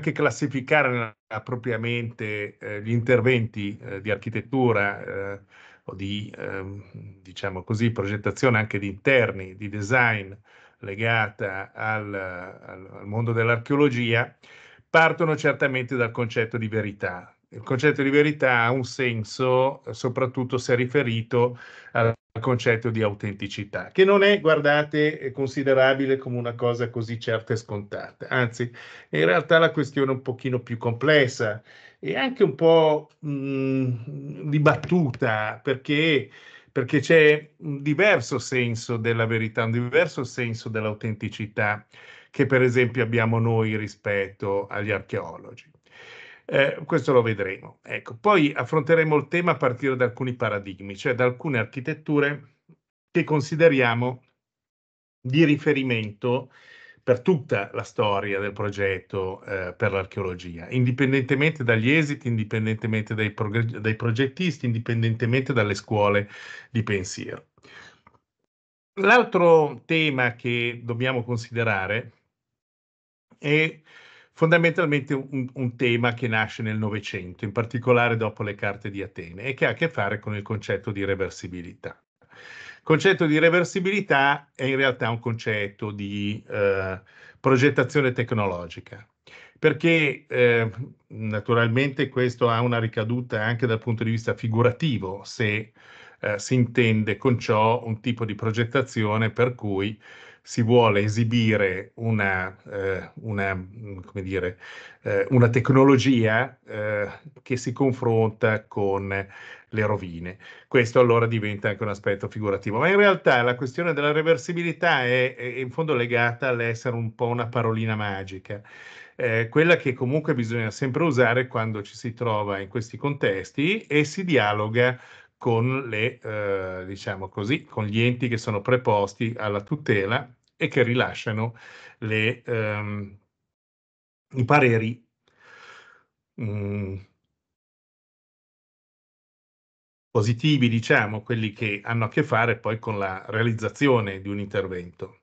anche classificare appropriamente eh, gli interventi eh, di architettura eh, o di, ehm, diciamo così, progettazione anche di interni, di design legata al, al mondo dell'archeologia, partono certamente dal concetto di verità. Il concetto di verità ha un senso eh, soprattutto se riferito alla al concetto di autenticità, che non è, guardate, considerabile come una cosa così certa e scontata. Anzi, in realtà la questione è un pochino più complessa e anche un po' mh, mm, dibattuta, perché, perché c'è un diverso senso della verità, un diverso senso dell'autenticità che per esempio abbiamo noi rispetto agli archeologi. Eh, questo lo vedremo. Ecco. Poi affronteremo il tema a partire da alcuni paradigmi, cioè da alcune architetture che consideriamo di riferimento per tutta la storia del progetto eh, per l'archeologia, indipendentemente dagli esiti, indipendentemente dai, prog- dai progettisti, indipendentemente dalle scuole di pensiero. L'altro tema che dobbiamo considerare è fondamentalmente un, un tema che nasce nel Novecento, in particolare dopo le carte di Atene, e che ha a che fare con il concetto di reversibilità. Il concetto di reversibilità è in realtà un concetto di eh, progettazione tecnologica, perché eh, naturalmente questo ha una ricaduta anche dal punto di vista figurativo, se eh, si intende con ciò un tipo di progettazione per cui si vuole esibire una, eh, una, mm, dire, eh, una tecnologia eh, che si confronta con le rovine. Questo allora diventa anche un aspetto figurativo, ma in realtà la questione della reversibilità è, è in fondo legata all'essere un po' una parolina magica. Eh, quella che comunque bisogna sempre usare quando ci si trova in questi contesti e si dialoga con, le, eh, diciamo così, con gli enti che sono preposti alla tutela e che rilasciano le, ehm, i pareri mh, mm. positivi, diciamo, quelli che hanno a che fare poi con la realizzazione di un intervento.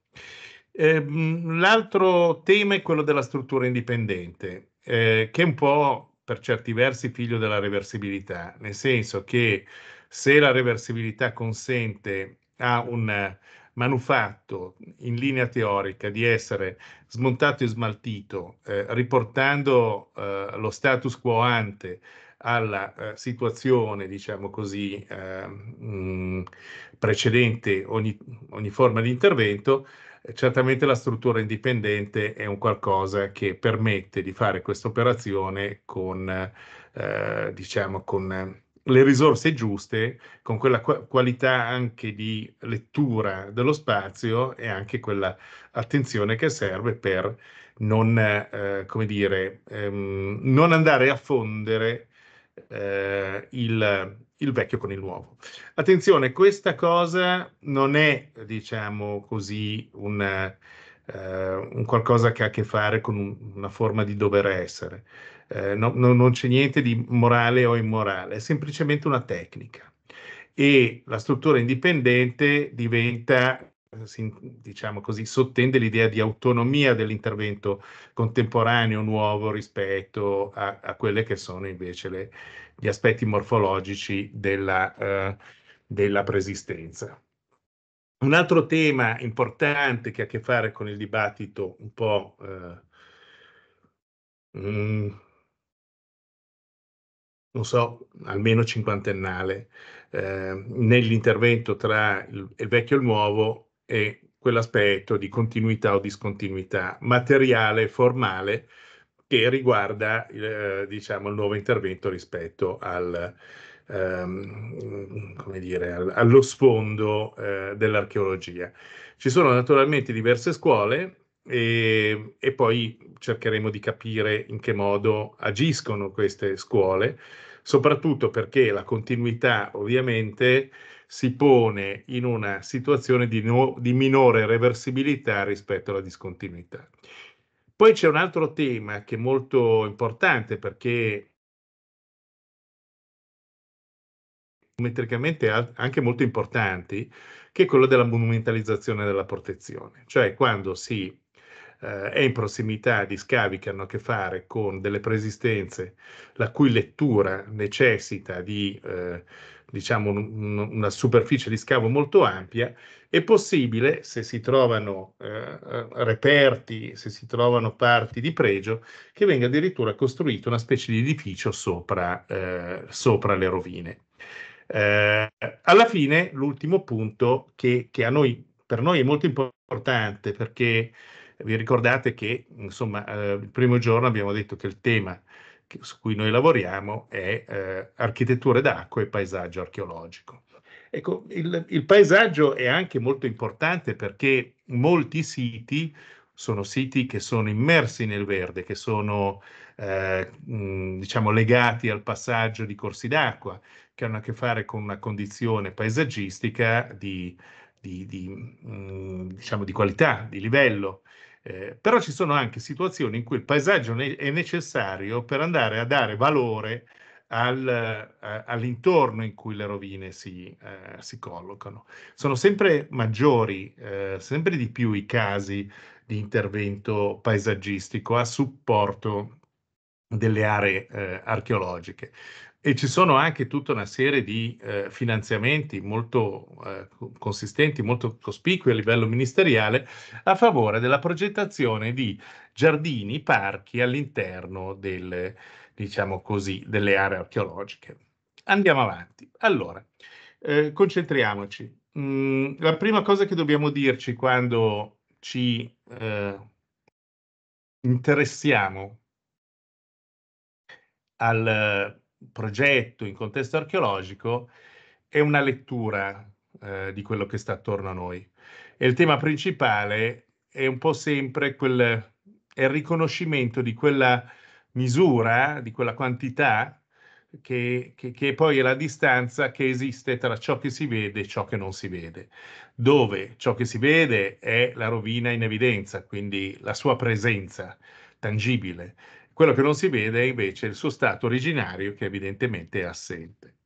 Eh, l'altro tema è quello della struttura indipendente, eh, che è un po' per certi versi figlio della reversibilità, nel senso che se la reversibilità consente a un manufatto in linea teorica di essere smontato e smaltito, eh, riportando eh, lo status quo ante alla eh, situazione, diciamo così, mh, ehm, mm, precedente ogni, ogni, forma di intervento, eh, certamente la struttura indipendente è un qualcosa che permette di fare questa operazione con, eh, diciamo, con le risorse giuste, con quella qualità anche di lettura dello spazio e anche quella attenzione che serve per non, eh, come dire, ehm, non andare a fondere eh, il, il vecchio con il nuovo. Attenzione, questa cosa non è, diciamo così, una, eh, un qualcosa che ha a che fare con una forma di dover essere eh, no, no, non c'è niente di morale o immorale, è semplicemente una tecnica. E la struttura indipendente diventa eh, diciamo così, sottende l'idea di autonomia dell'intervento contemporaneo nuovo rispetto a, a quelle che sono invece le, gli aspetti morfologici della, eh, della, preesistenza. Un altro tema importante che ha a che fare con il dibattito un po' eh, mm, non so, almeno cinquantennale, eh, nell'intervento tra il, il vecchio e il nuovo e quell'aspetto di continuità o discontinuità materiale e formale che riguarda eh, diciamo, il nuovo intervento rispetto al, ehm, dire, al, allo sfondo eh, dell'archeologia. Ci sono naturalmente diverse scuole e, e, poi cercheremo di capire in che modo agiscono queste scuole soprattutto perché la continuità ovviamente si pone in una situazione di, no, di minore reversibilità rispetto alla discontinuità. Poi c'è un altro tema che è molto importante perché geometricamente anche molto importanti, che è quello della monumentalizzazione della protezione, cioè quando si eh, è in prossimità di scavi che hanno a che fare con delle preesistenze la cui lettura necessita di eh, diciamo un, una superficie di scavo molto ampia, è possibile, se si trovano eh, eh reperti, se si trovano parti di pregio, che venga addirittura costruito una specie di edificio sopra, eh, sopra le rovine. Eh, alla fine, l'ultimo punto che, che noi, per noi è molto importante perché vi ricordate che insomma, eh, il primo giorno abbiamo detto che il tema che, su cui noi lavoriamo è eh, architetture d'acqua e paesaggio archeologico. Ecco, il, il paesaggio è anche molto importante perché molti siti sono siti che sono immersi nel verde, che sono eh, diciamo legati al passaggio di corsi d'acqua, che hanno a che fare con una condizione paesaggistica di, di, di, mh, diciamo di qualità, di livello. Eh, però ci sono anche situazioni in cui il paesaggio ne- è necessario per andare a dare valore al, a, eh, all'intorno in cui le rovine si, eh, si collocano. Sono sempre maggiori, eh, sempre di più i casi di intervento paesaggistico a supporto delle aree eh, archeologiche. E ci sono anche tutta una serie di eh, finanziamenti molto eh, consistenti, molto cospicui a livello ministeriale a favore della progettazione di giardini, parchi all'interno del, diciamo così, delle aree archeologiche. Andiamo avanti. Allora, eh, concentriamoci. Mm, la prima cosa che dobbiamo dirci quando ci eh, interessiamo al progetto in contesto archeologico è una lettura eh, di quello che sta attorno a noi. E il tema principale è un po' sempre quel, il riconoscimento di quella misura, di quella quantità, che, che, che poi è la distanza che esiste tra ciò che si vede e ciò che non si vede, dove ciò che si vede è la rovina in evidenza, quindi la sua presenza tangibile, quello che non si vede è invece il suo stato originario che evidentemente è assente.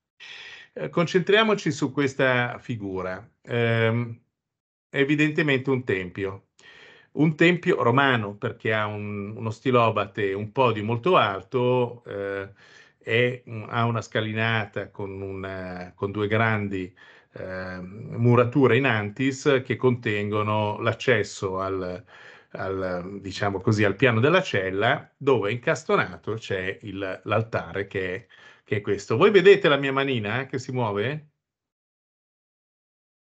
Eh, concentriamoci su questa figura. Eh, è evidentemente un tempio, un tempio romano perché ha un, uno stilobate un po' di molto alto, eh, è, ha una scalinata con, una, con due grandi ehm, murature in antis che contengono l'accesso al, al, diciamo così, al piano della cella, dove incastonato c'è il, l'altare che è, che è, questo. Voi vedete la mia manina eh, che si muove?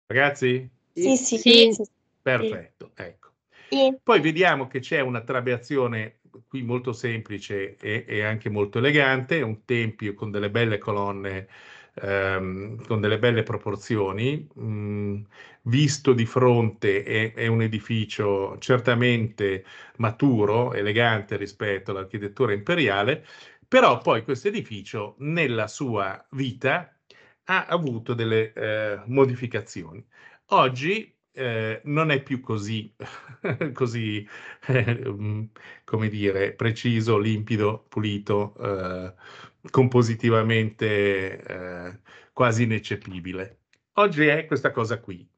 Ragazzi? Sì, sì. sì. Perfetto, sì. ecco. Sì. Poi vediamo che c'è una trabeazione qui molto semplice e, e anche molto elegante, un tempio con delle belle colonne ehm, con delle belle proporzioni, mh, mm, visto di fronte è, è, un edificio certamente maturo, elegante rispetto all'architettura imperiale, però poi questo edificio nella sua vita ha avuto delle eh, modificazioni. Oggi eh, non è più così, così eh, mm, come dire, preciso, limpido, pulito, eh, compositivamente eh, quasi ineccepibile. Oggi è questa cosa qui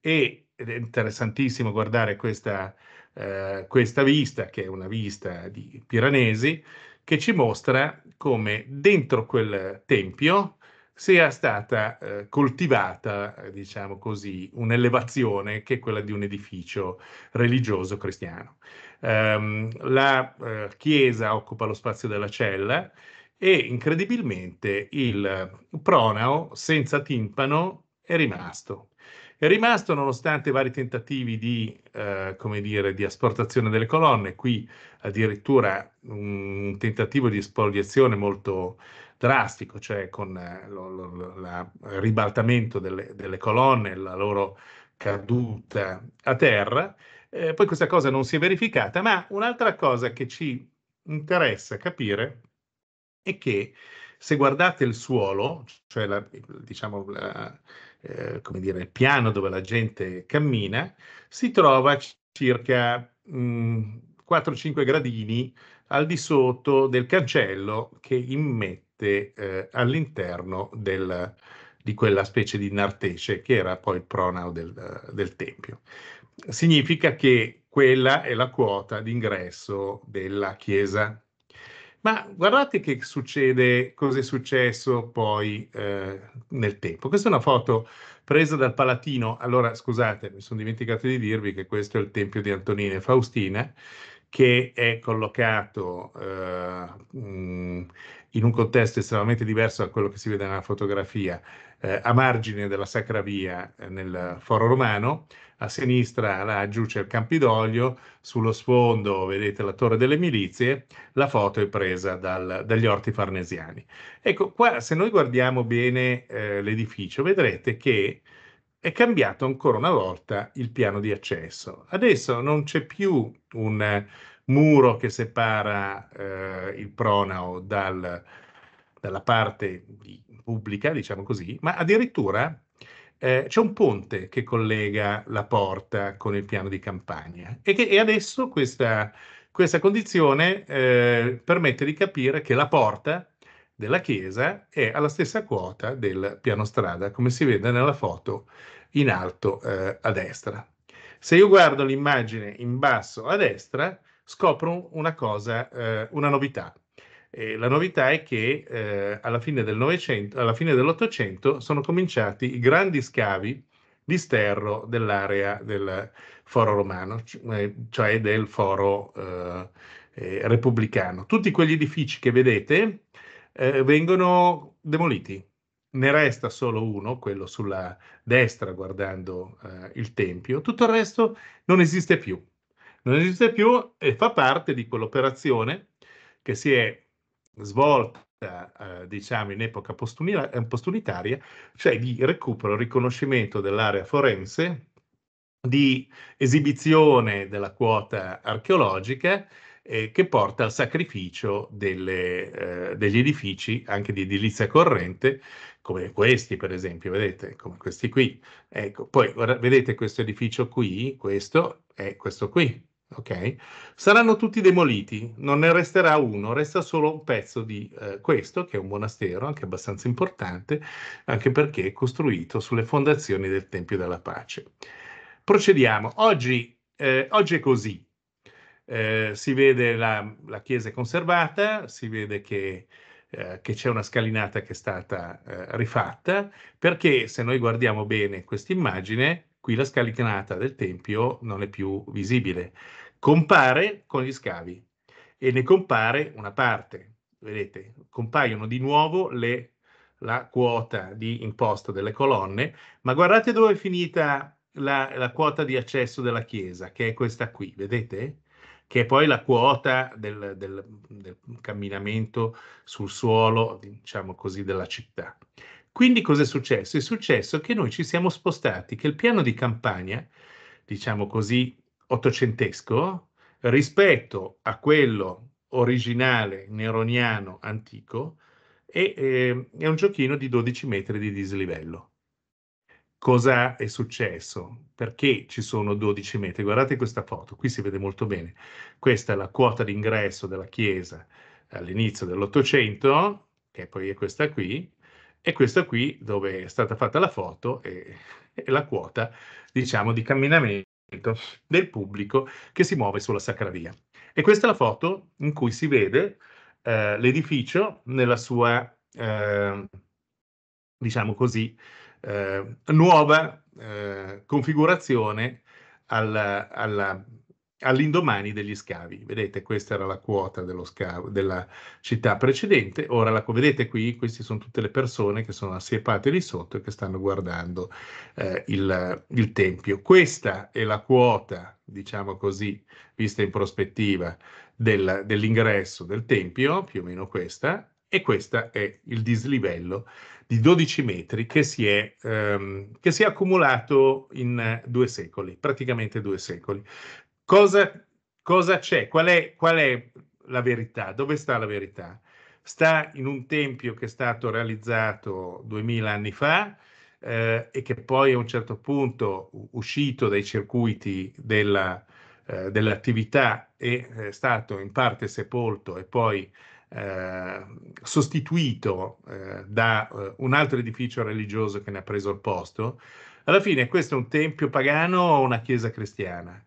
e, ed è interessantissimo guardare questa, eh, questa vista, che è una vista di Piranesi, che ci mostra come dentro quel tempio sia stata eh, coltivata, diciamo così, un'elevazione che è quella di un edificio religioso cristiano. Um, la eh, chiesa occupa lo spazio della cella e incredibilmente il eh, pronao senza timpano è rimasto. È rimasto nonostante vari tentativi di, eh, come dire, di asportazione delle colonne, qui addirittura un tentativo di spoliazione molto drastico, cioè con il eh, eh, ribaltamento delle, delle colonne, la loro caduta a terra. Eh, poi questa cosa non si è verificata, ma un'altra cosa che ci interessa capire è che se guardate il suolo, cioè la, diciamo la, eh, come dire, il piano dove la gente cammina, si trova circa 4-5 mm, gradini al di sotto del cancello che immette eh, all'interno del, di quella specie di nartece che era poi il pronao del, del tempio. Significa che quella è la quota d'ingresso della chiesa ma guardate che succede, cosa è successo poi eh, nel tempo. Questa è una foto presa dal Palatino. Allora, scusate, mi sono dimenticato di dirvi che questo è il Tempio di Antonina e Faustina, che è collocato eh, mm, in un contesto estremamente diverso da quello che si vede nella fotografia, eh, a margine della Sacra Via eh, nel Foro Romano a sinistra laggiù c'è il Campidoglio, sullo sfondo vedete la Torre delle Milizie, la foto è presa dal, dagli orti farnesiani. Ecco, qua se noi guardiamo bene eh, l'edificio vedrete che è cambiato ancora una volta il piano di accesso. Adesso non c'è più un muro che separa eh, il pronao dal, dalla parte pubblica, diciamo così, ma addirittura eh, c'è un ponte che collega la porta con il piano di campagna e, che, e adesso questa, questa condizione eh, permette di capire che la porta della chiesa è alla stessa quota del piano strada, come si vede nella foto in alto eh, a destra. Se io guardo l'immagine in basso a destra, scopro una cosa, eh, una novità. E la novità è che eh, alla, fine del alla fine dell'Ottocento sono cominciati i grandi scavi di sterro dell'area del foro romano, eh, cioè del foro eh, eh, repubblicano. Tutti quegli edifici che vedete eh, vengono demoliti. Ne resta solo uno, quello sulla destra guardando eh, il tempio, tutto il resto non esiste più. Non esiste più e fa parte di quell'operazione che si è svolta eh, diciamo in epoca eh, postunitaria, cioè di recupero e riconoscimento dell'area forense, di esibizione della quota archeologica eh, che porta al sacrificio delle, eh, degli edifici anche di edilizia corrente, come questi per esempio, vedete, come questi qui. Ecco, poi vedete questo edificio qui, questo è questo qui ok? Saranno tutti demoliti, non ne resterà uno, resta solo un pezzo di eh, questo, che è un monastero anche abbastanza importante, anche perché è costruito sulle fondazioni del Tempio della Pace. Procediamo, oggi, eh, oggi è così. Eh, si vede la, la, chiesa conservata, si vede che eh, che c'è una scalinata che è stata eh, rifatta, perché se noi guardiamo bene questa immagine, Qui la scalinata del tempio non è più visibile. Compare con gli scavi e ne compare una parte. Vedete, compaiono di nuovo le, la quota di imposto delle colonne, ma guardate dove è finita la, la quota di accesso della chiesa, che è questa qui, vedete? che è poi la quota del, del, del, camminamento sul suolo, diciamo così, della città. Quindi cosa è successo? È successo che noi ci siamo spostati, che il piano di campagna, diciamo così, ottocentesco, rispetto a quello originale neroniano antico, è, ehm, è un giochino di 12 metri di dislivello. Cosa è successo? Perché ci sono 12 metri? Guardate questa foto, qui si vede molto bene. Questa è la quota d'ingresso della chiesa all'inizio dell'Ottocento, che poi è questa qui, e questa qui dove è stata fatta la foto e, è la quota, diciamo, di camminamento del pubblico che si muove sulla Sacra Via. E questa è la foto in cui si vede eh, l'edificio nella sua, eh, diciamo così, eh, nuova eh, configurazione alla, alla all'indomani degli scavi. Vedete, questa era la quota scavo, della città precedente. Ora, la, vedete qui, queste sono tutte le persone che sono assiepate lì sotto e che stanno guardando eh, il, il, tempio. Questa è la quota, diciamo così, vista in prospettiva del, dell'ingresso del tempio, più o meno questa, e questo è il dislivello di 12 metri che si, è, ehm, che si è accumulato in due secoli, praticamente due secoli. Cosa, cosa c'è? Qual è, qual è la verità? Dove sta la verità? Sta in un tempio che è stato realizzato duemila anni fa, eh, e che poi a un certo punto uscito dai circuiti della, eh, dell'attività è eh, stato in parte sepolto e poi eh, sostituito eh, da eh, un altro edificio religioso che ne ha preso il posto, alla fine questo è un tempio pagano o una chiesa cristiana?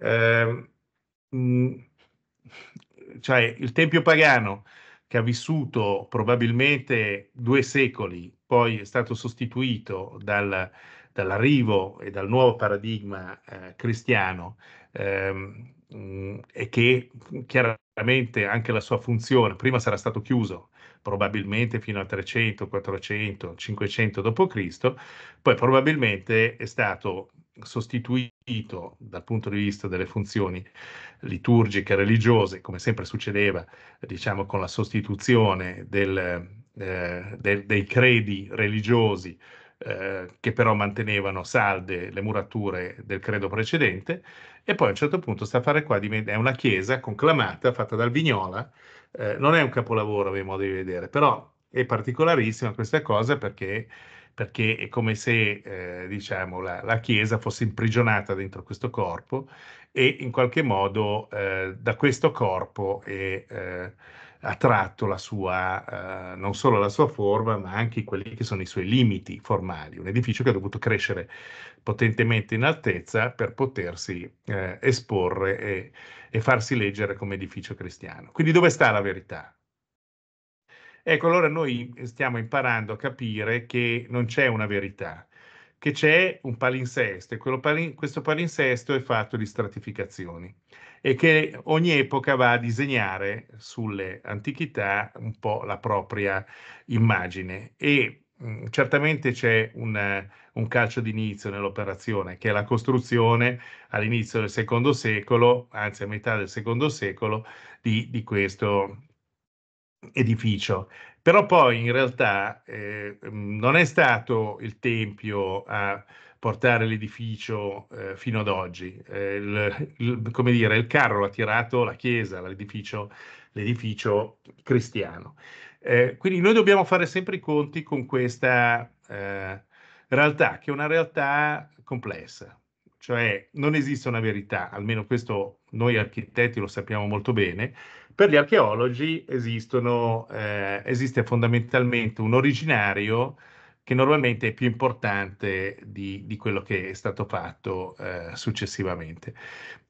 Ehm, mhmm, cioè il tempio pagano che ha vissuto probabilmente due secoli, poi è stato sostituito dal, dall'arrivo e dal nuovo paradigma eh, cristiano ehm, mh, mhmm, e che chiaramente anche la sua funzione, prima sarà stato chiuso probabilmente fino a 300, 400, 500 d.C., poi probabilmente è stato sostituito dal punto di vista delle funzioni liturgiche, e religiose, come sempre succedeva, diciamo, con la sostituzione del, eh, del, dei credi religiosi eh, che però mantenevano salde le murature del credo precedente, e poi a un certo punto sta a fare qua, è una chiesa conclamata, fatta dal Vignola, eh, non è un capolavoro a mio modo di vedere, però è particolarissima questa cosa perché perché è come se eh, diciamo, la, la, Chiesa fosse imprigionata dentro questo corpo e in qualche modo eh, da questo corpo è eh, attratto la sua, eh, non solo la sua forma, ma anche quelli che sono i suoi limiti formali. Un edificio che ha dovuto crescere potentemente in altezza per potersi eh, esporre e, e farsi leggere come edificio cristiano. Quindi dove sta la verità? Ecco, allora noi stiamo imparando a capire che non c'è una verità, che c'è un palinsesto e palin- questo palinsesto è fatto di stratificazioni e che ogni epoca va a disegnare sulle antichità un po' la propria immagine e mh, mm, certamente c'è un, un calcio d'inizio nell'operazione che è la costruzione all'inizio del secondo secolo, anzi a metà del secondo secolo, di, di questo edificio. Però poi in realtà eh, mhmm, non è stato il Tempio a portare l'edificio eh, fino ad oggi. Eh, il, il, come dire, il carro l'ha tirato la Chiesa, l'edificio, l'edificio cristiano. Eh, quindi noi dobbiamo fare sempre i conti con questa eh, realtà, che è una realtà complessa. Cioè non esiste una verità, almeno questo noi architetti lo sappiamo molto bene, per gli archeologi esistono, eh, esiste fondamentalmente un originario che normalmente è più importante di, di quello che è stato fatto eh, successivamente.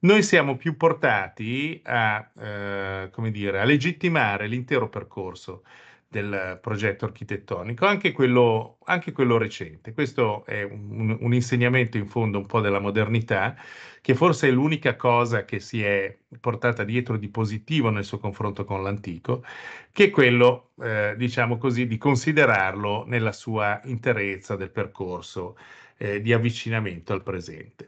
Noi siamo più portati a, eh, dire, a legittimare l'intero percorso del progetto architettonico, anche quello, anche quello recente. Questo è un, un, insegnamento in fondo un po' della modernità, che forse è l'unica cosa che si è portata dietro di positivo nel suo confronto con l'antico, che è quello, eh, diciamo così, di considerarlo nella sua interezza del percorso eh, di avvicinamento al presente.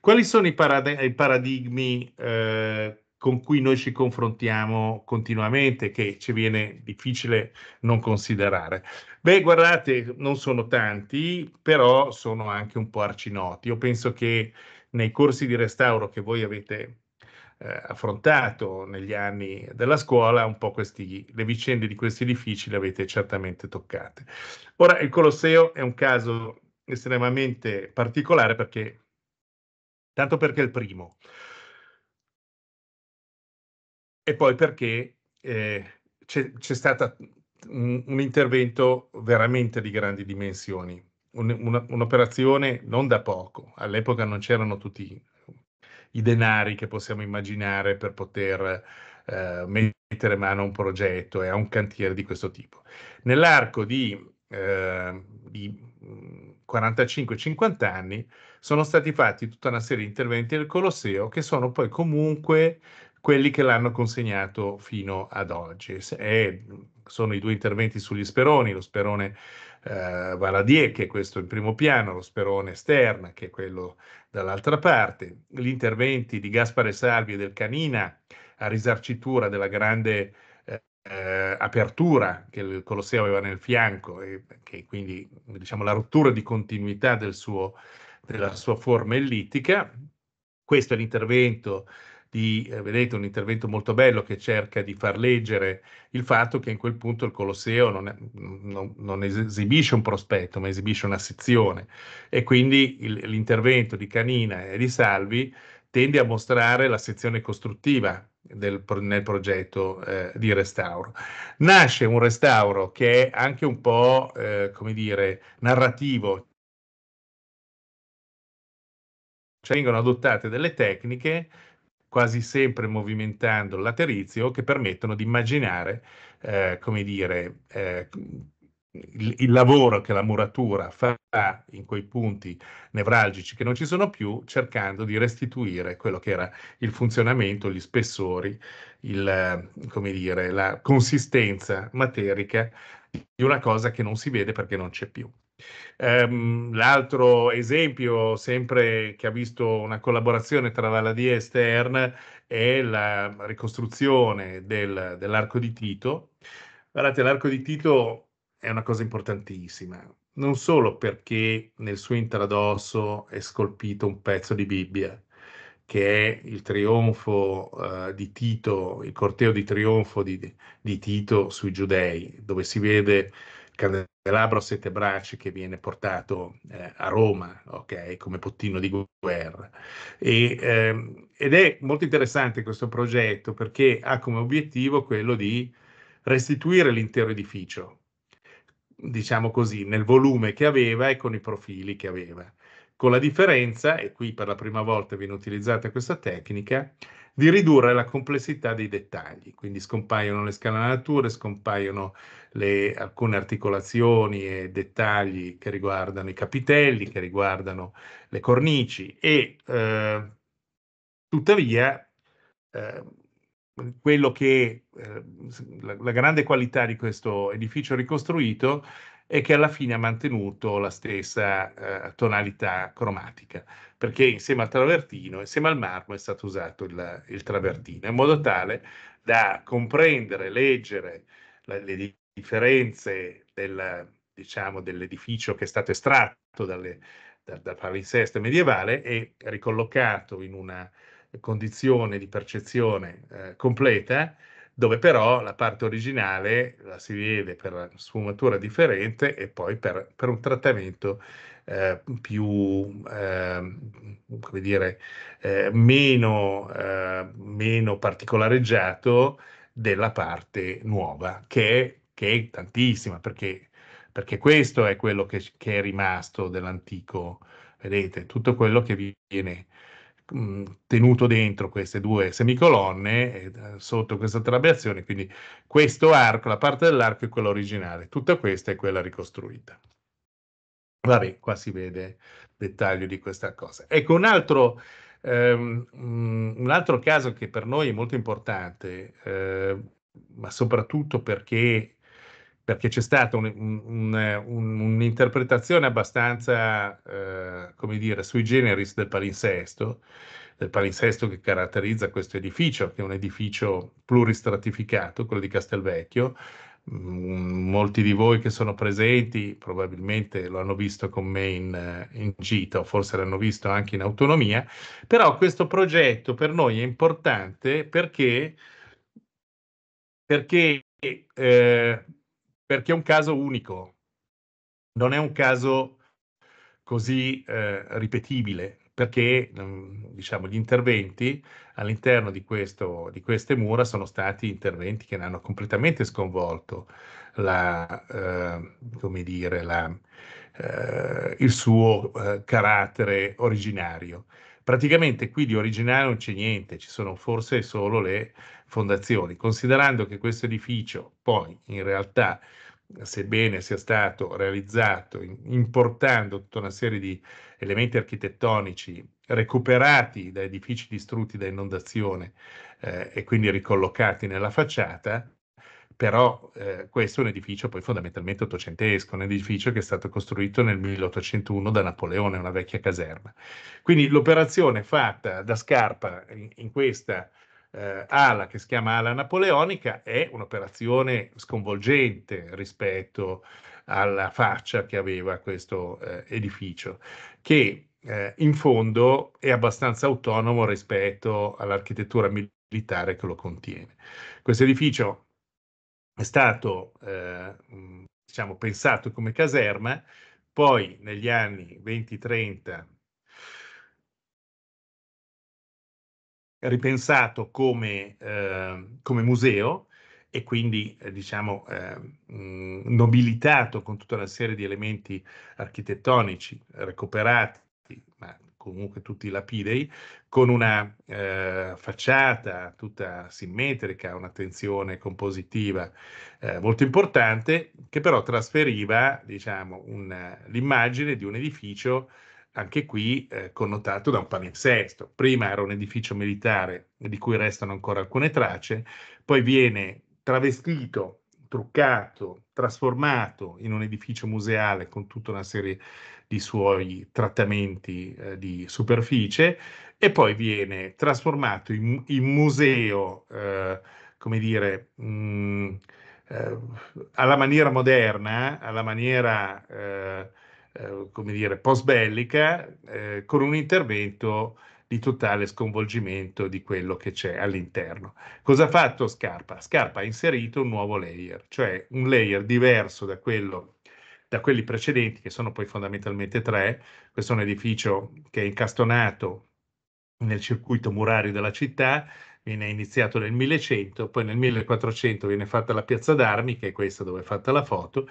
Quali sono i, parad- i paradigmi eh, con cui noi ci confrontiamo continuamente, che ci viene difficile non considerare. Beh, guardate, non sono tanti, però sono anche un po' arcinoti. Io penso che nei corsi di restauro che voi avete eh, affrontato negli anni della scuola, un po' questi, le vicende di questi edifici le avete certamente toccate. Ora, il Colosseo è un caso estremamente particolare perché, tanto perché è il primo, e poi perché eh, c'è, c'è stato un, un, intervento veramente di grandi dimensioni, un, una, un'operazione non da poco, all'epoca non c'erano tutti i denari che possiamo immaginare per poter eh, mettere mano a un progetto e a un cantiere di questo tipo. Nell'arco di, eh, di 45-50 mm, anni sono stati fatti tutta una serie di interventi nel Colosseo che sono poi comunque quelli che l'hanno consegnato fino ad oggi. E sono i due interventi sugli speroni, lo sperone eh, Valadier, che è questo in primo piano, lo sperone esterna, che è quello dall'altra parte, gli interventi di Gaspare Salvi e del Canina a risarcitura della grande eh, eh apertura che il Colosseo aveva nel fianco e che quindi diciamo la rottura di continuità del suo, della sua forma ellittica. Questo è l'intervento di, eh, vedete, un intervento molto bello che cerca di far leggere il fatto che in quel punto il Colosseo non, è, non, non esibisce un prospetto, ma esibisce una sezione. E quindi il, l'intervento di Canina e di Salvi tende a mostrare la sezione costruttiva del, nel progetto eh, di restauro. Nasce un restauro che è anche un po', eh, come dire, narrativo, cioè vengono adottate delle tecniche quasi sempre movimentando il laterizio, che permettono di immaginare, eh, come dire, eh, il, il, lavoro che la muratura fa in quei punti nevralgici che non ci sono più, cercando di restituire quello che era il funzionamento, gli spessori, il, dire, la consistenza materica di una cosa che non si vede perché non c'è più. Um, l'altro esempio, sempre che ha visto una collaborazione tra Valladia e Stern, è la ricostruzione del, dell'arco di Tito. Guardate, l'arco di Tito è una cosa importantissima, non solo perché nel suo intradosso è scolpito un pezzo di Bibbia, che è il trionfo uh, di Tito, il corteo di trionfo di, di Tito sui giudei, dove si vede candelabro a sette braccia che viene portato eh, a Roma, ok, come pottino di guerra. E, ehm, ed è molto interessante questo progetto perché ha come obiettivo quello di restituire l'intero edificio, diciamo così, nel volume che aveva e con i profili che aveva. Con la differenza, e qui per la prima volta viene utilizzata questa tecnica, di ridurre la complessità dei dettagli. Quindi scompaiono le scalanature, scompaiono le, alcune articolazioni e dettagli che riguardano i capitelli, che riguardano le cornici e eh, tuttavia eh, quello che eh, la, la grande qualità di questo edificio ricostruito e che alla fine ha mantenuto la stessa eh, tonalità cromatica, perché insieme al travertino, insieme al marmo è stato usato il, il travertino, in modo tale da comprendere, leggere la, le di- differenze del, diciamo, dell'edificio che è stato estratto dalle, da, dal palinsesto medievale e ricollocato in una condizione di percezione eh, completa dove però la parte originale la si vede per sfumatura differente e poi per, per un trattamento eh, più, eh, come dire, eh, meno, eh, meno, particolareggiato della parte nuova, che, che è tantissima, perché, perché, questo è quello che, che è rimasto dell'antico, vedete, tutto quello che viene Mm, tenuto dentro queste due semicolonne eh, sotto questa trabeazione, quindi questo arco, la parte dell'arco è quella originale, tutta questa è quella ricostruita. Vabbè, qua si vede dettaglio di questa cosa. Ecco, un altro, ehm, mm, un altro caso che per noi è molto importante, eh, ma soprattutto perché perché c'è stata un, un, un, un'interpretazione abbastanza, eh, come dire, sui generis del palinsesto, del palinsesto che caratterizza questo edificio, che è un edificio pluristratificato, quello di Castelvecchio. Mm, molti di voi che sono presenti probabilmente lo hanno visto con me in, in gita o forse l'hanno visto anche in autonomia, però questo progetto per noi è importante perché, perché eh, perché è un caso unico, non è un caso così eh, ripetibile, perché mm, diciamo, gli interventi all'interno di, questo, di, queste mura sono stati interventi che ne hanno completamente sconvolto la, eh, dire, la, eh, il suo eh, carattere originario. Praticamente qui di originale non c'è niente, ci sono forse solo le fondazioni, considerando che questo edificio poi in realtà sebbene sia stato realizzato importando tutta una serie di elementi architettonici recuperati da edifici distrutti da inondazione eh, e quindi ricollocati nella facciata, però eh, questo è un edificio poi fondamentalmente ottocentesco, un edificio che è stato costruito nel 1801 da Napoleone, una vecchia caserma. Quindi l'operazione fatta da Scarpa in, in questa eh, ala che si chiama ala napoleonica è un'operazione sconvolgente rispetto alla faccia che aveva questo eh, edificio, che eh, in fondo è abbastanza autonomo rispetto all'architettura militare che lo contiene. Questo edificio è stato eh, diciamo, pensato come caserma, poi negli anni 20-30 ripensato come, eh, come museo e quindi eh, diciamo ehm, mm, nobilitato con tutta una serie di elementi architettonici recuperati, ma comunque tutti lapidei, con una eh, facciata tutta simmetrica, una tensione compositiva eh, molto importante, che però trasferiva diciamo, un, l'immagine di un edificio anche qui eh, connotato da un palinsesto. Prima era un edificio militare di cui restano ancora alcune tracce, poi viene travestito truccato, trasformato in un edificio museale con tutta una serie di suoi trattamenti eh, di superficie e poi viene trasformato in, in museo, eh, come dire, mh, mm, eh, alla maniera moderna, alla maniera, eh, eh, come dire, post bellica, eh, con un intervento di totale sconvolgimento di quello che c'è all'interno. Cosa ha fatto Scarpa? Scarpa ha inserito un nuovo layer, cioè un layer diverso da quello da quelli precedenti, che sono poi fondamentalmente tre. Questo è un edificio che è incastonato nel circuito murario della città, viene iniziato nel 1100, poi nel 1400 mm. viene fatta la piazza d'armi, che è questa dove è fatta la foto,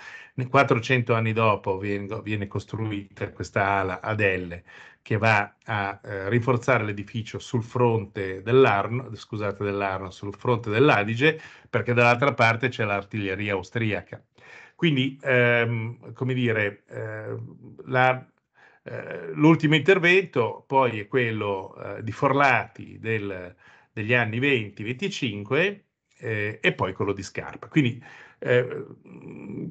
400 anni dopo viene, costruita questa ala ad Elle che va a eh, rinforzare l'edificio sul fronte dell'Arno, scusate dell'Arno, sul fronte dell'Adige, perché dall'altra parte c'è l'artiglieria austriaca. Quindi, ehm, come dire, eh, la, eh, l'ultimo intervento poi è quello eh, di Forlati del degli anni 20-25 eh, e poi quello di Scarpa. Quindi eh,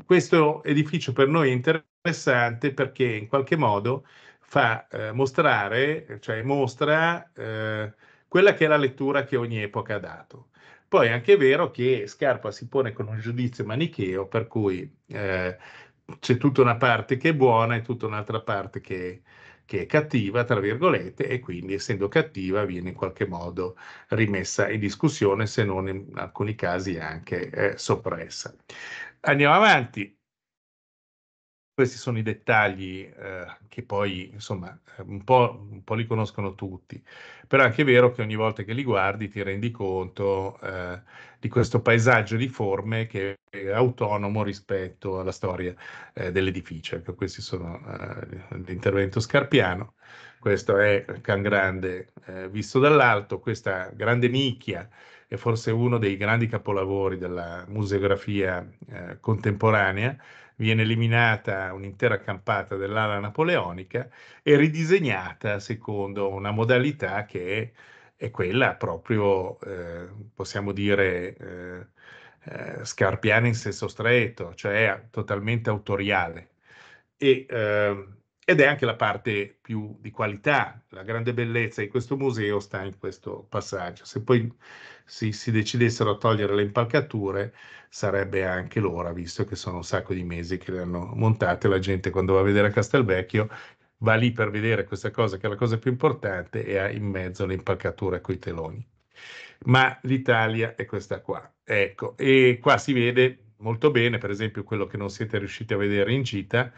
questo edificio per noi è interessante perché in qualche modo fa eh, mostrare, cioè mostra eh, quella che è la lettura che ogni epoca ha dato. Poi è anche vero che Scarpa si pone con un giudizio manicheo, per cui eh, c'è tutta una parte che è buona e tutta un'altra parte che, eh, che è cattiva, tra virgolette, e quindi essendo cattiva viene in qualche modo rimessa in discussione, se non in alcuni casi anche eh, soppressa. Andiamo avanti questi sono i dettagli eh, che poi, insomma, eh, un po', un po', li conoscono tutti, però è anche vero che ogni volta che li guardi ti rendi conto eh, di questo paesaggio di forme che è autonomo rispetto alla storia eh, dell'edificio. Ecco, questi sono eh, l'intervento scarpiano, questo è Can Grande eh, visto dall'alto, questa grande nicchia è forse uno dei grandi capolavori della museografia contemporanea, viene eliminata un'intera campata dell'ala napoleonica e ridisegnata secondo una modalità che è quella proprio, eh, possiamo dire, eh, eh, scarpiana in senso stretto, cioè totalmente autoriale. E, ehm, ed è anche la parte più di qualità. La grande bellezza di questo museo sta in questo passaggio. Se poi si, si decidessero a togliere le impalcature, sarebbe anche l'ora, visto che sono un sacco di mesi che le hanno montate. La gente quando va a vedere a Castelvecchio va lì per vedere questa cosa che è la cosa più importante e ha in mezzo le impalcature coi teloni. Ma l'Italia è questa qua. Ecco, e qua si vede molto bene, per esempio, quello che non siete riusciti a vedere in gita,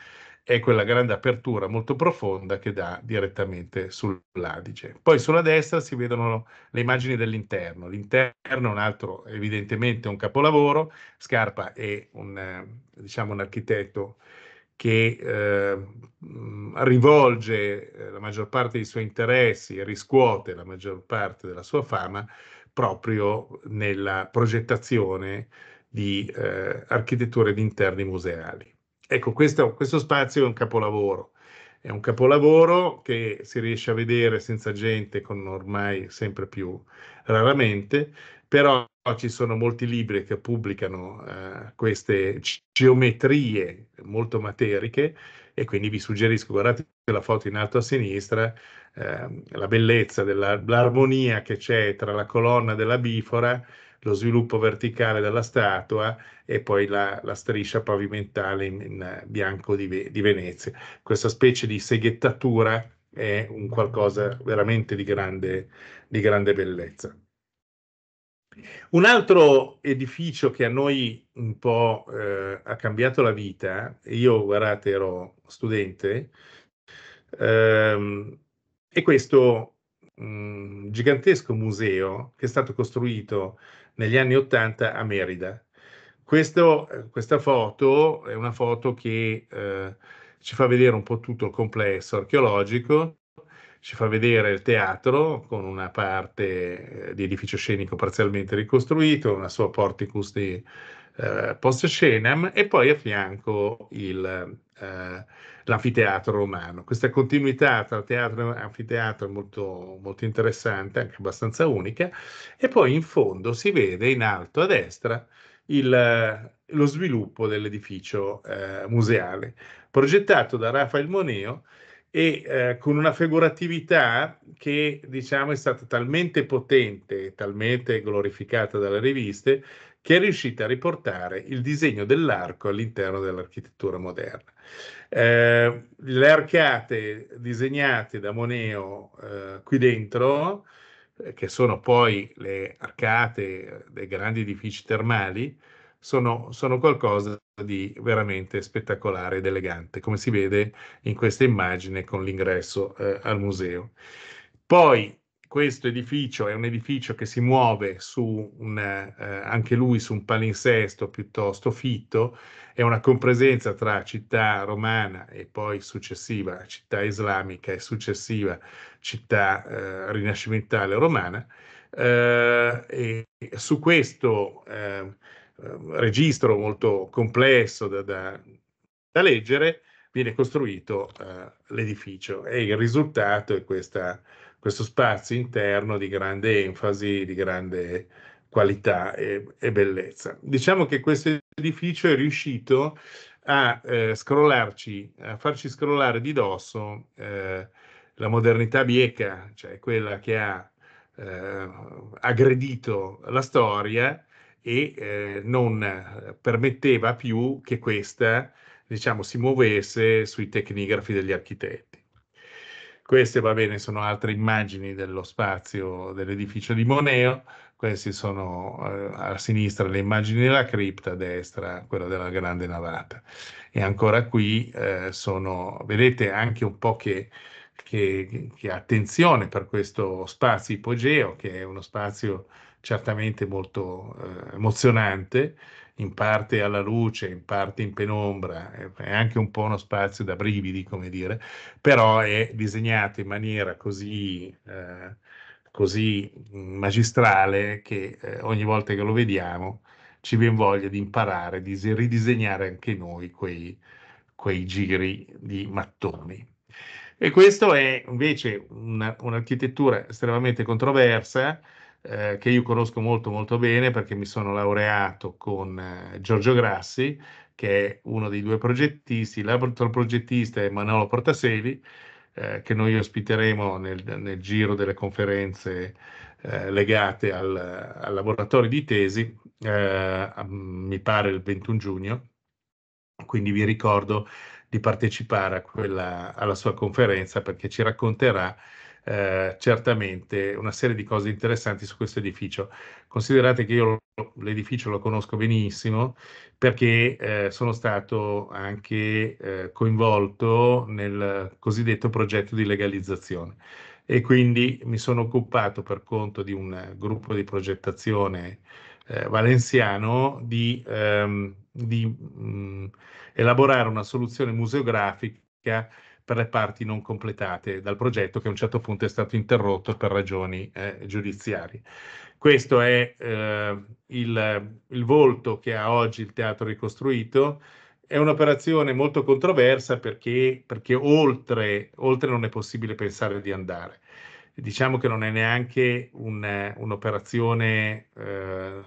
è quella grande apertura molto profonda che dà direttamente sull'Adige. Poi sulla destra si vedono le immagini dell'interno. L'interno è un altro, evidentemente, un capolavoro. Scarpa è un, eh, diciamo, un architetto che eh, rivolge eh, la maggior parte dei suoi interessi e riscuote la maggior parte della sua fama proprio nella progettazione di eh, architetture di interni museali. Ecco, questo, questo spazio è un capolavoro. È un capolavoro che si riesce a vedere senza gente, con ormai sempre più raramente, però ci sono molti libri che pubblicano eh, queste geometrie molto materiche e quindi vi suggerisco, guardate la foto in alto a sinistra, eh, la bellezza dell'armonia che c'è tra la colonna della bifora lo sviluppo verticale della statua e poi la, la striscia pavimentale in, in eh, bianco di, di, Venezia. Questa specie di seghettatura è un qualcosa veramente di grande, di grande bellezza. Un altro edificio che a noi un po' eh, ha cambiato la vita, io guardate ero studente, ehm, è questo mh, mm, gigantesco museo che è stato costruito negli anni 80 a Merida. Questo, eh, questa foto è una foto che eh, ci fa vedere un po' tutto il complesso archeologico, ci fa vedere il teatro con una parte eh, di edificio scenico parzialmente ricostruito, una sua porticus di eh, post scenam e poi a fianco il, eh, l'anfiteatro romano. Questa continuità tra teatro e anfiteatro è molto, molto interessante, anche abbastanza unica, e poi in fondo si vede in alto a destra il, lo sviluppo dell'edificio eh, museale, progettato da Rafael Moneo e eh, con una figuratività che diciamo è stata talmente potente, talmente glorificata dalle riviste, che è riuscita a riportare il disegno dell'arco all'interno dell'architettura moderna. Eh, le arcate disegnate da Moneo eh, qui dentro, eh, che sono poi le arcate eh, dei grandi edifici termali, sono, sono qualcosa di veramente spettacolare ed elegante, come si vede in questa immagine con l'ingresso eh, al museo. Poi questo edificio è un edificio che si muove su un, eh, anche lui su un palinsesto piuttosto fitto, è una compresenza tra città romana e poi successiva città islamica e successiva città eh, rinascimentale romana. Eh, e su questo eh, registro molto complesso da, da, da leggere viene costruito eh, l'edificio e il risultato è questa questo spazio interno di grande enfasi, di grande qualità e, e bellezza. Diciamo che questo edificio è riuscito a eh, scrollarci, a farci scrollare di dosso eh, la modernità bieca, cioè quella che ha eh, aggredito la storia e eh, non permetteva più che questa diciamo, si muovesse sui tecnigrafi degli architetti. Queste, va bene, sono altre immagini dello spazio dell'edificio di Moneo, queste sono eh, a sinistra le immagini della cripta, a destra quella della grande navata. E ancora qui eh, sono, vedete anche un po' che, che, che, attenzione per questo spazio ipogeo, che è uno spazio certamente molto eh, emozionante, in parte alla luce, in parte in penombra, eh, è anche un po' uno spazio da brividi, come dire, però è disegnato in maniera così, eh, così magistrale che eh, ogni volta che lo vediamo ci viene voglia di imparare, di ridisegnare anche noi quei, quei giri di mattoni. E questa è invece un'architettura estremamente controversa, eh, che io conosco molto molto bene perché mi sono laureato con eh, Giorgio Grassi, che è uno dei due progettisti, l'altro progettista è Manolo Portaseli, eh, che noi ospiteremo nel, nel giro delle conferenze eh, legate al, al, laboratorio di tesi, eh, a, mi pare il 21 giugno, quindi vi ricordo di partecipare quella, alla sua conferenza perché ci racconterà eh, certamente una serie di cose interessanti su questo edificio. Considerate che io l'edificio lo conosco benissimo perché eh, sono stato anche eh, coinvolto nel cosiddetto progetto di legalizzazione e quindi mi sono occupato per conto di un gruppo di progettazione eh, valenziano di, ehm, di mh, mm, elaborare una soluzione museografica per le parti non completate dal progetto che a un certo punto è stato interrotto per ragioni eh, giudiziarie. Questo è eh, il, il, volto che ha oggi il teatro ricostruito. È un'operazione molto controversa perché, perché oltre, oltre, non è possibile pensare di andare. Diciamo che non è neanche un, un'operazione eh,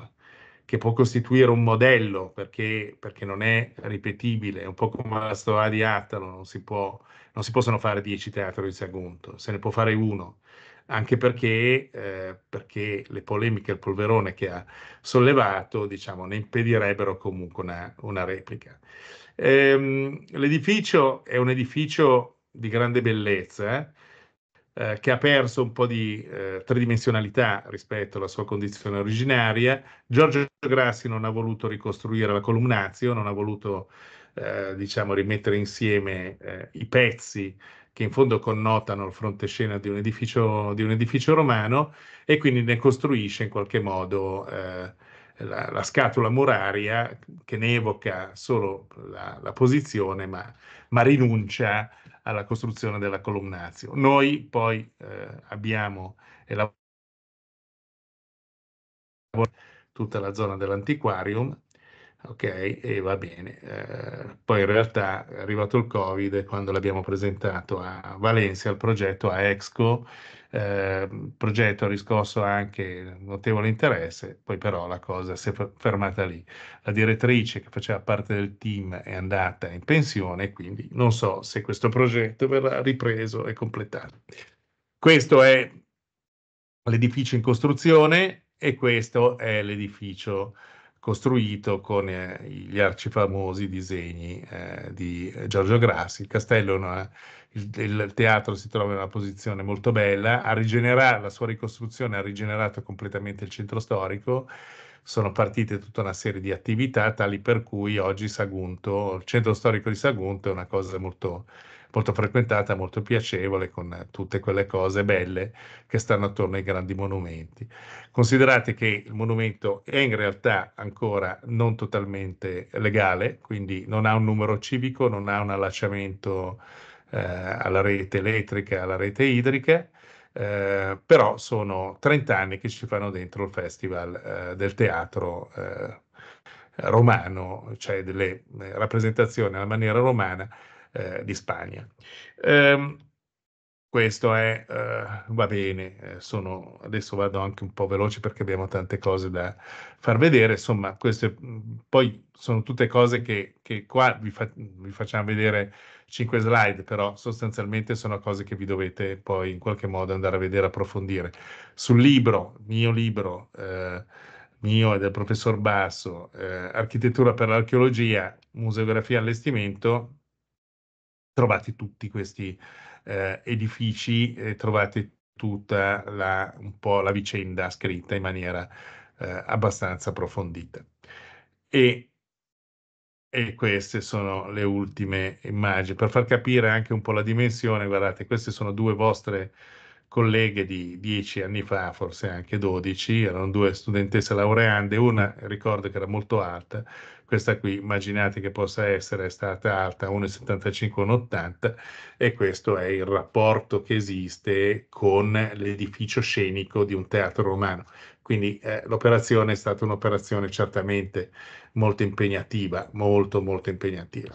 che può costituire un modello perché, perché, non è ripetibile, è un po' come la storia di Attalo, non si può non si possono fare 10 teatri di Sagunto, se ne può fare uno, anche perché, eh, perché le polemiche, il polverone che ha sollevato, diciamo, ne impedirebbero comunque una, una replica. Ehm, l'edificio è un edificio di grande bellezza, eh, eh, che ha perso un po' di eh, tridimensionalità rispetto alla sua condizione originaria. Giorgio Grassi non ha voluto ricostruire la columnazio, non ha voluto eh, diciamo, rimettere insieme eh, i pezzi che in fondo connotano il frontescena di un edificio, di un edificio romano e quindi ne costruisce in qualche modo eh, la, la, scatola muraria che ne evoca solo la, la posizione ma, ma, rinuncia alla costruzione della columnazio. Noi poi eh, abbiamo elaborato tutta la zona dell'antiquarium ok, e va bene. Eh, poi in realtà è arrivato il Covid quando l'abbiamo presentato a Valencia, il progetto a Exco, eh, il progetto ha riscosso anche notevole interesse, poi però la cosa si è fermata lì. La direttrice che faceva parte del team è andata in pensione, quindi non so se questo progetto verrà ripreso e completato. Questo è l'edificio in costruzione e questo è l'edificio costruito con eh, gli arcifamosi disegni eh, di eh, Giorgio Grassi. Il castello, una, eh, il, il, teatro si trova in una posizione molto bella, la sua ricostruzione ha rigenerato completamente il centro storico, sono partite tutta una serie di attività tali per cui oggi Sagunto, il centro storico di Sagunto è una cosa molto molto frequentata, molto piacevole, con tutte quelle cose belle che stanno attorno ai grandi monumenti. Considerate che il monumento è in realtà ancora non totalmente legale, quindi non ha un numero civico, non ha un allacciamento eh, alla rete elettrica, alla rete idrica, eh, però sono 30 anni che ci fanno dentro il festival eh, del teatro eh, romano, cioè delle eh, rappresentazioni alla maniera romana eh, di Spagna. Ehm, questo è, eh, va bene, eh, sono, adesso vado anche un po' veloce perché abbiamo tante cose da far vedere, insomma, queste mm, poi sono tutte cose che, che qua vi, fa, vi facciamo vedere cinque slide, però sostanzialmente sono cose che vi dovete poi in qualche modo andare a vedere, approfondire. Sul libro, mio libro, eh, mio e del professor Basso, eh, Architettura per l'archeologia, museografia e allestimento, trovate tutti questi eh, edifici e trovate tutta la, un po' la vicenda scritta in maniera eh, abbastanza approfondita. E, e, queste sono le ultime immagini. Per far capire anche un po' la dimensione, guardate, queste sono due vostre colleghe di dieci anni fa, forse anche dodici, erano due studentesse laureande, una ricordo che era molto alta, questa qui immaginate che possa essere stata alta 1,75-1,80 e questo è il rapporto che esiste con l'edificio scenico di un teatro romano. Quindi eh, l'operazione è stata un'operazione certamente molto impegnativa, molto molto impegnativa.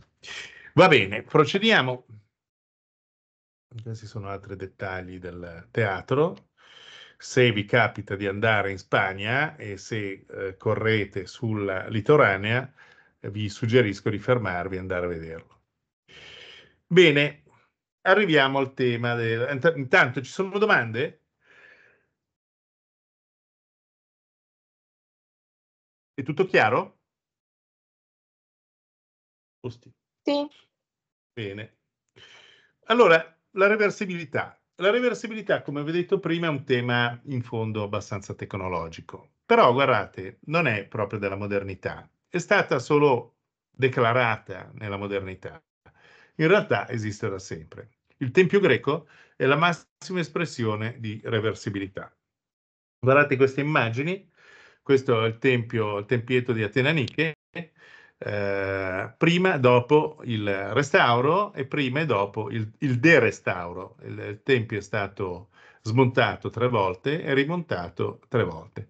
Va bene, procediamo. Questi sono altri dettagli del teatro. Se vi capita di andare in Spagna e se eh, correte sulla litoranea, vi suggerisco di fermarvi e andare a vederlo. Bene, arriviamo al tema del... Intanto ci sono domande? È tutto chiaro? Osti. Sì. Bene. Allora, la reversibilità. La reversibilità, come vi ho detto prima, è un tema in fondo abbastanza tecnologico, però guardate, non è proprio della modernità, è stata solo declarata nella modernità. In realtà esiste da sempre. Il tempio greco è la massima espressione di reversibilità. Guardate queste immagini, questo è il tempio, il tempietto di Atena Nike, eh, prima e dopo il restauro e prima e dopo il, il derestauro. Il, il tempio è stato smontato tre volte e rimontato tre volte.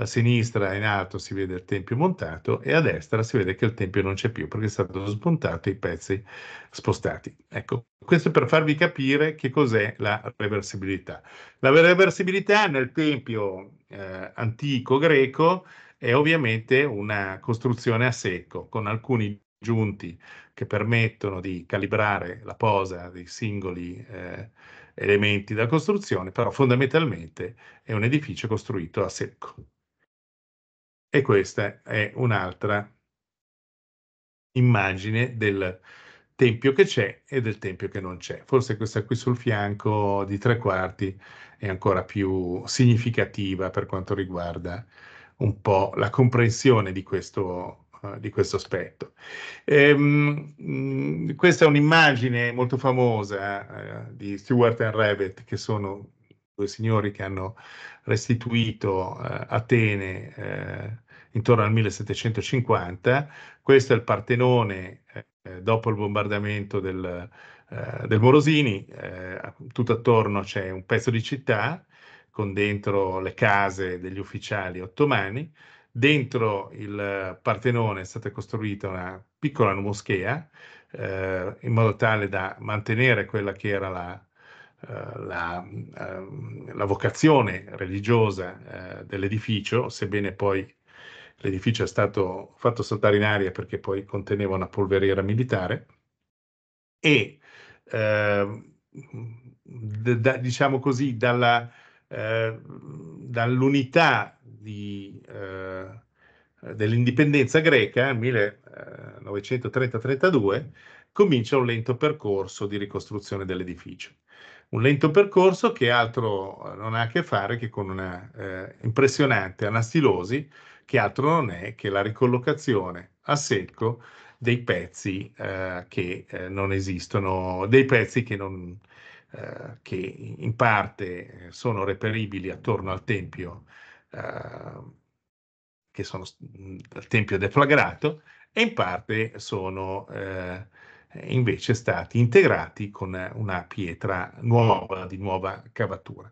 A sinistra in alto si vede il tempio montato e a destra si vede che il tempio non c'è più perché è stato smontato e i pezzi spostati. Ecco, questo per farvi capire che cos'è la reversibilità. La reversibilità nel tempio eh, antico greco è ovviamente una costruzione a secco con alcuni giunti che permettono di calibrare la posa dei singoli eh, elementi della costruzione, però fondamentalmente è un edificio costruito a secco. E questa è un'altra immagine del tempio che c'è e del tempio che non c'è. Forse questa qui sul fianco di tre quarti è ancora più significativa per quanto riguarda un po' la comprensione di questo, uh, di questo aspetto. Ehm, mh, questa è un'immagine molto famosa uh, di Stewart and Rabbit, che sono due signori che hanno restituito uh, Atene intorno al 1750. Questo è il Partenone dopo il bombardamento del, del Morosini, tutto attorno c'è un pezzo di città con dentro le case degli ufficiali ottomani. Dentro il Partenone è stata costruita una piccola moschea eh, in modo tale da mantenere quella che era la, eh, la, eh, la vocazione religiosa eh, dell'edificio, sebbene poi l'edificio è stato fatto saltare in aria perché poi conteneva una polveriera militare e eh, d- diciamo così dalla, eh, dall'unità di, eh, dell'indipendenza greca eh, nel 1930-32 comincia un lento percorso di ricostruzione dell'edificio. Un lento percorso che altro eh, non ha a che fare che con una eh, impressionante anastilosi che altro non è che la ricollocazione a secco dei pezzi eh, che eh, non esistono, dei pezzi che non, eh, che in parte eh, sono reperibili attorno al tempio, eh, che sono dal tempio deflagrato, e in parte sono eh, invece stati integrati con una pietra nuova, di nuova cavatura.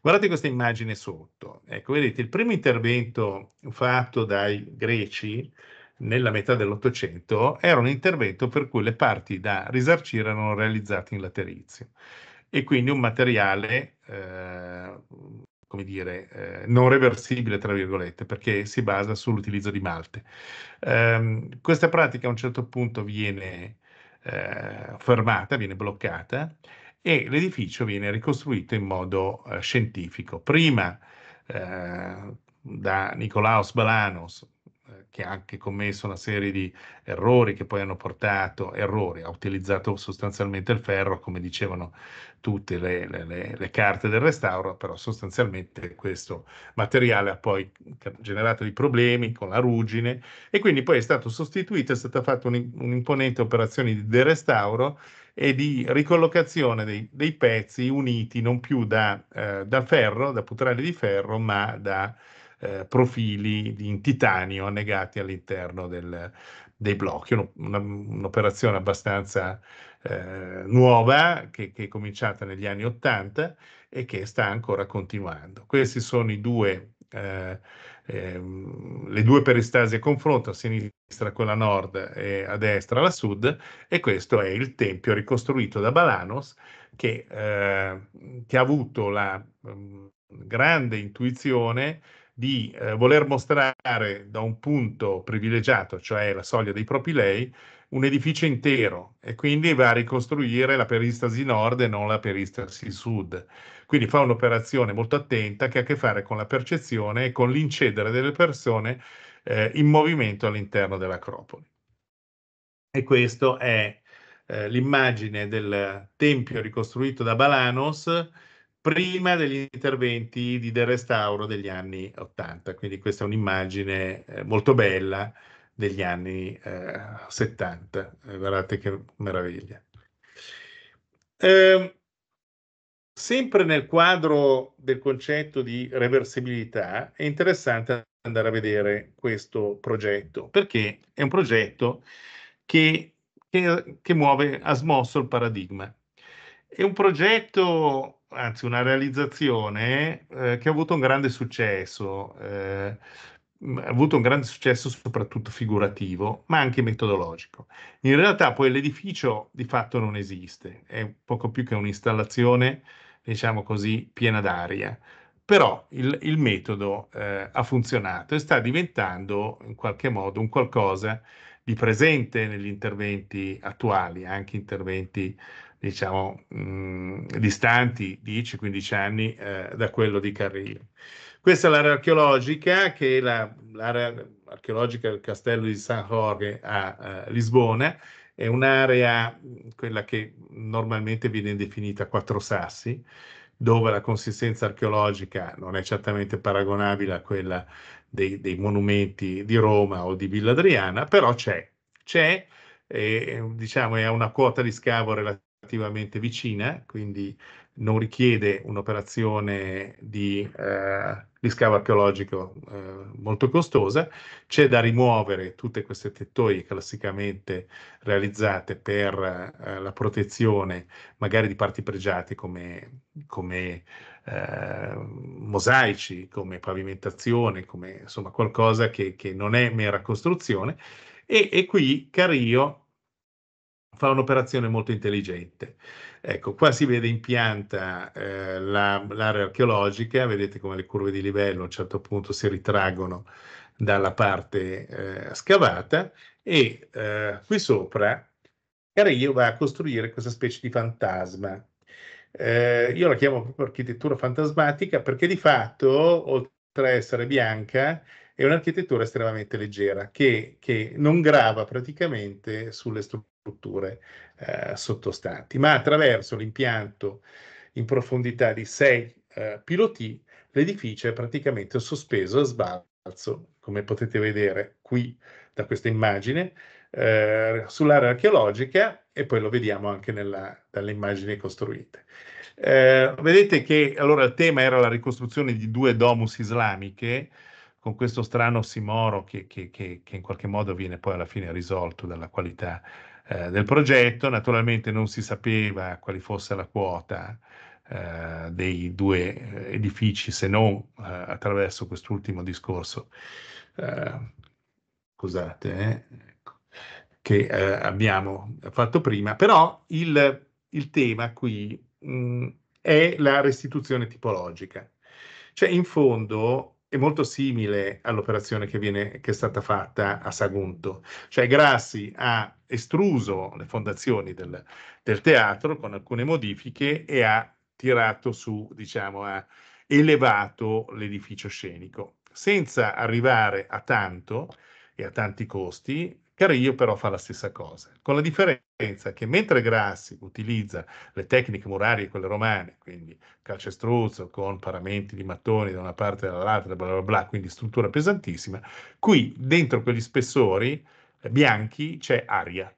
Guardate questa immagine sotto. Ecco, vedete, il primo intervento fatto dai greci nella metà dell'Ottocento era un intervento per cui le parti da risarcire erano realizzate in laterizio e quindi un materiale, eh, come dire, eh, non reversibile, tra virgolette, perché si basa sull'utilizzo di malte. Eh, questa pratica a un certo punto viene eh, fermata, viene bloccata e l'edificio viene ricostruito in modo eh, scientifico. Prima eh, da Nicolaos Balanos, eh, che ha anche commesso una serie di errori che poi hanno portato, errori, ha utilizzato sostanzialmente il ferro, come dicevano tutte le, le, le carte del restauro, però sostanzialmente questo materiale ha poi generato dei problemi con la ruggine e quindi poi è stato sostituito, è stata fatta un'imponente operazione di restauro e di ricollocazione dei, dei pezzi uniti non più da, eh, da ferro, da putrale di ferro, ma da eh, profili in titanio annegati all'interno del, dei blocchi. Una, un'operazione abbastanza eh, nuova che, che, è cominciata negli anni Ottanta e che sta ancora continuando. Questi sono i due. Eh, ehm, le due peristasi a confronto, a sinistra quella nord e a destra la sud, e questo è il tempio ricostruito da Balanos che, eh, che ha avuto la mh, mm, grande intuizione di eh, voler mostrare da un punto privilegiato, cioè la soglia dei propilei, un edificio intero e quindi va a ricostruire la peristasi nord e non la peristasi sud. Quindi fa un'operazione molto attenta che ha a che fare con la percezione e con l'incedere delle persone eh, in movimento all'interno dell'acropoli. E questa è eh, l'immagine del tempio ricostruito da Balanos prima degli interventi di del restauro degli anni 80, quindi questa è un'immagine eh, molto bella degli anni eh, 70, eh, guardate che meraviglia. Ehm, sempre nel quadro del concetto di reversibilità è interessante andare a vedere questo progetto, perché è un progetto che, che, che muove, ha smosso il paradigma. È un progetto anzi una realizzazione eh, che ha avuto un grande successo, eh, ha avuto un grande successo soprattutto figurativo, ma anche metodologico. In realtà poi l'edificio di fatto non esiste, è poco più che un'installazione, diciamo così, piena d'aria. Però il, il metodo eh, ha funzionato e sta diventando in qualche modo un qualcosa di presente negli interventi attuali, anche interventi diciamo, mh, distanti 10-15 anni eh, da quello di Carrillo. Questa è l'area archeologica, che è la, l'area archeologica del castello di San Jorge a eh, Lisbona, è un'area, quella che normalmente viene definita quattro sassi, dove la consistenza archeologica non è certamente paragonabile a quella dei, dei monumenti di Roma o di Villa Adriana, però c'è, c'è, e, diciamo, è una quota di scavo relativa relativamente vicine, quindi non richiede un'operazione di eh, discavo archeologico eh, molto costosa. C'è da rimuovere tutte queste tettoie classicamente realizzate per eh, la protezione magari di parti pregiate come, come eh, mosaici, come pavimentazione, come insomma qualcosa che, che non è mera costruzione. E, e qui Cario fa un'operazione molto intelligente. Ecco, qua si vede in pianta eh, la, l'area archeologica, vedete come le curve di livello a un certo punto si ritraggono dalla parte eh, scavata e eh, qui sopra Careglio va a costruire questa specie di fantasma. Eh, io la chiamo proprio architettura fantasmatica perché di fatto, oltre a essere bianca, è un'architettura estremamente leggera che, che non grava praticamente sulle strutture strutture eh, sottostanti, ma attraverso l'impianto in profondità di sei eh, piloti l'edificio è praticamente sospeso a sbalzo, come potete vedere qui da questa immagine, eh, sull'area archeologica e poi lo vediamo anche nella, dalle immagini costruite. Eh, vedete che allora il tema era la ricostruzione di due domus islamiche con questo strano simoro che, che, che, che in qualche modo viene poi alla fine risolto dalla qualità eh, del progetto. Naturalmente non si sapeva quali fosse la quota eh, dei due eh, edifici se non attraverso quest'ultimo discorso. scusate, ecco, che abbiamo fatto prima, però il, il tema qui mh, mm, è la restituzione tipologica. Cioè, in fondo, è molto simile all'operazione che, viene, che è stata fatta a Sagunto, cioè Grassi ha estruso le fondazioni del, del teatro con alcune modifiche e ha tirato su, diciamo, ha elevato l'edificio scenico, senza arrivare a tanto e a tanti costi, Carillo però fa la stessa cosa, con la differenza che mentre Grassi utilizza le tecniche murarie, quelle romane, quindi calcestruzzo con paramenti di mattoni da una parte e dall'altra, bla bla bla, quindi struttura pesantissima, qui dentro quegli spessori eh, bianchi c'è aria,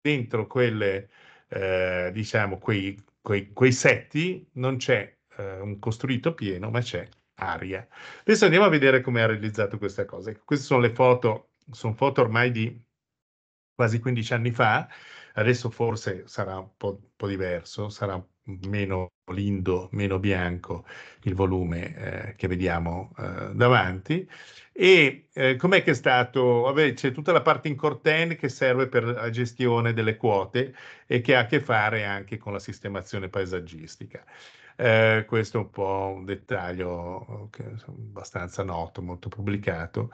dentro quelle, eh, diciamo, quei, quei, quei, setti non c'è eh, un costruito pieno, ma c'è aria. Adesso andiamo a vedere come ha realizzato questa cosa. Ecco, queste sono le foto sono foto ormai di quasi 15 anni fa, adesso forse sarà un po', un po diverso, sarà meno lindo, meno bianco il volume eh, che vediamo eh, davanti. E eh, com'è che è stato? Vabbè, c'è tutta la parte in Corten che serve per la gestione delle quote e che ha a che fare anche con la sistemazione paesaggistica. Eh, questo è un po' un dettaglio eh, che è abbastanza noto, molto pubblicato,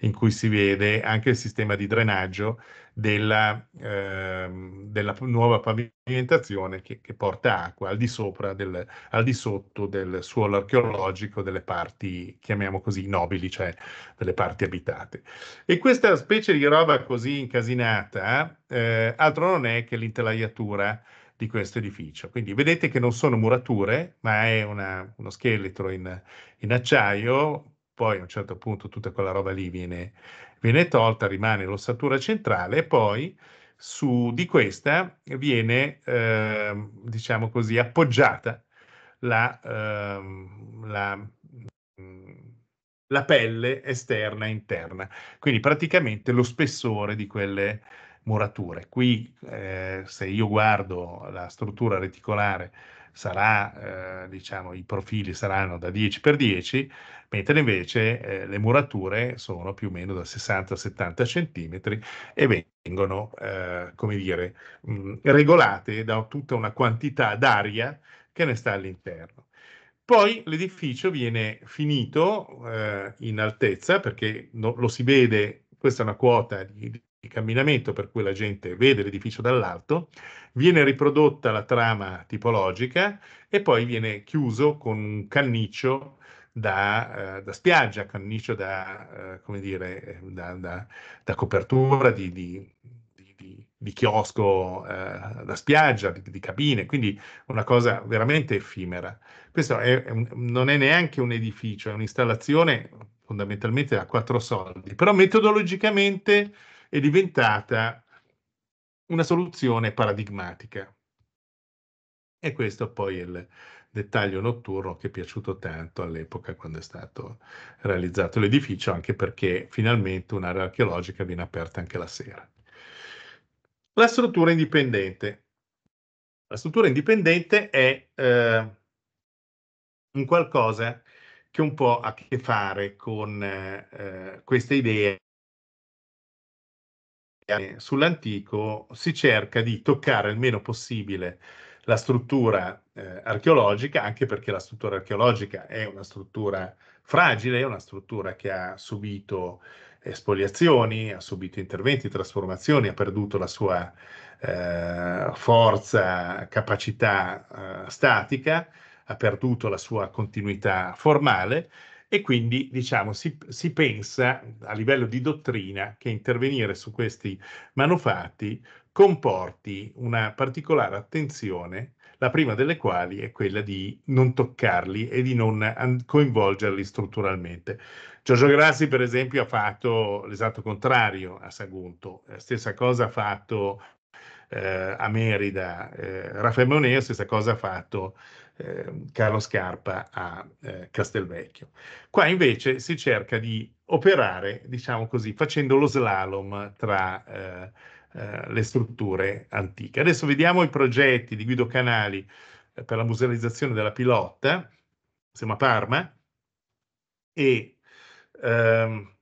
in cui si vede anche il sistema di drenaggio della, eh, della nuova pavimentazione che, che, porta acqua al di, sopra del, al di sotto del suolo archeologico delle parti, chiamiamo così, nobili, cioè delle parti abitate. E questa specie di roba così incasinata eh, altro non è che l'intelaiatura di questo edificio. Quindi vedete che non sono murature, ma è una, uno scheletro in, in acciaio poi a un certo punto tutta quella roba lì viene, viene tolta, rimane l'ossatura centrale e poi su di questa viene, eh, diciamo così, appoggiata la, eh, la, la pelle esterna e interna, quindi praticamente lo spessore di quelle murature. Qui eh, se io guardo la struttura reticolare sarà, eh, diciamo, i profili saranno da 10x10, mentre invece eh, le murature sono più o meno da 60-70 cm e vengono, eh, come dire, mh, mm, regolate da tutta una quantità d'aria che ne sta all'interno. Poi l'edificio viene finito eh, in altezza perché no, lo si vede, questa è una quota di, di camminamento per cui la gente vede l'edificio dall'alto, viene riprodotta la trama tipologica e poi viene chiuso con un canniccio da, eh, da spiaggia, canniccio da, eh, come dire, ehm, da, da, da copertura di, di, di, di chiosco eh, da spiaggia, di, cabine, quindi una cosa veramente effimera. Questo è, è un, non è neanche un edificio, è un'installazione fondamentalmente a quattro soldi, però metodologicamente è diventata una soluzione paradigmatica. E questo poi è il dettaglio notturno che è piaciuto tanto all'epoca quando è stato realizzato l'edificio, anche perché finalmente un'area archeologica viene aperta anche la sera. La struttura indipendente. La struttura indipendente è eh, un qualcosa che un po' ha a che fare con eh, questa idea eh, sull'antico si cerca di toccare il meno possibile la struttura eh, archeologica, anche perché la struttura archeologica è una struttura fragile, è una struttura che ha subito espoliazioni, ha subito interventi, trasformazioni, ha perduto la sua eh, forza, capacità eh, statica, ha perduto la sua continuità formale e quindi diciamo, si, si, pensa a livello di dottrina che intervenire su questi manufatti comporti una particolare attenzione, la prima delle quali è quella di non toccarli e di non coinvolgerli strutturalmente. Giorgio Grassi, per esempio, ha fatto l'esatto contrario a Sagunto, la stessa cosa ha fatto eh, a Merida, eh, Raffaele Moneo, stessa cosa ha fatto eh, Carlo Scarpa a eh, Castelvecchio. Qua invece si cerca di operare, diciamo così, facendo lo slalom tra eh, eh, le strutture antiche. Adesso vediamo i progetti di Guido Canali eh, per la musealizzazione della Pilotta, siamo a Parma, e ehm,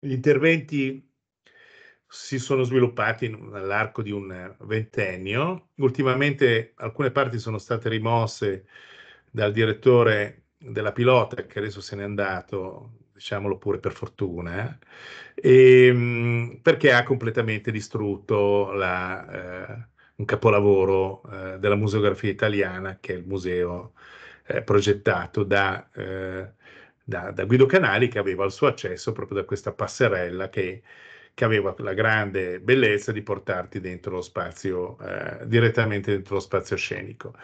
gli interventi si sono sviluppati nell'arco di un eh, ventennio. Ultimamente alcune parti sono state rimosse dal direttore della pilota che adesso se n'è andato, diciamolo pure per fortuna, e, eh. ehm, perché ha completamente distrutto la, eh, un capolavoro eh, della museografia italiana che è il museo eh, progettato da, da, da Guido Canali che aveva il suo accesso proprio da questa passerella che che aveva la grande bellezza di portarti dentro lo spazio, eh, direttamente dentro lo spazio scenico.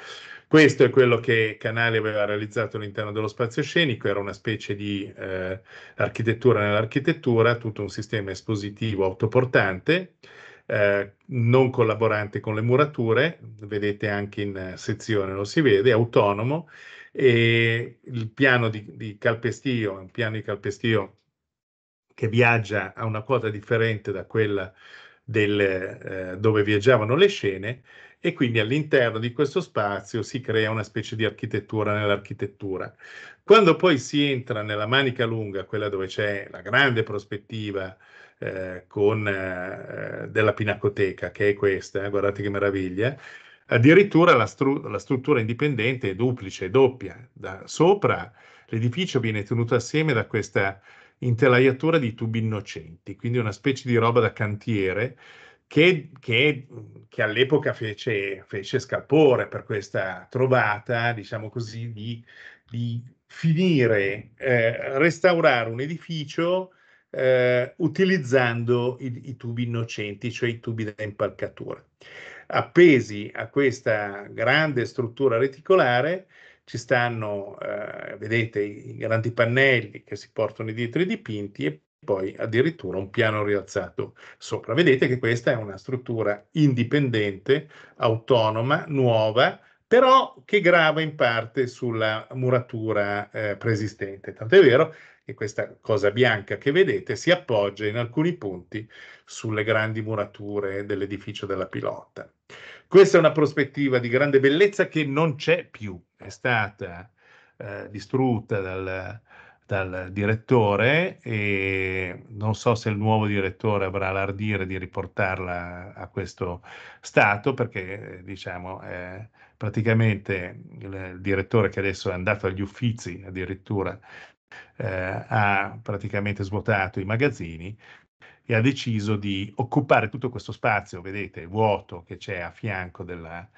Questo è quello che Canale aveva realizzato all'interno dello spazio scenico, era una specie di eh, architettura nell'architettura, tutto un sistema espositivo autoportante, eh, non collaborante con le murature, vedete anche in sezione, lo si vede, autonomo, e il piano di, di calpestio, un piano di calpestio che viaggia a una quota differente da quella del, eh, dove viaggiavano le scene e quindi all'interno di questo spazio si crea una specie di architettura nell'architettura. Quando poi si entra nella manica lunga, quella dove c'è la grande prospettiva eh, con, eh, della pinacoteca, che è questa, eh, guardate che meraviglia, addirittura la, stru- la struttura indipendente è duplice, è doppia. Da sopra l'edificio viene tenuto assieme da questa intelaiatura di tubi innocenti, quindi una specie di roba da cantiere che, che, che all'epoca fece, fece, scalpore per questa trovata, diciamo così, di, di finire, eh, restaurare un edificio eh, utilizzando i, i tubi innocenti, cioè i tubi da impalcatura. Appesi a questa grande struttura reticolare, ci stanno, eh, vedete, i grandi pannelli che si portano dietro i dipinti e poi addirittura un piano rialzato sopra. Vedete che questa è una struttura indipendente, autonoma, nuova, però che grava in parte sulla muratura eh, preesistente. Tant'è vero che questa cosa bianca che vedete si appoggia in alcuni punti sulle grandi murature dell'edificio della pilota. Questa è una prospettiva di grande bellezza che non c'è più, è stata eh, distrutta dal, dal direttore e non so se il nuovo direttore avrà l'ardire di riportarla a questo stato perché eh, diciamo eh, praticamente il, direttore che adesso è andato agli uffizi addirittura eh, ha praticamente svuotato i magazzini e ha deciso di occupare tutto questo spazio, vedete, vuoto che c'è a fianco della,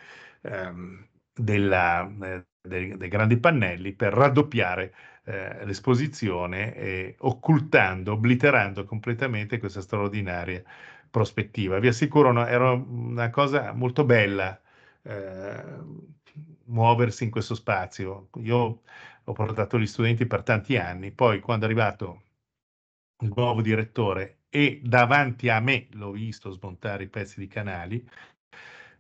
ehm, della, eh, dei, dei, grandi pannelli per raddoppiare eh, l'esposizione e occultando, obliterando completamente questa straordinaria prospettiva. Vi assicuro, no, era una cosa molto bella eh, muoversi in questo spazio. Io ho portato gli studenti per tanti anni, poi quando è arrivato il nuovo direttore e davanti a me l'ho visto smontare i pezzi di canali,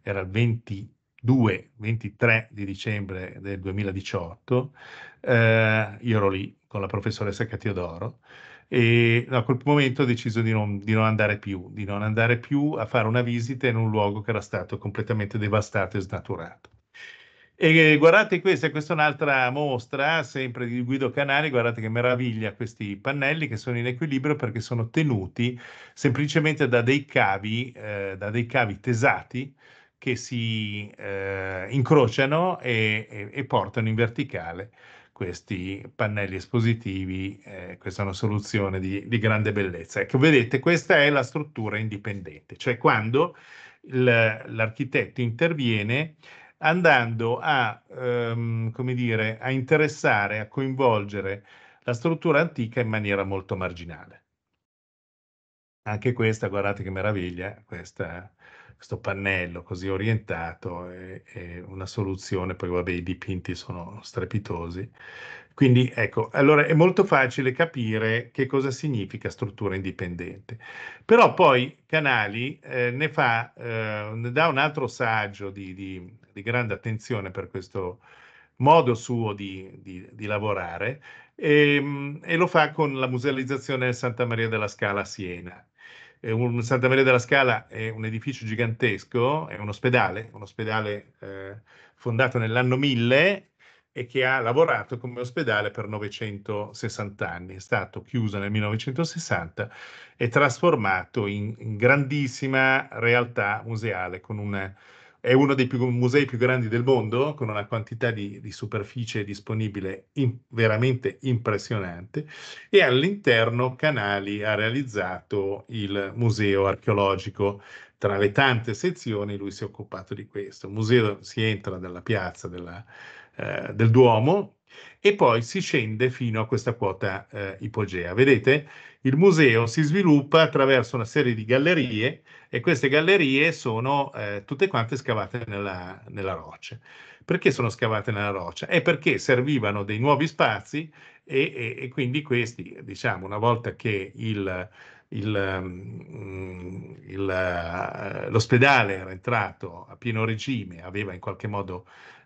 era il 22-23 di dicembre del 2018, eh, io ero lì con la professoressa Cattiodoro, e a quel momento ho deciso di non, di non, andare più, di non andare più a fare una visita in un luogo che era stato completamente devastato e snaturato. E guardate questa, questa è un'altra mostra, sempre di Guido Canali, guardate che meraviglia questi pannelli che sono in equilibrio perché sono tenuti semplicemente da dei cavi, eh, da dei cavi tesati che si eh, incrociano e, e, e portano in verticale questi pannelli espositivi, eh, questa è una soluzione di, di, grande bellezza. Ecco, vedete, questa è la struttura indipendente, cioè quando l'architetto interviene andando a, ehm, come dire, a interessare, a coinvolgere la struttura antica in maniera molto marginale. Anche questa, guardate che meraviglia, questa questo pannello così orientato è, è, una soluzione, poi vabbè i dipinti sono strepitosi. Quindi ecco, allora è molto facile capire che cosa significa struttura indipendente. Però poi Canali eh, ne, fa, eh, ne dà un altro saggio di, di, di, grande attenzione per questo modo suo di, di lavorare e, ehm, e lo fa con la musealizzazione Santa Maria della Scala a Siena eh, un Santa Maria della Scala è un edificio gigantesco, è un ospedale, un ospedale eh, fondato nell'anno 1000 e che ha lavorato come ospedale per 960 anni. È stato chiuso nel 1960 e trasformato in, in grandissima realtà museale con una è uno dei più, musei più grandi del mondo, con una quantità di, di superficie disponibile in, veramente impressionante, e all'interno Canali ha realizzato il museo archeologico. Tra le tante sezioni lui si è occupato di questo. Il museo si entra dalla piazza della, eh, del Duomo, e poi si scende fino a questa quota eh, ipogea. Vedete? Il museo si sviluppa attraverso una serie di gallerie e queste gallerie sono eh, tutte quante scavate nella, nella, roccia. Perché sono scavate nella roccia? È perché servivano dei nuovi spazi e, e, e quindi questi, diciamo, una volta che il, il, mm, il, eh, l'ospedale era entrato a pieno regime, aveva in qualche modo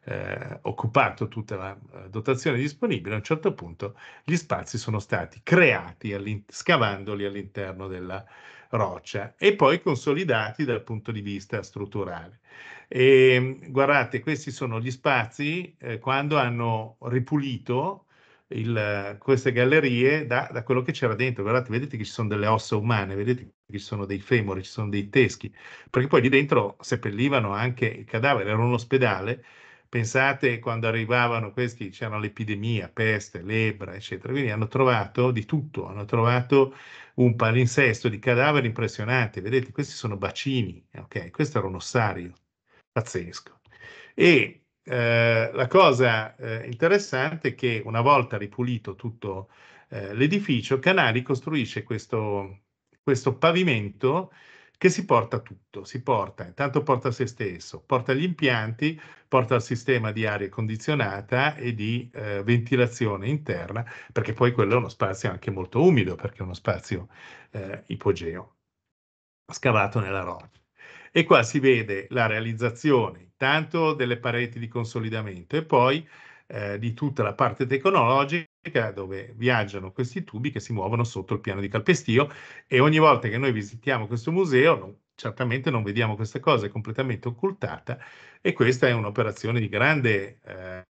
eh, occupato tutta la eh, dotazione disponibile, a un certo punto gli spazi sono stati creati scavandoli all'interno della roccia e poi consolidati dal punto di vista strutturale. E, ehm, guardate, questi sono gli spazi eh, quando hanno ripulito il, queste gallerie da, da, quello che c'era dentro. Guardate, vedete che ci sono delle ossa umane, vedete che ci sono dei femori, ci sono dei teschi, perché poi lì dentro seppellivano anche i cadaveri, era un ospedale Pensate quando arrivavano questi, c'era l'epidemia, peste, lebbra, eccetera, quindi hanno trovato di tutto, hanno trovato un palinsesto di cadaveri impressionanti, vedete, questi sono bacini, ok? Questo era un ossario, pazzesco. E eh, la cosa eh, interessante è che una volta ripulito tutto eh, l'edificio, Canali costruisce questo, questo pavimento che si porta tutto, si porta, intanto porta se stesso, porta gli impianti, porta il sistema di aria condizionata e di eh, ventilazione interna, perché poi quello è uno spazio anche molto umido, perché è uno spazio eh, ipogeo, scavato nella roccia. E qua si vede la realizzazione intanto delle pareti di consolidamento e poi eh, di tutta la parte tecnologica dove viaggiano questi tubi che si muovono sotto il piano di calpestio e ogni volta che noi visitiamo questo museo non, certamente non vediamo questa cosa, è completamente occultata e questa è un'operazione di grande... Eh,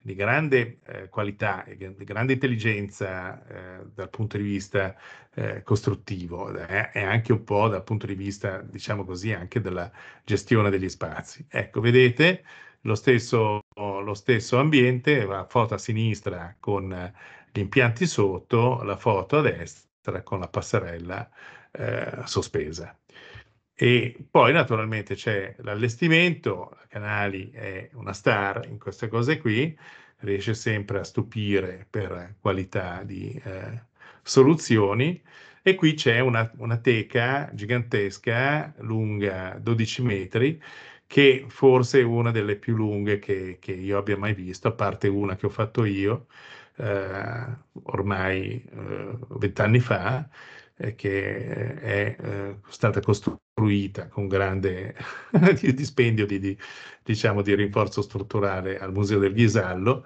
di grande eh, qualità e di grande intelligenza eh, dal punto di vista eh, costruttivo e anche un po' dal punto di vista, diciamo così, anche della gestione degli spazi. Ecco, vedete, lo stesso, lo stesso ambiente, la foto a sinistra con gli impianti sotto, la foto a destra con la passerella eh, sospesa. E poi naturalmente c'è l'allestimento, Canali è una star in queste cose qui, riesce sempre a stupire per qualità di eh, soluzioni e qui c'è una, una teca gigantesca lunga 12 metri che forse è una delle più lunghe che, che io abbia mai visto, a parte una che ho fatto io eh, ormai eh, vent'anni eh, fa, eh, che eh, è eh, stata costruita con grande dispendio di, di, diciamo, di rinforzo strutturale al Museo del Ghisallo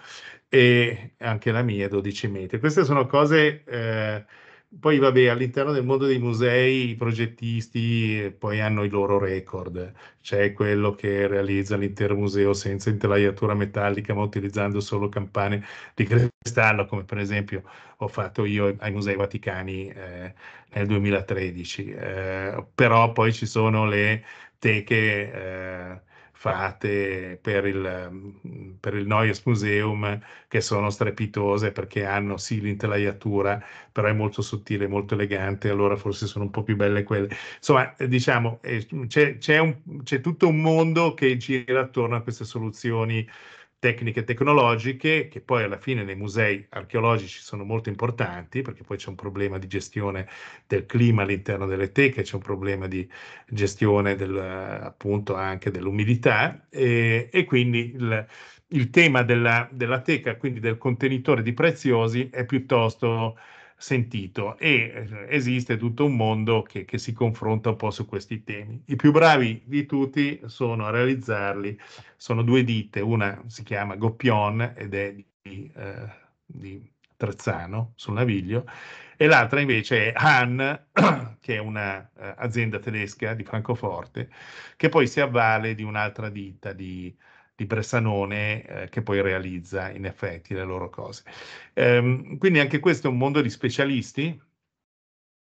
e anche la mia 12 metri. Queste sono cose poi vabbè, all'interno del mondo dei musei i progettisti eh, poi hanno i loro record. C'è quello che realizza l'intero museo senza intelaiatura metallica, ma utilizzando solo campane di cristallo, come per esempio ho fatto io ai Musei Vaticani eh, nel 2013. Eh, però poi ci sono le teche. Eh, fate per il, mhmm, per il Neues Museum che sono strepitose perché hanno sì l'intelaiatura, però è molto sottile, molto elegante, allora forse sono un po' più belle quelle. Insomma, eh, diciamo, eh, c'è, c'è, un, c'è tutto un mondo che gira attorno a queste soluzioni tecniche tecnologiche che poi alla fine nei musei archeologici sono molto importanti perché poi c'è un problema di gestione del clima all'interno delle teche, c'è un problema di gestione del, appunto anche dell'umidità e, e quindi il, il tema della, della teca, quindi del contenitore di preziosi, è piuttosto sentito e eh, esiste tutto un mondo che, che, si confronta un po' su questi temi. I più bravi di tutti sono a realizzarli, sono due ditte, una si chiama Goppion ed è di, eh, di Trezzano, sul Naviglio, e l'altra invece è Han, che è un'azienda eh, tedesca di Francoforte, che poi si avvale di un'altra ditta di... Eh, di Bressanone eh, che poi realizza in effetti le loro cose. Ehm, quindi anche questo è un mondo di specialisti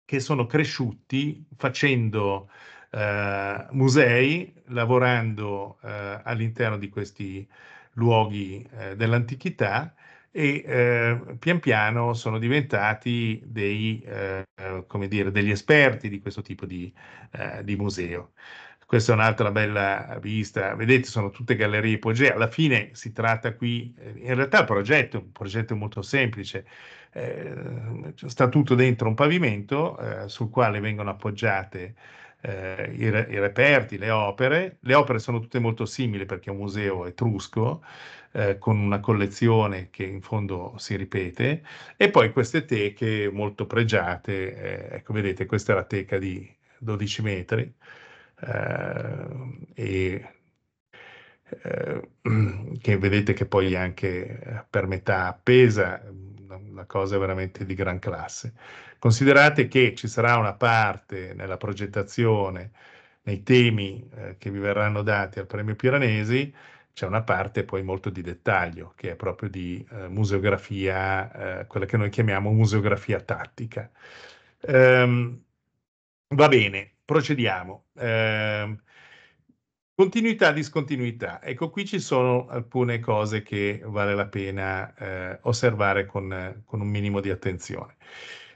che sono cresciuti facendo eh, musei, lavorando eh, all'interno di questi luoghi eh, dell'antichità e eh, pian piano sono diventati dei, eh, eh dire, degli esperti di questo tipo di, eh, di museo. Questa è un'altra bella vista, vedete sono tutte gallerie ipogee, alla fine si tratta qui, eh, in realtà il progetto è un progetto molto semplice, eh, sta tutto dentro un pavimento eh, sul quale vengono appoggiate eh, i, re, i, reperti, le opere. Le opere sono tutte molto simili perché è un museo etrusco eh, con una collezione che in fondo si ripete e poi queste teche molto pregiate. Eh, ecco, vedete, questa è la teca di 12 metri eh, e eh, che vedete che poi anche per metà appesa, una cosa veramente di gran classe. Considerate che ci sarà una parte nella progettazione, nei temi eh, che vi verranno dati al premio Piranesi, c'è una parte poi molto di dettaglio, che è proprio di eh, museografia, eh, quella che noi chiamiamo museografia tattica. Ehm, va bene, procediamo. Eh, continuità, discontinuità. Ecco, qui ci sono alcune cose che vale la pena eh, osservare con, con, un minimo di attenzione.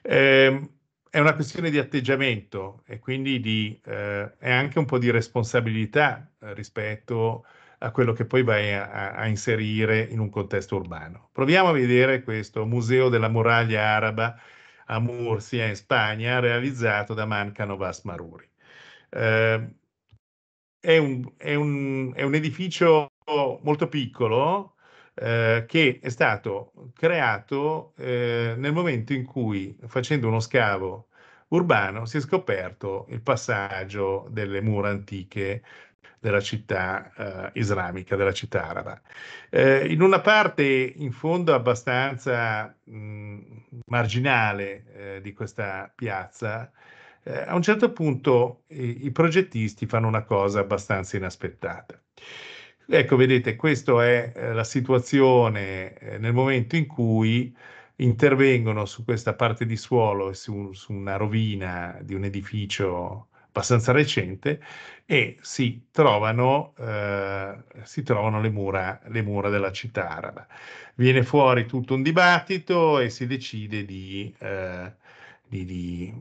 Eh, è una questione di atteggiamento e quindi di, eh, è anche un po' di responsabilità eh, rispetto a quello che poi vai a, a inserire in un contesto urbano. Proviamo a vedere questo Museo della Muraglia Araba a Murcia, in Spagna, realizzato da Mancano Vas Maruri. Eh, è, un, è, un, è, un, edificio molto piccolo eh, che è stato creato eh, nel momento in cui, facendo uno scavo urbano, si è scoperto il passaggio delle mura antiche della città eh, islamica, della città araba. Eh, in una parte in fondo abbastanza mh, marginale eh, di questa piazza, eh, a un certo punto i, i progettisti fanno una cosa abbastanza inaspettata. Ecco, vedete, questa è eh, la situazione eh, nel momento in cui intervengono su questa parte di suolo, su, su una rovina di un edificio abbastanza recente, e si trovano, eh, si trovano le, mura, le, mura, della città araba. Viene fuori tutto un dibattito e si decide di, eh, di, di,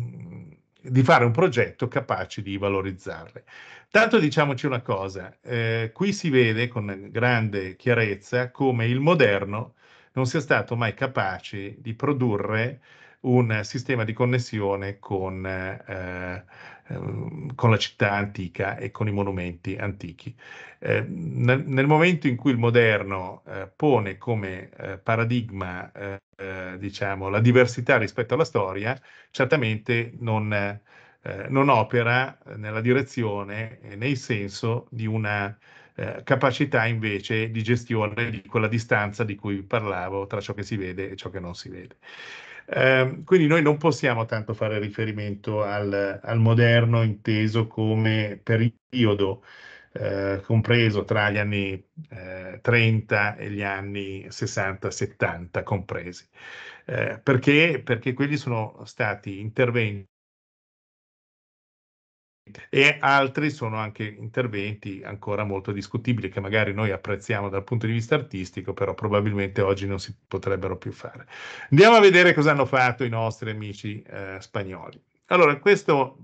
mm, di fare un progetto capace di valorizzarle. Tanto diciamoci una cosa, eh, qui si vede con grande chiarezza come il moderno non sia stato mai capace di produrre un sistema di connessione con, eh, ehm, con la città antica e con i monumenti antichi. Eh, nel, nel, momento in cui il moderno eh, pone come eh, paradigma eh, eh, diciamo, la diversità rispetto alla storia, certamente non, non opera nella direzione e nel senso di una eh, capacità invece di gestione di quella distanza di cui parlavo tra ciò che si vede e ciò che non si vede. Ehm, quindi noi non possiamo tanto fare riferimento al, al moderno inteso come periodo eh, compreso tra gli anni eh, 30 e gli anni 60-70 compresi, eh, perché, perché quelli sono stati interventi e altri sono anche interventi ancora molto discutibili che magari noi apprezziamo dal punto di vista artistico, però probabilmente oggi non si potrebbero più fare. Andiamo a vedere cosa hanno fatto i nostri amici eh, spagnoli. Allora, questo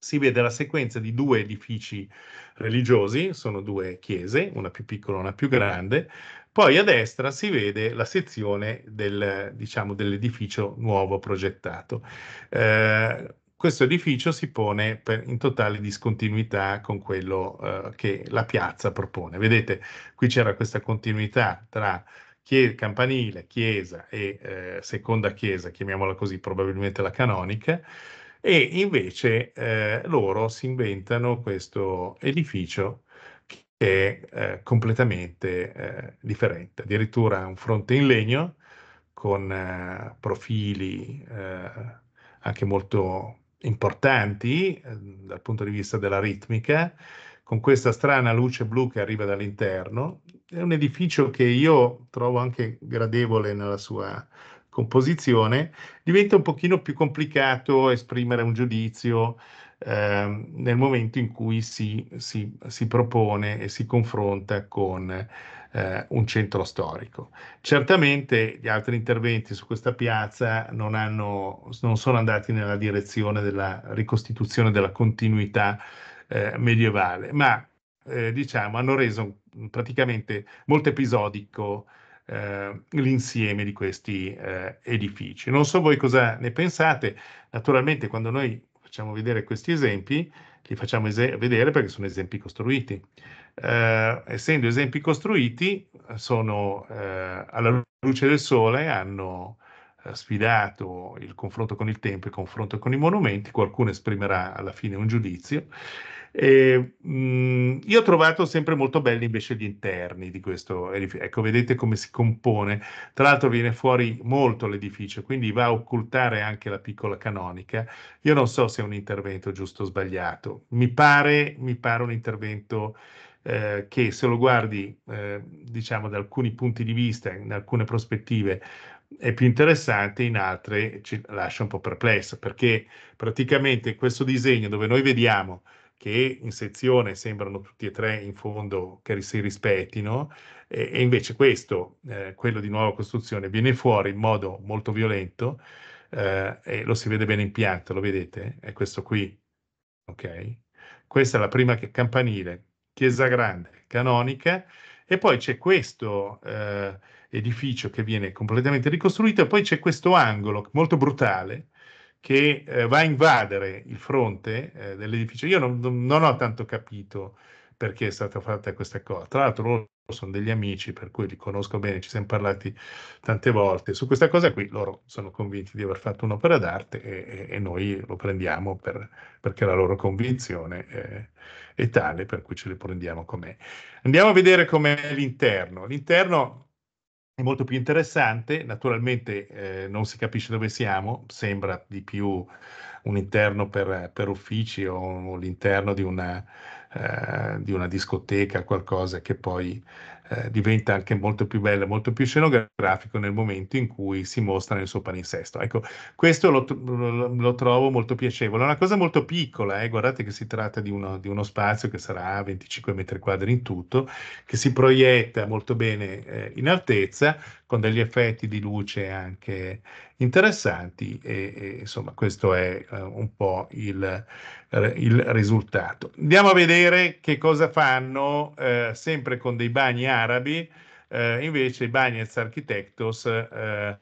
si vede la sequenza di due edifici religiosi, sono due chiese, una più piccola e una più grande. Poi a destra si vede la sezione del, diciamo, dell'edificio nuovo progettato. Eh, questo edificio si pone per, in totale discontinuità con quello eh, che la piazza propone. Vedete, qui c'era questa continuità tra chie- campanile, chiesa e eh, seconda chiesa, chiamiamola così, probabilmente la canonica, e invece eh, loro si inventano questo edificio che è eh, completamente eh, differente, addirittura un fronte in legno con eh, profili anche molto importanti ehm, dal punto di vista della ritmica, con questa strana luce blu che arriva dall'interno. È un edificio che io trovo anche gradevole nella sua composizione. Diventa un pochino più complicato esprimere un giudizio eh, nel momento in cui si, si, si propone e si confronta con eh, un centro storico. Certamente gli altri interventi su questa piazza non, hanno, non sono andati nella direzione della ricostituzione della continuità eh, medievale, ma eh, diciamo hanno reso praticamente molto episodico eh, l'insieme di questi eh, edifici. Non so voi cosa ne pensate, naturalmente quando noi facciamo vedere questi esempi, li facciamo ese- vedere perché sono esempi costruiti. Eh, essendo esempi costruiti, sono eh, alla luce del sole, hanno eh, sfidato il confronto con il tempo, il confronto con i monumenti, qualcuno esprimerà alla fine un giudizio. E, mh, mm, io ho trovato sempre molto belli invece gli interni di questo edificio. Ecco, vedete come si compone. Tra l'altro viene fuori molto l'edificio, quindi va a occultare anche la piccola canonica. Io non so se è un intervento giusto o sbagliato. Mi pare, mi pare un intervento eh, che se lo guardi, eh, diciamo, da alcuni punti di vista, in alcune prospettive, è più interessante, in altre ci lascia un po' perplesso, perché praticamente questo disegno dove noi vediamo che in sezione sembrano tutti e tre in fondo che si rispettino, e, e invece questo, eh, quello di nuova costruzione, viene fuori in modo molto violento eh, e lo si vede bene in pianta, lo vedete? È questo qui, ok? Questa è la prima che, campanile, chiesa grande, canonica, e poi c'è questo... Eh, edificio che viene completamente ricostruito e poi c'è questo angolo molto brutale che eh, va a invadere il fronte eh, dell'edificio. Io non, non, ho tanto capito perché è stata fatta questa cosa. Tra l'altro sono degli amici per cui li conosco bene, ci siamo parlati tante volte. Su questa cosa qui loro sono convinti di aver fatto un'opera d'arte e, e noi lo prendiamo per, perché la loro convinzione è, eh, è tale, per cui ce le prendiamo com'è. Andiamo a vedere com'è l'interno. L'interno molto più interessante, naturalmente eh, non si capisce dove siamo, sembra di più un interno per, per uffici o, o l'interno di una, eh, di una discoteca, qualcosa che poi eh, diventa anche molto più bello, molto più scenografico nel momento in cui si mostra nel suo palinsesto. Ecco, questo lo, lo, lo trovo molto piacevole. È una cosa molto piccola, eh? guardate che si tratta di uno, di uno, spazio che sarà 25 metri quadri in tutto, che si proietta molto bene eh, in altezza con degli effetti di luce anche interessanti e, e insomma questo è uh, un po' il, eh, il, risultato. Andiamo a vedere che cosa fanno eh, sempre con dei bagni arabi, eh, invece Bagnez Architectos eh,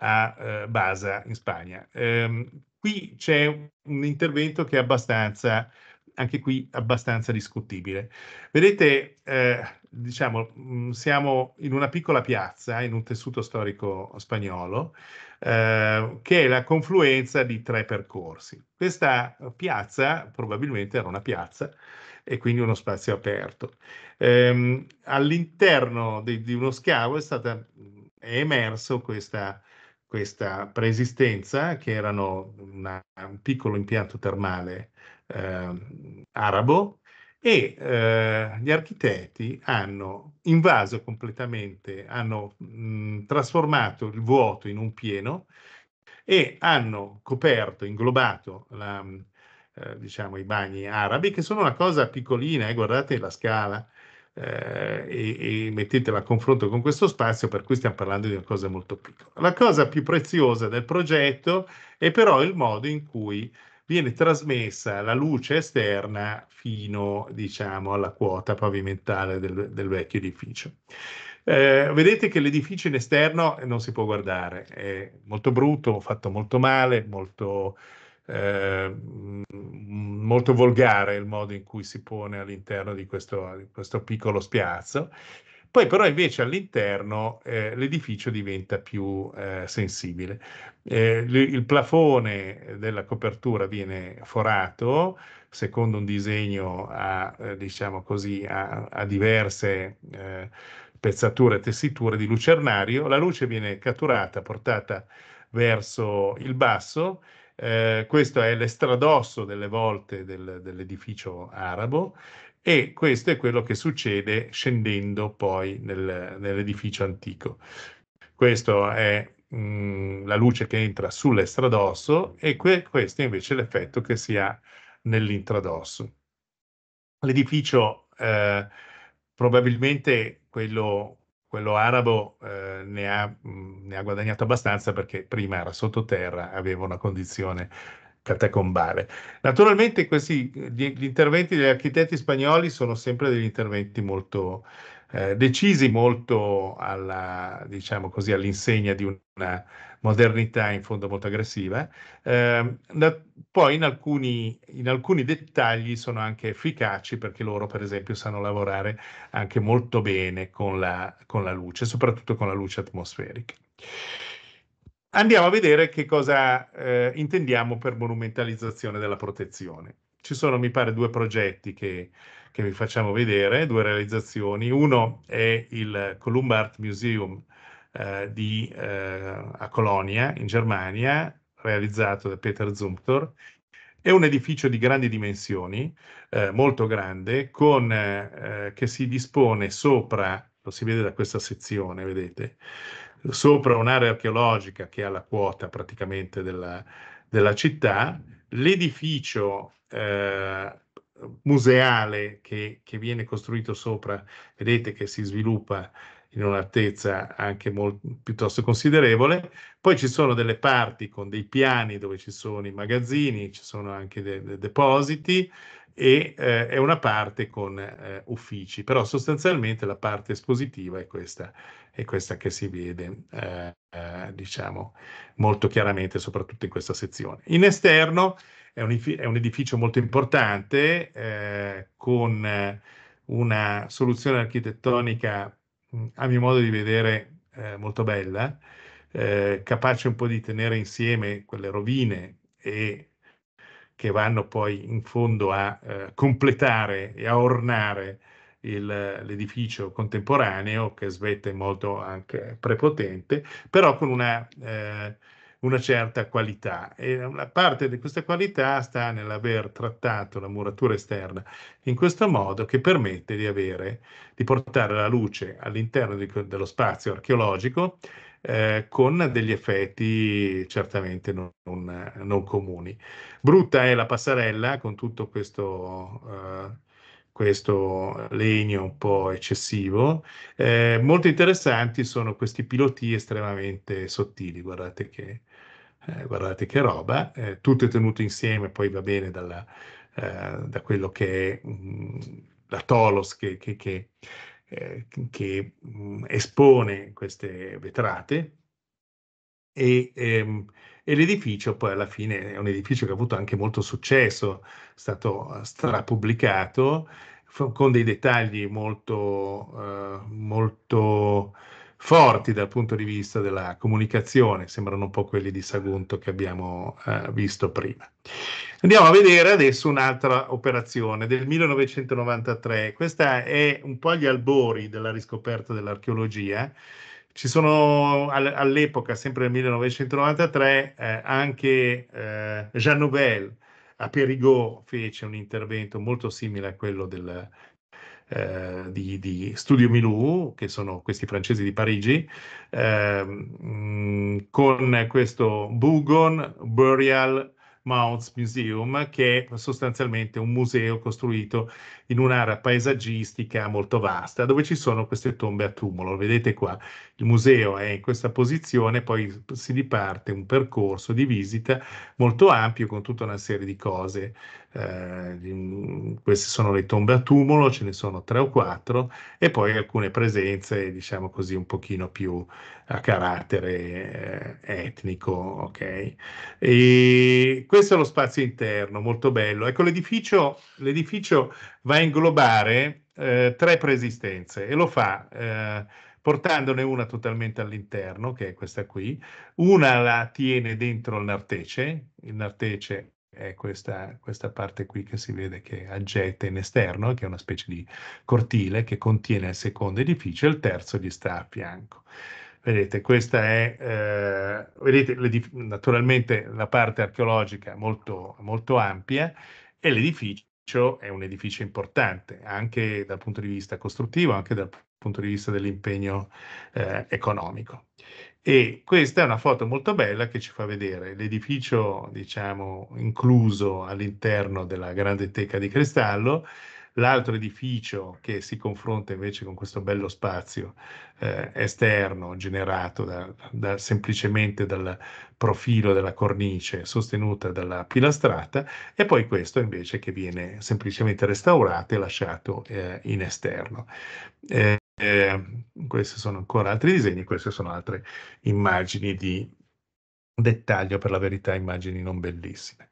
a eh, Basa in Spagna. Ehm, qui c'è un intervento che è abbastanza anche qui abbastanza discutibile. Vedete, eh, diciamo, mm, siamo in una piccola piazza, in un tessuto storico spagnolo, eh, che è la confluenza di tre percorsi. Questa piazza probabilmente era una piazza e quindi uno spazio aperto. Eh, all'interno di, di, uno scavo è, stata, è emerso questa questa preesistenza, che erano una, un piccolo impianto termale eh, arabo e eh, gli architetti hanno invaso completamente, hanno mh, mhmm, trasformato il vuoto in un pieno e hanno coperto, inglobato la, mhmm, eh, diciamo, i bagni arabi, che sono una cosa piccolina, eh, guardate la scala eh, e, e mettetela a confronto con questo spazio, per cui stiamo parlando di una cosa molto piccola. La cosa più preziosa del progetto è però il modo in cui viene trasmessa la luce esterna fino, diciamo, alla quota pavimentale del, del vecchio edificio. Eh, vedete che l'edificio in esterno non si può guardare, è molto brutto, fatto molto male, molto, eh, molto volgare il modo in cui si pone all'interno di questo, di questo piccolo spiazzo. Poi però invece all'interno eh, l'edificio diventa più eh, sensibile. Eh, l- il plafone della copertura viene forato secondo un disegno a, eh, diciamo così, a, a diverse eh, pezzature e tessiture di lucernario. La luce viene catturata, portata verso il basso. Eh, questo è l'estradosso delle volte del, dell'edificio arabo e questo è quello che succede scendendo poi nel, nell'edificio antico. Questa è mh, mm, la luce che entra sull'estradosso e que- questo è invece l'effetto che si ha nell'intradosso. L'edificio eh, probabilmente quello, quello arabo eh, ne, ha, mh, mm, ne ha guadagnato abbastanza perché prima era sottoterra, aveva una condizione catacombale. Naturalmente questi, gli, gli, interventi degli architetti spagnoli sono sempre degli interventi molto eh, decisi, molto alla, diciamo così, all'insegna di una modernità in fondo molto aggressiva. Eh, da, poi in alcuni, in alcuni, dettagli sono anche efficaci perché loro per esempio sanno lavorare anche molto bene con la, con la luce, soprattutto con la luce atmosferica andiamo a vedere che cosa eh, intendiamo per monumentalizzazione della protezione. Ci sono, mi pare, due progetti che, che vi facciamo vedere, due realizzazioni. Uno è il Columba Art Museum eh, di, eh, a Colonia, in Germania, realizzato da Peter Zumthor. È un edificio di grandi dimensioni, eh, molto grande, con, eh, eh, che si dispone sopra, lo si vede da questa sezione, vedete, sopra un'area archeologica che ha la quota praticamente della, della città, l'edificio eh, museale che, che, viene costruito sopra, vedete che si sviluppa in un'altezza anche molto, piuttosto considerevole, poi ci sono delle parti con dei piani dove ci sono i magazzini, ci sono anche dei, dei depositi, e eh, è una parte con eh, uffici, però sostanzialmente la parte espositiva è questa, è questa che si vede, eh, eh diciamo, molto chiaramente, soprattutto in questa sezione. In esterno è un, è un edificio molto importante eh, con eh, una soluzione architettonica, mm, a mio modo di vedere, molto bella, capace un po' di tenere insieme quelle rovine e che vanno poi in fondo a eh, completare e a ornare il, l'edificio contemporaneo che svetta in modo anche prepotente, però con una, eh, una certa qualità. E una parte di questa qualità sta nell'aver trattato la muratura esterna in questo modo che permette di, avere, di portare la luce all'interno di, dello spazio archeologico eh, con degli effetti certamente non, non, eh, non, comuni. Brutta è la passarella con tutto questo, eh, questo legno un po' eccessivo. Eh, molto interessanti sono questi piloti estremamente sottili, guardate che, eh, guardate che roba, tutto è tenuto insieme, poi va bene dalla, da quello che è mh, mm, la Tolos che, che, che eh, che mh, mm, espone queste vetrate e, ehm, e l'edificio poi alla fine è un edificio che ha avuto anche molto successo, è stato eh, strapubblicato con dei dettagli molto, eh, molto forti dal punto di vista della comunicazione, sembrano un po' quelli di Sagunto che abbiamo eh, visto prima. Andiamo a vedere adesso un'altra operazione del 1993. Questa è un po' agli albori della riscoperta dell'archeologia. Ci sono all'epoca, sempre nel 1993, eh, anche eh, Jean Nouvel a Perigò fece un intervento molto simile a quello del, eh, di, di, Studio Milou, che sono questi francesi di Parigi, eh, con questo Bougon, Burial Mounds Museum, che è sostanzialmente un museo costruito in un'area paesaggistica molto vasta, dove ci sono queste tombe a tumulo. Vedete qua, il museo è in questa posizione, poi si riparte un percorso di visita molto ampio con tutta una serie di cose eh, queste sono le tombe a tumulo, ce ne sono tre o quattro, e poi alcune presenze, diciamo così, un pochino più a carattere eh, etnico, ok? E questo è lo spazio interno, molto bello. Ecco, l'edificio, l'edificio va a inglobare eh, tre preesistenze e lo fa eh, portandone una totalmente all'interno, che è questa qui, una la tiene dentro il nartece, il nartece è questa, questa, parte qui che si vede che aggetta in esterno, che è una specie di cortile che contiene il secondo edificio e il terzo gli sta a fianco. Vedete, questa è, eh, vedete, naturalmente la parte archeologica molto, molto ampia e l'edificio è un edificio importante anche dal punto di vista costruttivo, anche dal punto di vista dell'impegno eh, economico. E questa è una foto molto bella che ci fa vedere l'edificio, diciamo, incluso all'interno della grande teca di cristallo, L'altro edificio che si confronta invece con questo bello spazio eh, esterno generato da, da, semplicemente dal profilo della cornice sostenuta dalla pilastrata e poi questo invece che viene semplicemente restaurato e lasciato eh, in esterno. Eh, eh questi sono ancora altri disegni, queste sono altre immagini di dettaglio, per la verità immagini non bellissime.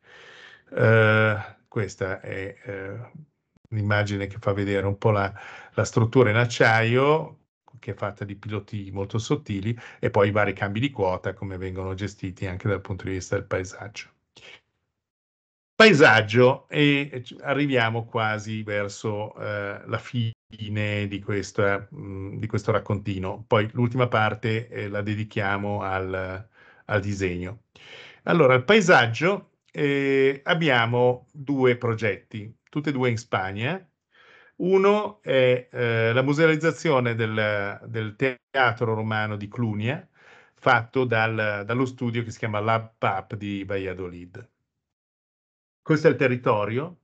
Eh, questa è eh, un'immagine che fa vedere un po' la, la struttura in acciaio che è fatta di piloti molto sottili e poi i vari cambi di quota come vengono gestiti anche dal punto di vista del paesaggio. Paesaggio e arriviamo quasi verso eh, la fine di, questa, mh, mm, di, questo raccontino. Poi l'ultima parte eh, la dedichiamo al, al, disegno. Allora, al paesaggio eh, abbiamo due progetti tutte e due in Spagna. Uno è eh, la musealizzazione del, del, teatro romano di Clunia, fatto dal, dallo studio che si chiama Lab Pap di Valladolid. Questo è il territorio.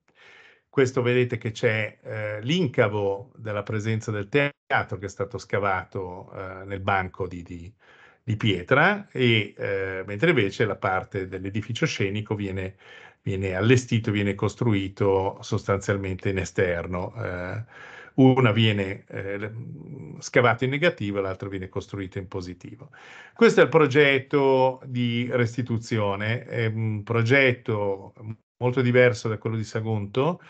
Questo vedete che c'è eh, l'incavo della presenza del teatro che è stato scavato eh, nel banco di, di, di pietra, e, eh, mentre invece la parte dell'edificio scenico viene viene allestito, viene costruito sostanzialmente in esterno. Eh, una viene eh, scavata in negativo, l'altra viene costruita in positivo. Questo è il progetto di restituzione, è un progetto molto diverso da quello di Sagunto,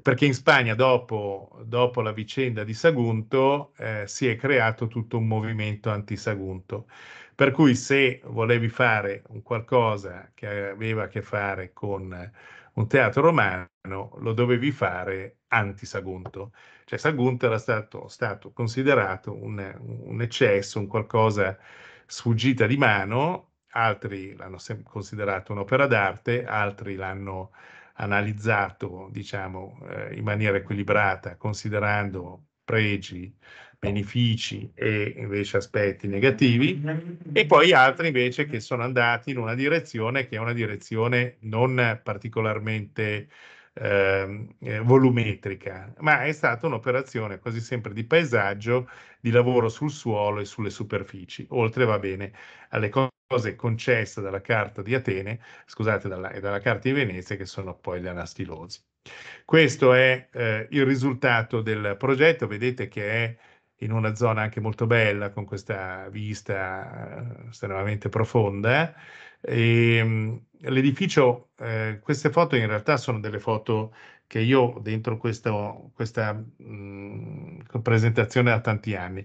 perché in Spagna dopo, dopo la vicenda di Sagunto eh, si è creato tutto un movimento anti-Sagunto. Per cui se volevi fare un qualcosa che aveva a che fare con eh, un teatro romano, lo dovevi fare anti-Sagunto. Cioè Sagunto era stato, stato considerato un, un eccesso, un qualcosa sfuggita di mano, altri l'hanno considerato un'opera d'arte, altri l'hanno analizzato diciamo, eh, in maniera equilibrata, considerando pregi, benefici e invece aspetti negativi, e poi altri invece che sono andati in una direzione che è una direzione non particolarmente ehm, eh, volumetrica, ma è stata un'operazione quasi sempre di paesaggio, di lavoro sul suolo e sulle superfici, oltre va bene alle cose concesse dalla carta di Atene, scusate, dalla, dalla carta di Venezia, che sono poi le anastilosi. Questo è eh, il risultato del progetto, vedete che è in una zona anche molto bella, con questa vista eh, estremamente profonda. E, eh. ehm, l'edificio, eh, queste foto in realtà sono delle foto che io dentro questo, questa mh, mm, presentazione da tanti anni.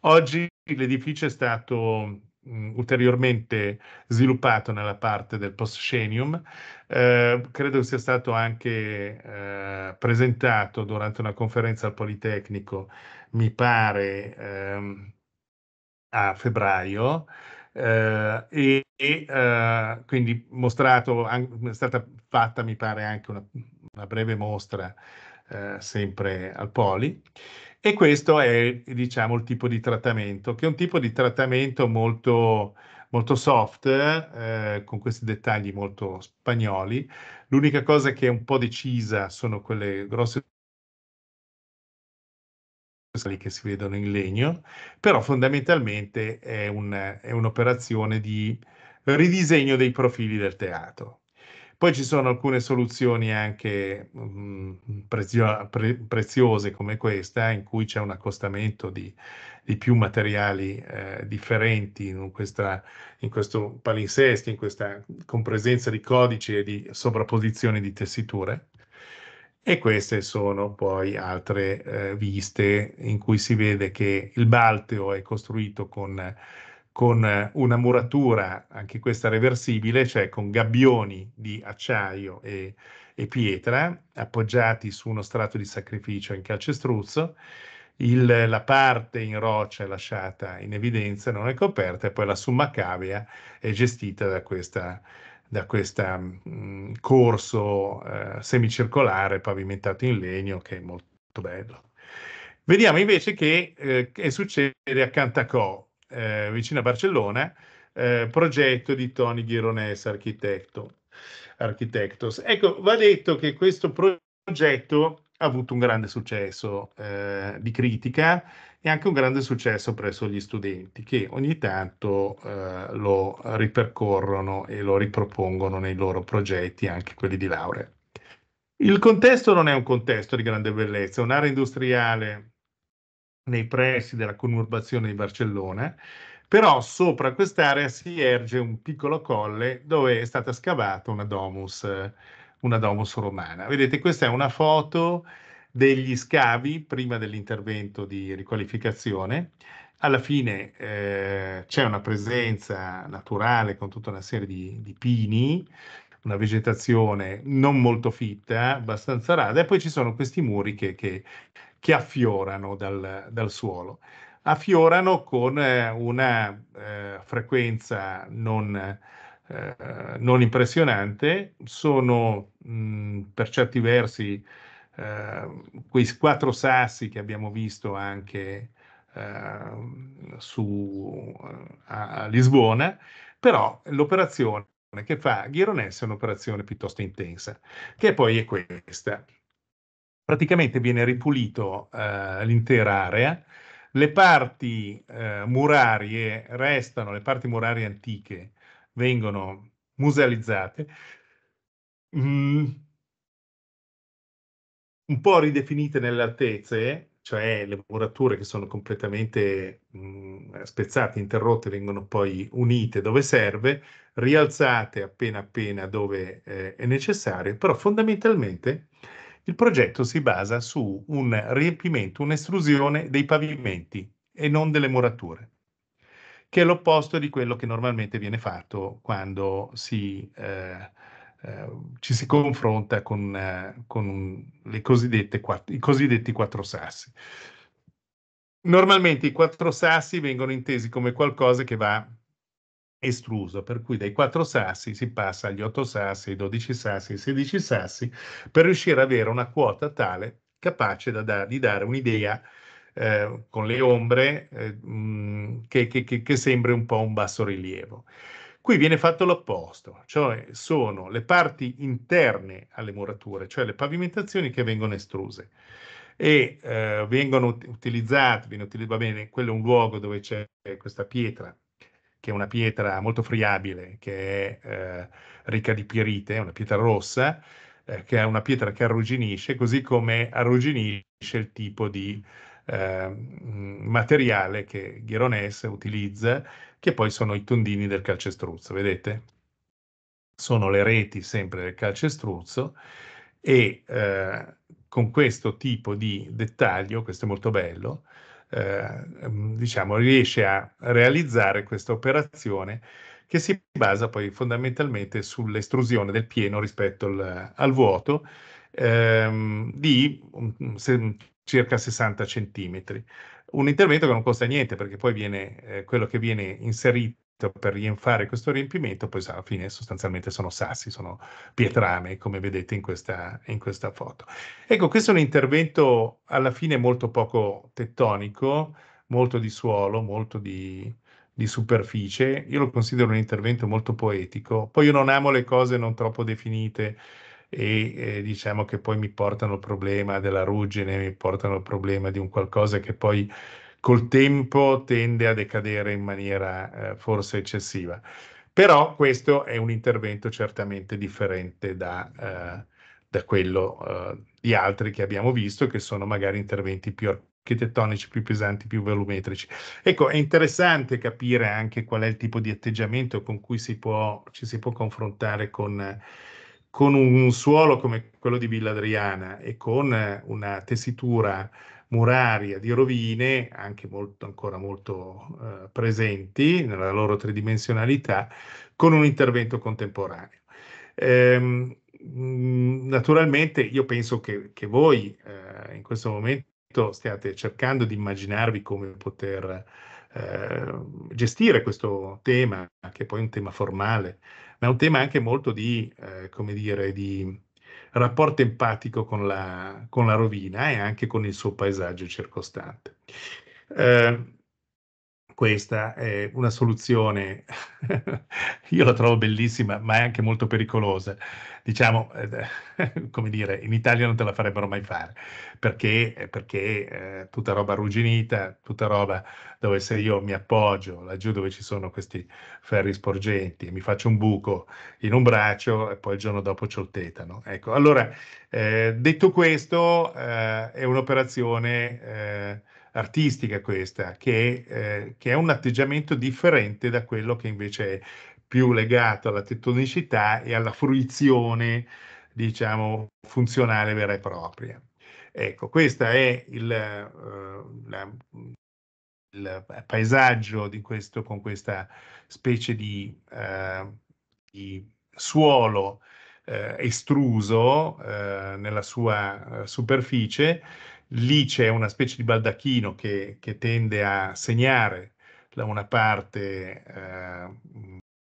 Oggi l'edificio è stato mh, mm, ulteriormente sviluppato nella parte del post-scenium, eh, credo sia stato anche eh, presentato durante una conferenza al Politecnico mi pare, ehm, a febbraio. Eh, e, e eh, quindi mostrato, è stata fatta mi pare anche una, una breve mostra eh, sempre al Poli e questo è diciamo il tipo di trattamento che è un tipo di trattamento molto, molto soft eh, con questi dettagli molto spagnoli l'unica cosa che è un po' decisa sono quelle grosse quelli che si vedono in legno, però fondamentalmente è, un, è un'operazione di ridisegno dei profili del teatro. Poi ci sono alcune soluzioni anche mh, mm, prezio, pre, preziose come questa, in cui c'è un accostamento di, di più materiali eh, differenti in, questa, in, questo palinsesto, in questa con presenza di codici e di sovrapposizioni di tessiture. E queste sono poi altre eh, viste in cui si vede che il Balteo è costruito con, con eh, una muratura, anche questa reversibile, cioè con gabbioni di acciaio e, e pietra appoggiati su uno strato di sacrificio in calcestruzzo. Il, la parte in roccia è lasciata in evidenza, non è coperta, e poi la summa cavea è gestita da questa da questo mm, corso eh, semicircolare pavimentato in legno che è molto bello. Vediamo invece che, eh, che succede a Cantacò, eh, vicino a Barcellona, eh, progetto di Tony Ghironès, architetto. Architectos. Ecco, va detto che questo progetto ha avuto un grande successo eh, di critica, e anche un grande successo presso gli studenti che ogni tanto eh, lo ripercorrono e lo ripropongono nei loro progetti, anche quelli di laurea. Il contesto non è un contesto di grande bellezza, è un'area industriale nei pressi della conurbazione di Barcellona, però sopra quest'area si erge un piccolo colle dove è stata scavata una domus, una domus romana. Vedete, questa è una foto degli scavi prima dell'intervento di riqualificazione. Alla fine eh, c'è una presenza naturale con tutta una serie di, di pini, una vegetazione non molto fitta, abbastanza rada, e poi ci sono questi muri che, che, che affiorano dal, dal, suolo. Affiorano con eh, una eh, frequenza non, eh, non, impressionante, sono mh, mm, per certi versi Ehm, quei quattro sassi che abbiamo visto anche ehm, su, eh, a, a Lisbona, però l'operazione che fa Ghironessa è un'operazione piuttosto intensa, che poi è questa. Praticamente viene ripulito eh, l'intera area, le parti eh, murarie restano, le parti murarie antiche vengono musealizzate. Mm, un po' ridefinite nelle altezze, cioè le murature che sono completamente mh, spezzate, interrotte, vengono poi unite dove serve, rialzate appena appena dove eh, è necessario, però fondamentalmente il progetto si basa su un riempimento, un'estrusione dei pavimenti e non delle murature, che è l'opposto di quello che normalmente viene fatto quando si eh, Ehm, ci si confronta con, eh, con quatt- i cosiddetti quattro sassi. Normalmente i quattro sassi vengono intesi come qualcosa che va estruso, per cui dai quattro sassi si passa agli otto sassi, ai dodici sassi, ai sedici sassi, per riuscire ad avere una quota tale capace da, da, di dare un'idea eh, con le ombre eh, mh, mm, che, che, che, che sembri un po' un bassorilievo. Qui viene fatto l'opposto, cioè sono le parti interne alle murature, cioè le pavimentazioni che vengono estruse e eh, vengono utilizzate, viene utilizzato, va bene, quello è un luogo dove c'è questa pietra, che è una pietra molto friabile, che è eh, ricca di pirite, è una pietra rossa, eh, che è una pietra che arrugginisce, così come arrugginisce il tipo di eh, materiale che Ghironès utilizza che poi sono i tondini del calcestruzzo, vedete? Sono le reti sempre del calcestruzzo e eh, con questo tipo di dettaglio, questo è molto bello, eh, mm, diciamo, riesce a realizzare questa operazione che si basa poi fondamentalmente sull'estrusione del pieno rispetto al, al vuoto ehm, di um, se, circa 60 centimetri un intervento che non costa niente perché poi viene eh, quello che viene inserito per rienfare questo riempimento, poi alla fine sostanzialmente sono sassi, sono pietrame, come vedete in questa, in questa foto. Ecco, questo è un intervento alla fine molto poco tettonico, molto di suolo, molto di, di superficie. Io lo considero un intervento molto poetico. Poi io non amo le cose non troppo definite, e eh, diciamo che poi mi portano il problema della ruggine, mi portano il problema di un qualcosa che poi col tempo tende a decadere in maniera eh, forse eccessiva. Però questo è un intervento certamente differente da, eh, da quello eh, di altri che abbiamo visto, che sono magari interventi più architettonici, più pesanti, più volumetrici. Ecco, è interessante capire anche qual è il tipo di atteggiamento con cui si può, ci si può confrontare con con un suolo come quello di Villa Adriana e con eh, una tessitura muraria di rovine, anche molto, ancora molto eh, presenti nella loro tridimensionalità, con un intervento contemporaneo. Ehm, mm, naturalmente io penso che, che voi eh, in questo momento stiate cercando di immaginarvi come poter eh, gestire questo tema, che è poi è un tema formale, ma è un tema anche molto di, eh, come dire, di rapporto empatico con la, con la, rovina e anche con il suo paesaggio circostante. Eh, questa è una soluzione, io la trovo bellissima, ma è anche molto pericolosa. Diciamo, eh, come dire, in Italia non te la farebbero mai fare, perché, eh, perché eh, tutta roba arrugginita, tutta roba dove se io mi appoggio laggiù dove ci sono questi ferri sporgenti e mi faccio un buco in un braccio e poi il giorno dopo c'ho il tetano. Ecco, allora, eh, detto questo, eh, è un'operazione eh, artistica questa, che, eh, che, è un atteggiamento differente da quello che invece è più legato alla tettonicità e alla fruizione, diciamo, funzionale vera e propria. Ecco, questo è il, eh, la, il paesaggio questo, con questa specie di, eh, di suolo eh, estruso eh, nella sua eh, superficie, lì c'è una specie di baldacchino che, che tende a segnare da una parte eh,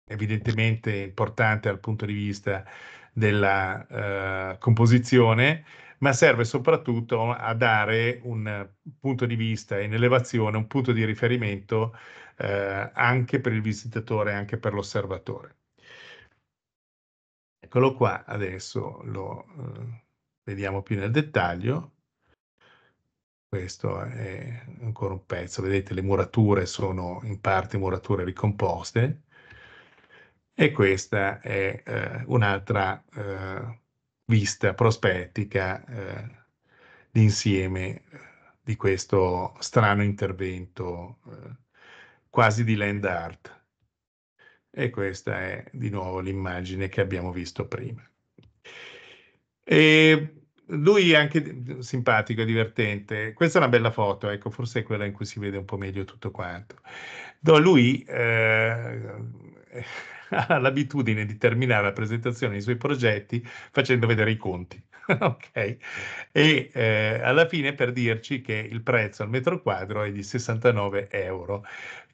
evidentemente importante dal punto di vista della eh, composizione, ma serve soprattutto a dare un punto di vista in elevazione, un punto di riferimento eh, anche per il visitatore, anche per l'osservatore. Eccolo qua, adesso lo eh, vediamo più nel dettaglio. Questo è ancora un pezzo, vedete le murature sono in parte murature ricomposte e questa è eh, un'altra eh, vista prospettica eh, di eh, di questo strano intervento eh, quasi di land art. E questa è di nuovo l'immagine che abbiamo visto prima. E lui è anche simpatico, divertente. Questa è una bella foto, ecco, forse è quella in cui si vede un po' meglio tutto quanto. No, lui eh, ha l'abitudine di terminare la presentazione dei suoi progetti facendo vedere i conti. ok? E eh, alla fine per dirci che il prezzo al metro quadro è di 69 euro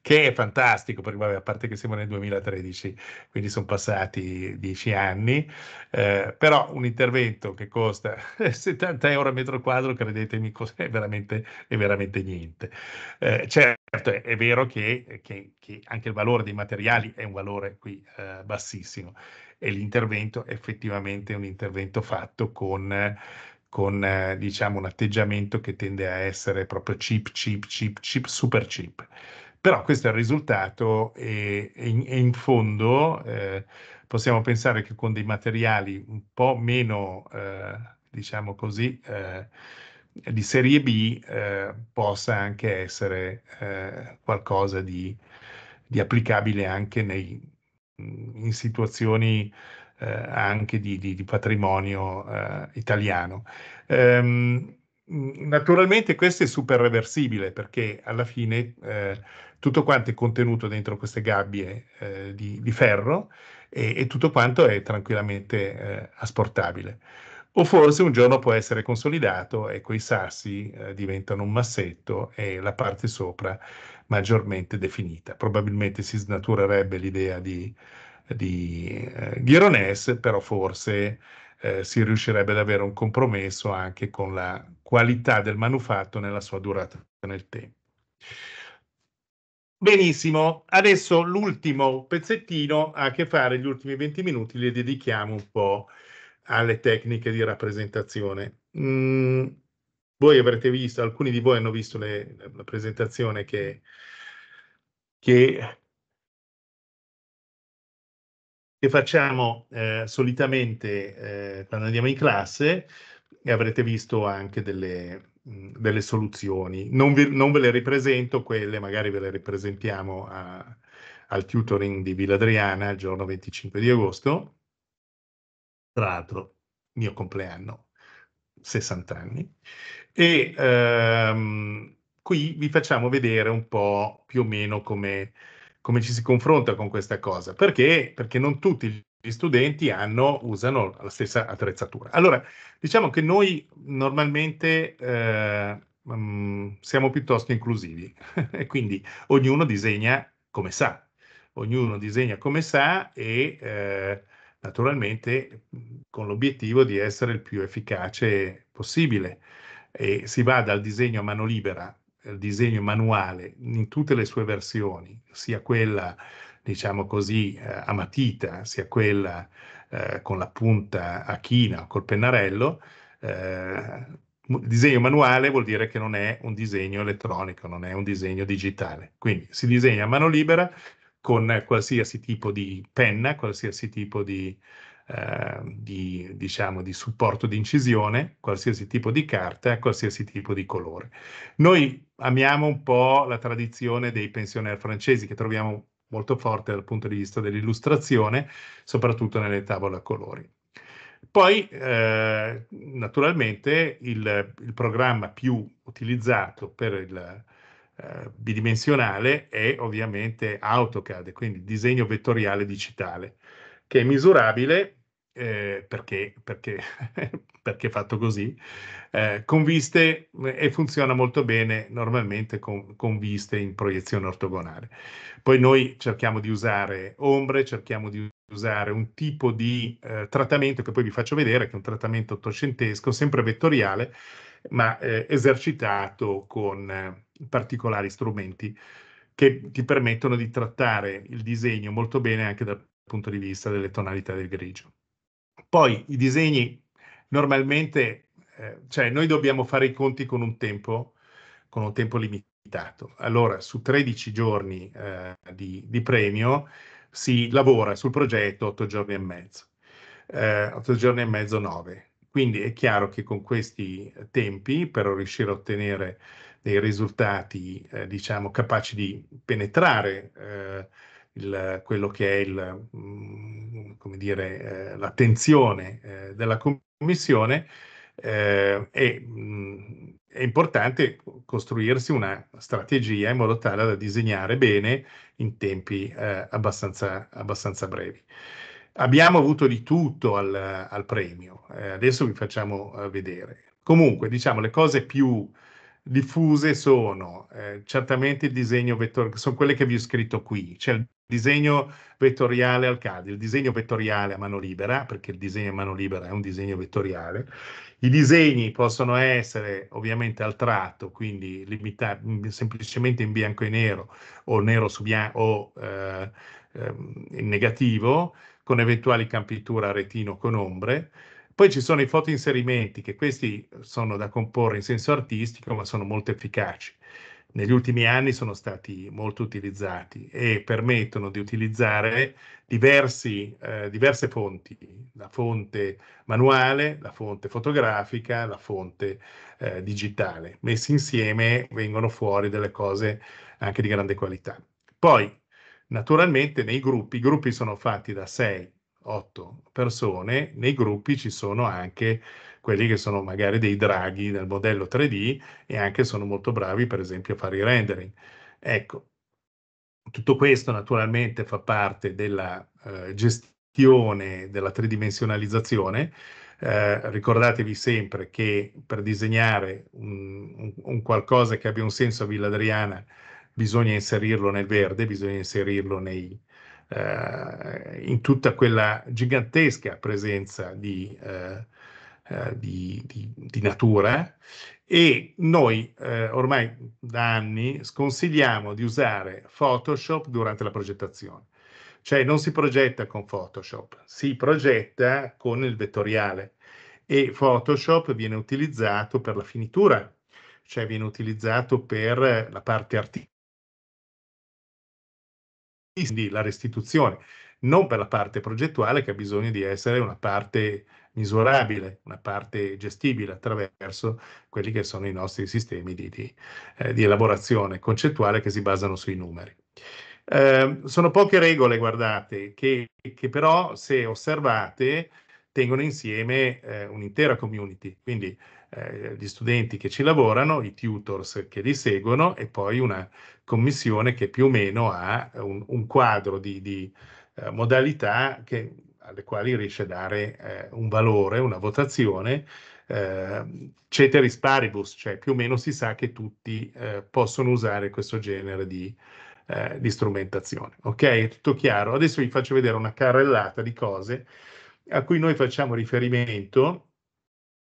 che è fantastico, perché vabbè, a parte che siamo nel 2013, quindi sono passati dieci anni, eh, però un intervento che costa 70 euro al metro quadro, credetemi, è veramente, è veramente niente. Eh, certo, è, è vero che, che, che, anche il valore dei materiali è un valore qui eh, bassissimo e l'intervento è effettivamente un intervento fatto con con diciamo un atteggiamento che tende a essere proprio cheap, cheap, cheap, cheap, super cheap. Però questo è il risultato e, e, in, e in, fondo eh, possiamo pensare che con dei materiali un po' meno, eh, diciamo così, eh, di serie B eh, possa anche essere eh, qualcosa di, di, applicabile anche nei, mm, in situazioni eh, anche di, di, di patrimonio italiano. Ehm, mm, naturalmente questo è super reversibile perché alla fine eh, tutto quanto è contenuto dentro queste gabbie eh, di, di, ferro e, e, tutto quanto è tranquillamente eh, asportabile. O forse un giorno può essere consolidato e quei sassi eh, diventano un massetto e la parte sopra maggiormente definita. Probabilmente si snaturerebbe l'idea di, di Ghironès, eh, però forse eh, si riuscirebbe ad avere un compromesso anche con la qualità del manufatto nella sua durata nel tempo. Benissimo, adesso l'ultimo pezzettino ha a che fare, gli ultimi 20 minuti li dedichiamo un po' alle tecniche di rappresentazione. Mm, voi avrete visto, alcuni di voi hanno visto le, la presentazione che, che, che facciamo eh, solitamente eh, quando andiamo in classe e avrete visto anche delle, delle soluzioni. Non, vi, non, ve le ripresento, quelle magari ve le ripresentiamo a, al tutoring di Villa Adriana il giorno 25 di agosto. Tra l'altro, mio compleanno, 60 anni. E ehm, qui vi facciamo vedere un po' più o meno come, come ci si confronta con questa cosa. Perché? Perché non tutti gli gli studenti hanno, usano la stessa attrezzatura. Allora, diciamo che noi normalmente eh, mh, mm, siamo piuttosto inclusivi e quindi ognuno disegna come sa, ognuno disegna come sa e eh, naturalmente con l'obiettivo di essere il più efficace possibile. E si va dal disegno a mano libera, al eh, disegno manuale in tutte le sue versioni, sia quella diciamo così, eh, a matita, sia quella eh, con la punta a china o col pennarello, eh, disegno manuale vuol dire che non è un disegno elettronico, non è un disegno digitale. Quindi si disegna a mano libera con qualsiasi tipo di penna, qualsiasi tipo di, eh, di, diciamo, di supporto di incisione, qualsiasi tipo di carta, qualsiasi tipo di colore. Noi amiamo un po' la tradizione dei pensionari francesi che troviamo molto forte dal punto di vista dell'illustrazione, soprattutto nelle tavole a colori. Poi, eh, naturalmente, il, il, programma più utilizzato per il eh, bidimensionale è ovviamente AutoCAD, quindi disegno vettoriale digitale, che è misurabile eh, perché, perché, perché, fatto così, eh, con viste eh, e funziona molto bene normalmente con, con, viste in proiezione ortogonale. Poi noi cerchiamo di usare ombre, cerchiamo di usare un tipo di eh, trattamento che poi vi faccio vedere, che è un trattamento ottocentesco, sempre vettoriale, ma eh, esercitato con particolari strumenti che ti permettono di trattare il disegno molto bene anche dal punto di vista delle tonalità del grigio. Poi i disegni normalmente, eh, cioè noi dobbiamo fare i conti con un tempo, con un tempo limitato. Allora, su 13 giorni eh, di, di, premio si lavora sul progetto 8 giorni e mezzo, eh, 8 giorni e mezzo, 9. Quindi è chiaro che con questi tempi, per riuscire a ottenere dei risultati, eh, diciamo, capaci di penetrare eh, il, quello che è il, mm, come dire, eh, l'attenzione eh, della Commissione eh, e mm, è importante costruirsi una strategia in modo tale da disegnare bene in tempi eh, abbastanza, abbastanza, brevi. Abbiamo avuto di tutto al, al premio, eh, adesso vi facciamo eh, vedere. Comunque, diciamo, le cose più diffuse sono eh, certamente il disegno vettore, sono quelle che vi ho scritto qui, cioè il disegno vettoriale al CAD, il disegno vettoriale a mano libera, perché il disegno a mano libera è un disegno vettoriale. I disegni possono essere ovviamente al tratto, quindi limitati mm, semplicemente in bianco e nero o nero su bianco o eh, ehm, in negativo, con eventuali campitura retino con ombre. Poi ci sono i fotoinserimenti, che questi sono da comporre in senso artistico, ma sono molto efficaci negli ultimi anni sono stati molto utilizzati e permettono di utilizzare diversi, eh, diverse fonti, la fonte manuale, la fonte fotografica, la fonte eh, digitale. Messi insieme vengono fuori delle cose anche di grande qualità. Poi, naturalmente, nei gruppi, i gruppi sono fatti da 6-8 persone, nei gruppi ci sono anche quelli che sono magari dei draghi nel modello 3D e anche sono molto bravi per esempio a fare i rendering. Ecco, tutto questo naturalmente fa parte della eh, gestione della tridimensionalizzazione. Eh, ricordatevi sempre che per disegnare un, un, un, qualcosa che abbia un senso a Villa Adriana bisogna inserirlo nel verde, bisogna inserirlo nei, eh, in tutta quella gigantesca presenza di eh, eh, di, di, di, natura e noi eh, ormai da anni sconsigliamo di usare Photoshop durante la progettazione. Cioè non si progetta con Photoshop, si progetta con il vettoriale e Photoshop viene utilizzato per la finitura, cioè viene utilizzato per la parte artistica quindi la restituzione, non per la parte progettuale che ha bisogno di essere una parte misurabile, una parte gestibile attraverso quelli che sono i nostri sistemi di, di, eh, di elaborazione concettuale che si basano sui numeri. Eh, sono poche regole, guardate, che, che, però se osservate tengono insieme eh, un'intera community, quindi eh, gli studenti che ci lavorano, i tutors che li seguono e poi una commissione che più o meno ha un, un quadro di, di eh, modalità che alle quali riesce a dare eh, un valore, una votazione, eh, ceteris paribus, cioè più o meno si sa che tutti eh, possono usare questo genere di, eh, di strumentazione. Ok, tutto chiaro? Adesso vi faccio vedere una carrellata di cose a cui noi facciamo riferimento.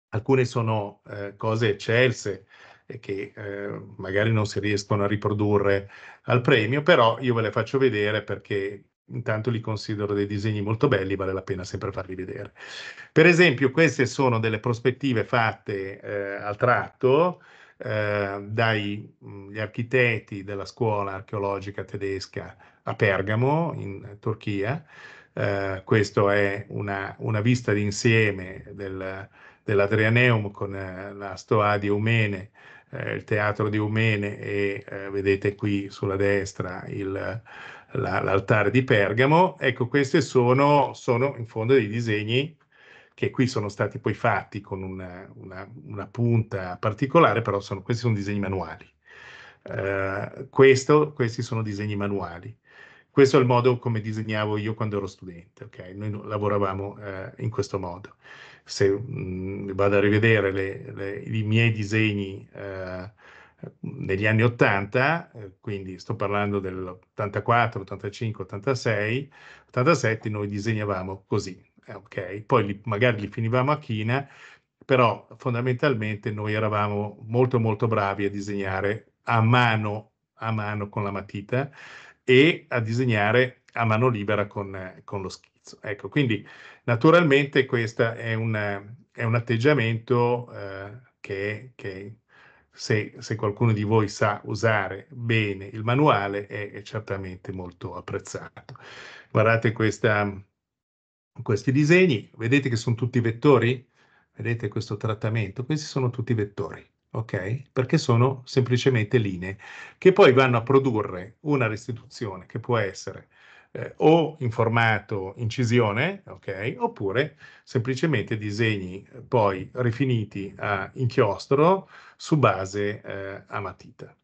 Alcune sono eh, cose eccelse e che eh, magari non si riescono a riprodurre al premio, però io ve le faccio vedere perché intanto li considero dei disegni molto belli, vale la pena sempre farli vedere. Per esempio, queste sono delle prospettive fatte eh, al tratto eh, dagli mm, architetti della scuola archeologica tedesca a Pergamo, in Turchia. Eh, questa è una, una vista d'insieme del, dell'Adrianeum con eh, la Stoa di Eumene, eh, il teatro di Eumene e eh, vedete qui sulla destra il la, l'altare di Pergamo. Ecco, questi sono, sono, in fondo dei disegni che qui sono stati poi fatti con una, una, una punta particolare, però sono, questi sono disegni manuali. Eh, questo, questi sono disegni manuali. Questo è il modo come disegnavo io quando ero studente, ok? Noi lavoravamo eh, in questo modo. Se mh, mm, vado a rivedere le, le, i miei disegni eh, negli anni 80, eh, quindi sto parlando dell'84, 85, 86, 87, noi disegnavamo così, eh, ok? Poi li, magari li finivamo a china, però fondamentalmente noi eravamo molto molto bravi a disegnare a mano, a mano con la matita e a disegnare a mano libera con, con lo schizzo. Ecco, quindi naturalmente questo è, è, un atteggiamento eh, che, che se, se, qualcuno di voi sa usare bene il manuale è, è certamente molto apprezzato. Guardate questa, questi disegni, vedete che sono tutti vettori? Vedete questo trattamento? Questi sono tutti vettori, ok? Perché sono semplicemente linee che poi vanno a produrre una restituzione che può essere eh, o in formato incisione, okay, oppure semplicemente disegni eh, poi rifiniti a inchiostro su base eh, a matita.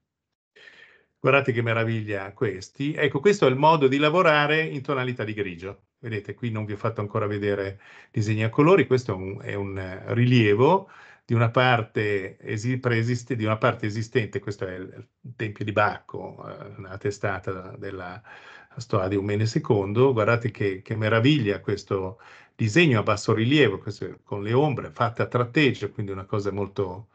Guardate che meraviglia questi. Ecco, questo è il modo di lavorare in tonalità di grigio. Vedete, qui non vi ho fatto ancora vedere disegni a colori, questo è un, è un eh, rilievo di una parte, preesistente, di una parte esistente, questo è il, il Tempio di Bacco, eh, una testata della, stadio Mene II, guardate che, che, meraviglia questo disegno a basso rilievo, questo, con le ombre fatte a tratteggio, quindi una cosa molto,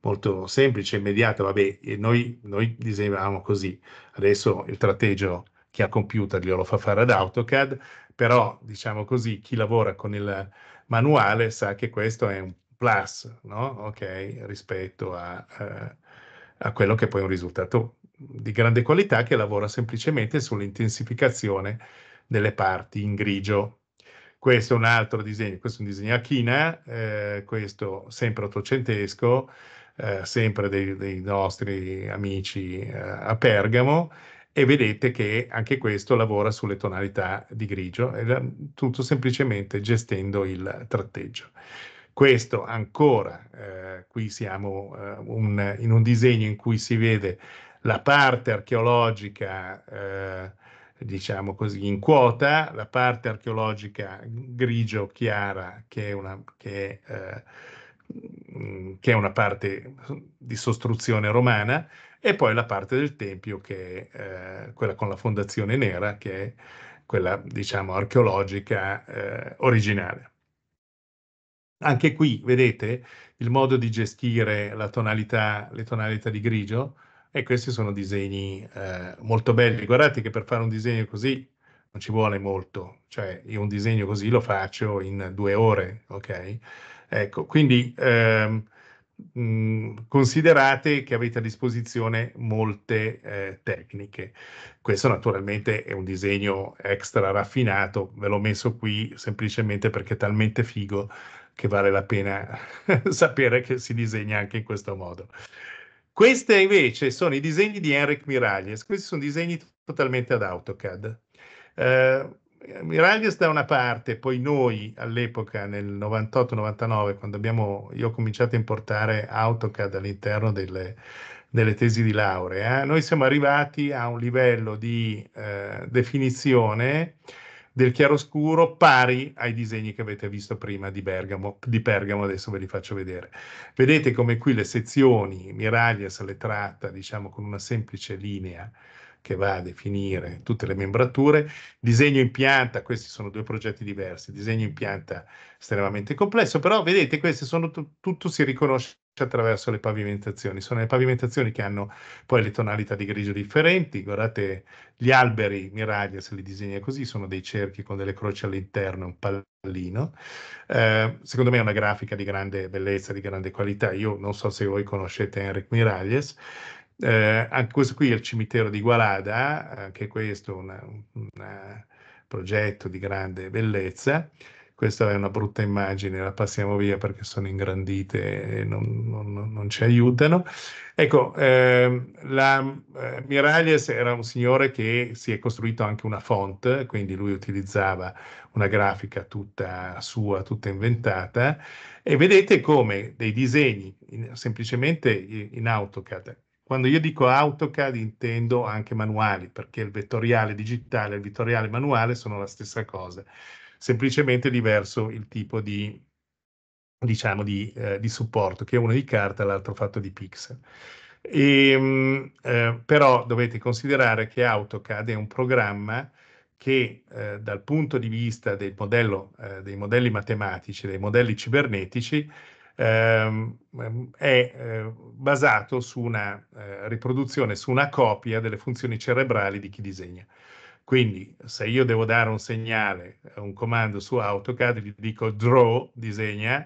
molto semplice, immediata, vabbè, noi, noi disegnavamo così, adesso il tratteggio chi ha computer glielo fa fare ad AutoCAD, però diciamo così, chi lavora con il manuale sa che questo è un plus, no? Ok, rispetto a, a, eh, a quello che poi è un risultato di grande qualità che lavora semplicemente sull'intensificazione delle parti in grigio. Questo è un altro disegno, questo è un disegno a china, eh, questo sempre ottocentesco, eh, sempre dei, dei, nostri amici eh, a Pergamo, e vedete che anche questo lavora sulle tonalità di grigio, tutto semplicemente gestendo il tratteggio. Questo ancora, eh, qui siamo eh, un, in un disegno in cui si vede la parte archeologica, eh, diciamo così, in quota, la parte archeologica grigio-chiara, che è una, che, eh, mm, che è una parte di sostruzione romana, e poi la parte del tempio, che è eh, quella con la fondazione nera, che è quella, diciamo, archeologica eh, originale. Anche qui, vedete, il modo di gestire tonalità, le tonalità di grigio e questi sono disegni eh, molto belli. Guardate che per fare un disegno così non ci vuole molto, cioè io un disegno così lo faccio in due ore, ok? Ecco, quindi ehm, considerate che avete a disposizione molte eh, tecniche. Questo naturalmente è un disegno extra raffinato, ve l'ho messo qui semplicemente perché è talmente figo che vale la pena sapere che si disegna anche in questo modo. Queste invece sono i disegni di Enric Miraglies, questi sono disegni totalmente ad AutoCAD. Eh, Miraglies da una parte, poi noi all'epoca nel 98-99, quando abbiamo, io ho cominciato a importare AutoCAD all'interno delle, delle tesi di laurea, noi siamo arrivati a un livello di eh, definizione del chiaroscuro pari ai disegni che avete visto prima di, Bergamo, di Pergamo, adesso ve li faccio vedere. Vedete come qui le sezioni, Miraglias le tratta, diciamo, con una semplice linea che va a definire tutte le membrature. Disegno in pianta, questi sono due progetti diversi, disegno in pianta estremamente complesso, però vedete, questo sono tutto si riconosce attraverso le pavimentazioni. Sono le pavimentazioni che hanno poi le tonalità di grigio differenti. Guardate gli alberi, Miraglia se li disegna così, sono dei cerchi con delle croci all'interno, un pallino. Eh, secondo me è una grafica di grande bellezza, di grande qualità. Io non so se voi conoscete Enric Miraglias. Eh, anche questo qui è il cimitero di Gualada, anche questo è un eh, progetto di grande bellezza questa è una brutta immagine, la passiamo via perché sono ingrandite e non, non, non ci aiutano. Ecco, ehm, la, eh, Miralles era un signore che si è costruito anche una font, quindi lui utilizzava una grafica tutta sua, tutta inventata, e vedete come dei disegni, in, semplicemente in AutoCAD, quando io dico AutoCAD intendo anche manuali, perché il vettoriale digitale e il vettoriale manuale sono la stessa cosa semplicemente diverso il tipo di, diciamo, di, eh, di supporto, che è uno di carta, e l'altro fatto di pixel. E, ehm, eh, però dovete considerare che AutoCAD è un programma che eh, dal punto di vista del modello, eh, dei modelli matematici, dei modelli cibernetici, ehm, ehm è eh, basato su una eh, riproduzione, su una copia delle funzioni cerebrali di chi disegna. Quindi se io devo dare un segnale, eh, un comando su AutoCAD, gli dico draw, disegna,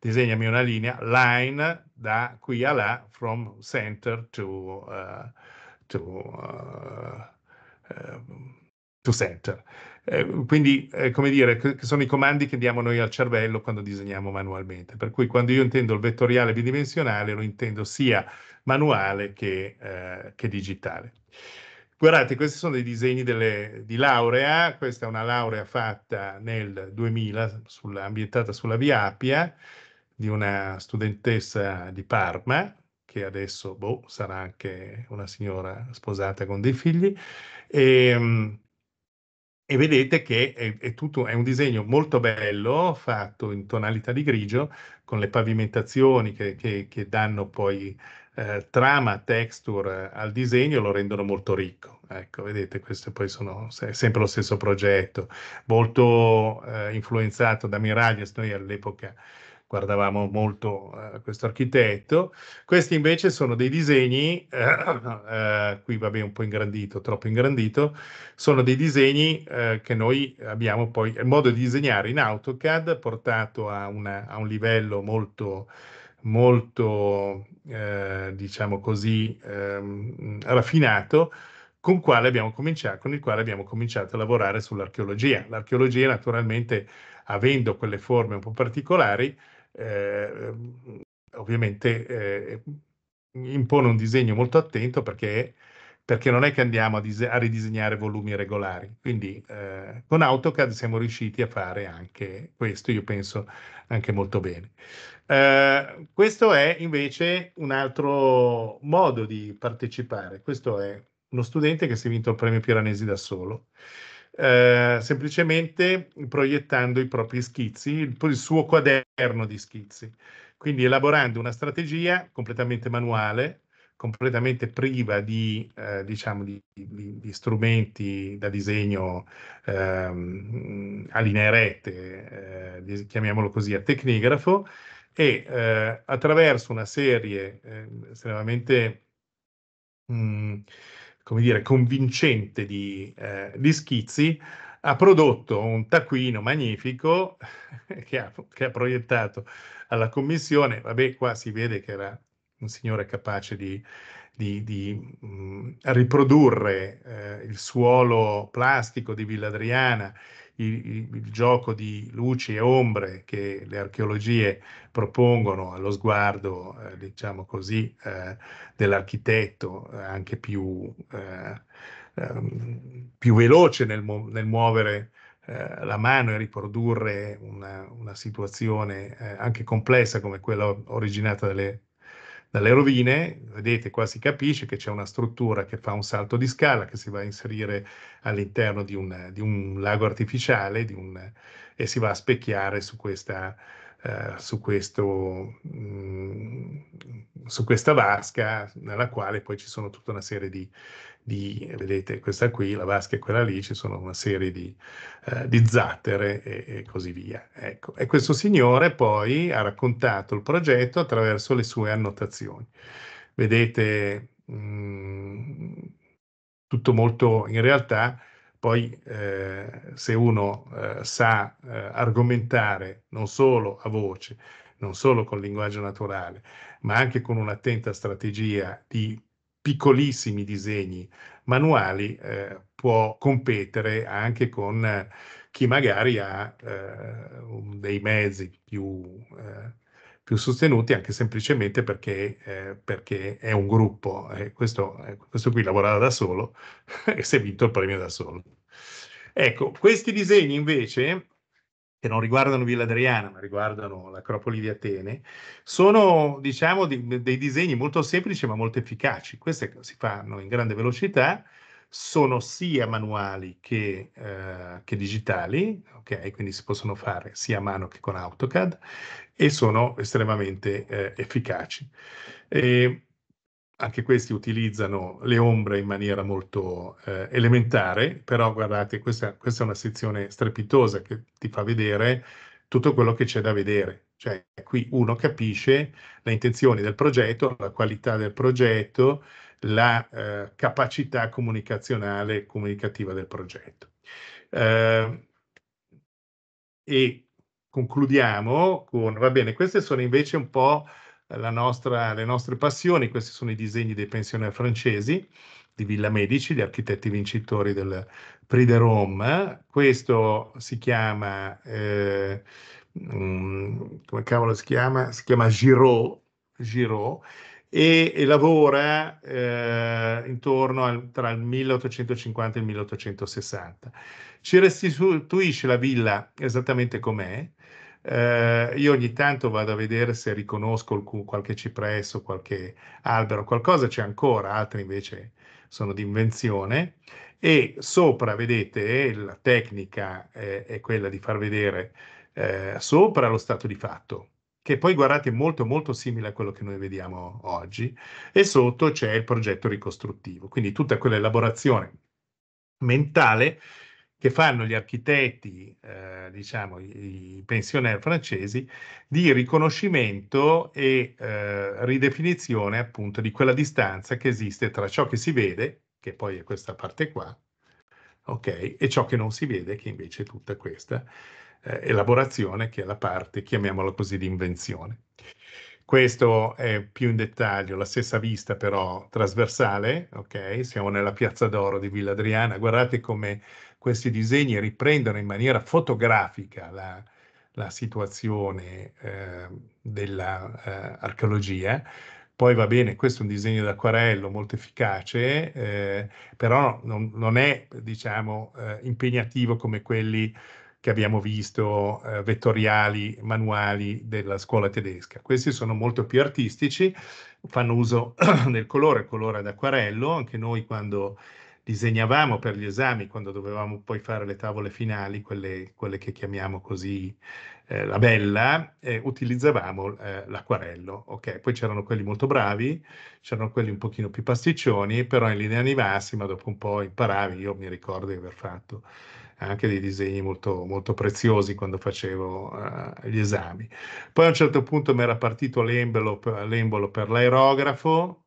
disegnami una linea, line da qui a là, from center to, uh, to, uh, uh, to center. Eh, quindi, eh, come dire, sono i comandi che diamo noi al cervello quando disegniamo manualmente. Per cui quando io intendo il vettoriale bidimensionale, lo intendo sia manuale che, eh, che digitale. Guardate, questi sono dei disegni delle, di laurea, questa è una laurea fatta nel 2000, sulla, ambientata sulla Via Appia, di una studentessa di Parma, che adesso boh, sarà anche una signora sposata con dei figli, e, ehm, e vedete che è, è, tutto, è un disegno molto bello, fatto in tonalità di grigio, con le pavimentazioni che, che, che danno poi eh, trama, texture eh, al disegno lo rendono molto ricco. Ecco, vedete, questo poi sono se, sempre lo stesso progetto, molto eh, influenzato da Miragles, noi all'epoca guardavamo molto eh, questo architetto. Questi invece sono dei disegni, eh, eh, qui vabbè un po' ingrandito, troppo ingrandito, sono dei disegni eh, che noi abbiamo poi, il modo di disegnare in AutoCAD portato a, una, a un livello molto molto, eh, diciamo così, ehm, raffinato con, con, il quale abbiamo cominciato a lavorare sull'archeologia. L'archeologia naturalmente, avendo quelle forme un po' particolari, eh, ovviamente eh, impone un disegno molto attento perché perché non è che andiamo a, dis- a ridisegnare volumi regolari. Quindi eh, con AutoCAD siamo riusciti a fare anche questo, io penso anche molto bene. Eh, questo è invece un altro modo di partecipare. Questo è uno studente che si è vinto il premio Piranesi da solo. Eh, semplicemente proiettando i propri schizzi, il, il suo quaderno di schizzi, quindi elaborando una strategia completamente manuale, completamente priva di, eh, diciamo di, di, di, strumenti da disegno ehm, a linee rette, eh, chiamiamolo così, a tecnigrafo, e eh, attraverso una serie ehm, estremamente mh, mm, come dire, convincente di, eh, di schizzi, ha prodotto un taccuino magnifico che ha, che ha, proiettato alla commissione. Vabbè, qua si vede che era un signore capace di, di, di mh, riprodurre eh, il suolo plastico di Villa Adriana, il, il, gioco di luci e ombre che le archeologie propongono allo sguardo, eh, diciamo così, eh, dell'architetto, eh, anche più, eh, ehm, più veloce nel, mu- nel muovere eh, la mano e riprodurre una, una situazione anche complessa come quella originata dalle dalle rovine, vedete, qua si capisce che c'è una struttura che fa un salto di scala, che si va a inserire all'interno di un, di un lago artificiale di un, e si va a specchiare su questa, Uh, su, questo, mh, mm, su, questa vasca nella quale poi ci sono tutta una serie di, di, vedete questa qui, la vasca e quella lì, ci sono una serie di, eh, di zattere e, e, così via. Ecco. E questo signore poi ha raccontato il progetto attraverso le sue annotazioni. Vedete, mh, mm, tutto molto in realtà... Poi eh, se uno eh, sa eh, argomentare non solo a voce, non solo col linguaggio naturale, ma anche con un'attenta strategia di piccolissimi disegni manuali eh, può competere anche con chi magari ha eh, dei mezzi più, eh, più, sostenuti, anche semplicemente perché, eh, perché è un gruppo. Eh, questo, eh, questo, qui lavorava da solo e si è vinto il premio da solo. Ecco, questi disegni invece che non riguardano Villa Adriana, ma riguardano l'Acropoli di Atene, sono diciamo di, dei disegni molto semplici ma molto efficaci. Queste si fanno in grande velocità, sono sia manuali che, eh, che digitali, okay? quindi si possono fare sia a mano che con AutoCAD e sono estremamente eh, efficaci. E, anche questi utilizzano le ombre in maniera molto eh, elementare, però guardate, questa, questa, è una sezione strepitosa che ti fa vedere tutto quello che c'è da vedere. Cioè, qui uno capisce le intenzioni del progetto, la qualità del progetto, la eh, capacità comunicazionale e comunicativa del progetto. Eh, e concludiamo con, va bene, queste sono invece un po' nostra, le nostre passioni. Questi sono i disegni dei pensionari francesi di Villa Medici, gli architetti vincitori del Prix de Rome. Questo si chiama, eh, mm, come cavolo si chiama? Si chiama Giraud, Giraud e, e, lavora eh, intorno al, tra il 1850 e il 1860. Ci restituisce la villa esattamente com'è, eh, io ogni tanto vado a vedere se riconosco alcun, qualche cipresso, qualche albero, qualcosa c'è ancora, altri invece sono di invenzione. E sopra, vedete, la tecnica eh, è quella di far vedere eh, sopra lo stato di fatto, che poi guardate è molto molto simile a quello che noi vediamo oggi, e sotto c'è il progetto ricostruttivo, quindi tutta quell'elaborazione mentale che fanno gli architetti, eh, diciamo, i, i pensionari francesi, di riconoscimento e eh, ridefinizione appunto di quella distanza che esiste tra ciò che si vede, che poi è questa parte qua, ok, e ciò che non si vede, che invece è tutta questa eh, elaborazione, che è la parte, chiamiamola così, di invenzione. Questo è più in dettaglio, la stessa vista però trasversale, ok? Siamo nella piazza d'oro di Villa Adriana, guardate come questi disegni riprendono in maniera fotografica la, la situazione ehm, eh, dell'archeologia. Eh, poi va bene, questo è un disegno d'acquarello molto efficace, eh, però non, non, è, diciamo, eh, impegnativo come quelli che abbiamo visto, eh, vettoriali, manuali della scuola tedesca. Questi sono molto più artistici, fanno uso del colore, colore d'acquarello, anche noi quando disegnavamo per gli esami quando dovevamo poi fare le tavole finali, quelle, quelle che chiamiamo così eh, la bella, eh, utilizzavamo eh, l'acquarello. Okay? Poi c'erano quelli molto bravi, c'erano quelli un pochino più pasticcioni, però in linea di massima dopo un po' imparavi, io mi ricordo di aver fatto anche dei disegni molto, molto preziosi quando facevo uh, gli esami. Poi a un certo punto mi era partito l'embolo, l'embolo per l'aerografo,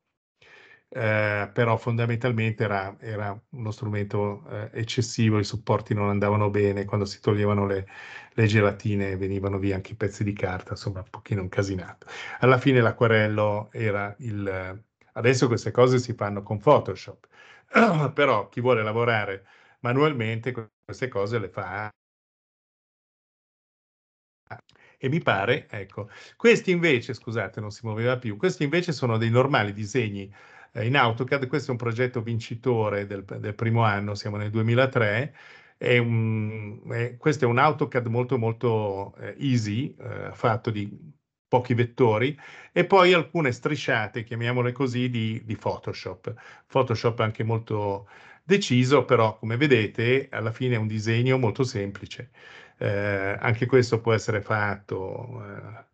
eh, però fondamentalmente era, era uno strumento eh, eccessivo, i supporti non andavano bene, quando si toglievano le, le, gelatine venivano via anche i pezzi di carta, insomma un pochino incasinato. Alla fine l'acquarello era il... Adesso queste cose si fanno con Photoshop, però chi vuole lavorare manualmente queste cose le fa e mi pare, ecco, questi invece, scusate, non si muoveva più, questi invece sono dei normali disegni eh, in AutoCAD. Questo è un progetto vincitore del, del primo anno, siamo nel 2003. È un, è, questo è un AutoCAD molto molto eh, easy, eh, fatto di pochi vettori e poi alcune strisciate, chiamiamole così, di, di Photoshop. Photoshop anche molto deciso, però come vedete alla fine è un disegno molto semplice. Eh, anche questo può essere fatto, eh,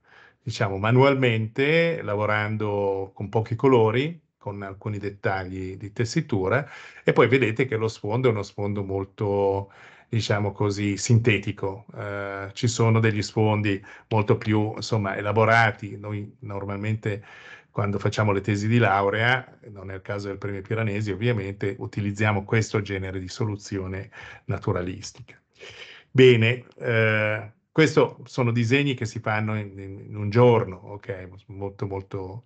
diciamo, manualmente, lavorando con pochi colori, con alcuni dettagli di tessitura e poi vedete che lo sfondo è uno sfondo molto diciamo così, sintetico. Eh, ci sono degli sfondi molto più insomma, elaborati. Noi normalmente quando facciamo le tesi di laurea, non è il caso del premio Piranesi ovviamente, utilizziamo questo genere di soluzione naturalistica. Bene, eh, questi sono disegni che si fanno in, in, in un giorno, ok, molto molto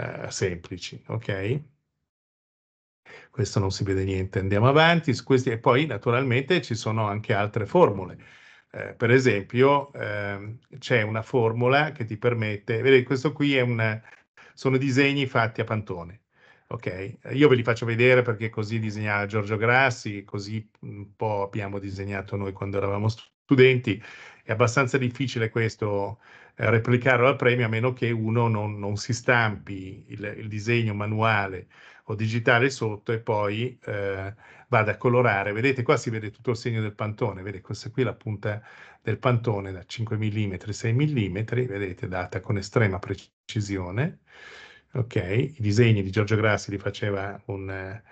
eh, semplici, ok? Questo non si vede niente, andiamo avanti, questi, e poi naturalmente ci sono anche altre formule. Eh, per esempio ehm, c'è una formula che ti permette, vedete questo qui è un, sono disegni fatti a pantone, ok? Io ve li faccio vedere perché così disegnava Giorgio Grassi, così un po' abbiamo disegnato noi quando eravamo studenti studenti, è abbastanza difficile questo eh, replicarlo al premio a meno che uno non, non si stampi il, il, disegno manuale o digitale sotto e poi eh, vada a colorare. Vedete qua si vede tutto il segno del pantone, vedete questa qui è la punta del pantone da 5 mm, 6 mm, vedete data con estrema precisione. Ok, i disegni di Giorgio Grassi li faceva un... Eh,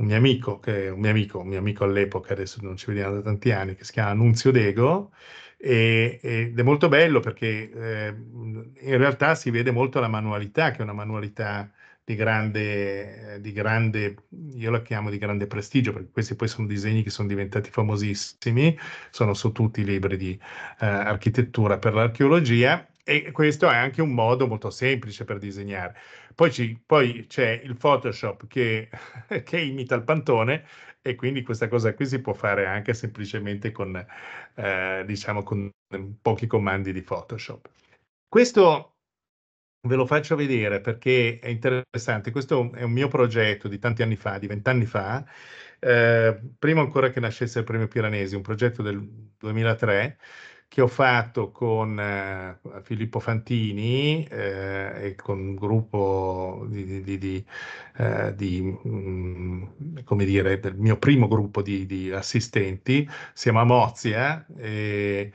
un mio amico, che, un mio amico, un mio amico all'epoca, adesso non ci vediamo da tanti anni, che si chiama Nunzio Dego, e, ed è molto bello perché eh, in realtà si vede molto la manualità, che è una manualità di grande, di grande, io la chiamo di grande prestigio, perché questi poi sono disegni che sono diventati famosissimi, sono su tutti i libri di eh, architettura per l'archeologia, e questo è anche un modo molto semplice per disegnare. Poi, ci, poi c'è il Photoshop che, che, imita il pantone e quindi questa cosa qui si può fare anche semplicemente con, eh, diciamo, con pochi comandi di Photoshop. Questo ve lo faccio vedere perché è interessante. Questo è un mio progetto di tanti anni fa, di vent'anni fa, eh, prima ancora che nascesse il premio Piranesi, un progetto del 2003 che ho fatto con eh, Filippo Fantini eh, e con un gruppo di, di, di, eh, di mh, mm, come dire, del mio primo gruppo di, assistenti, siamo a Mozia. Eh,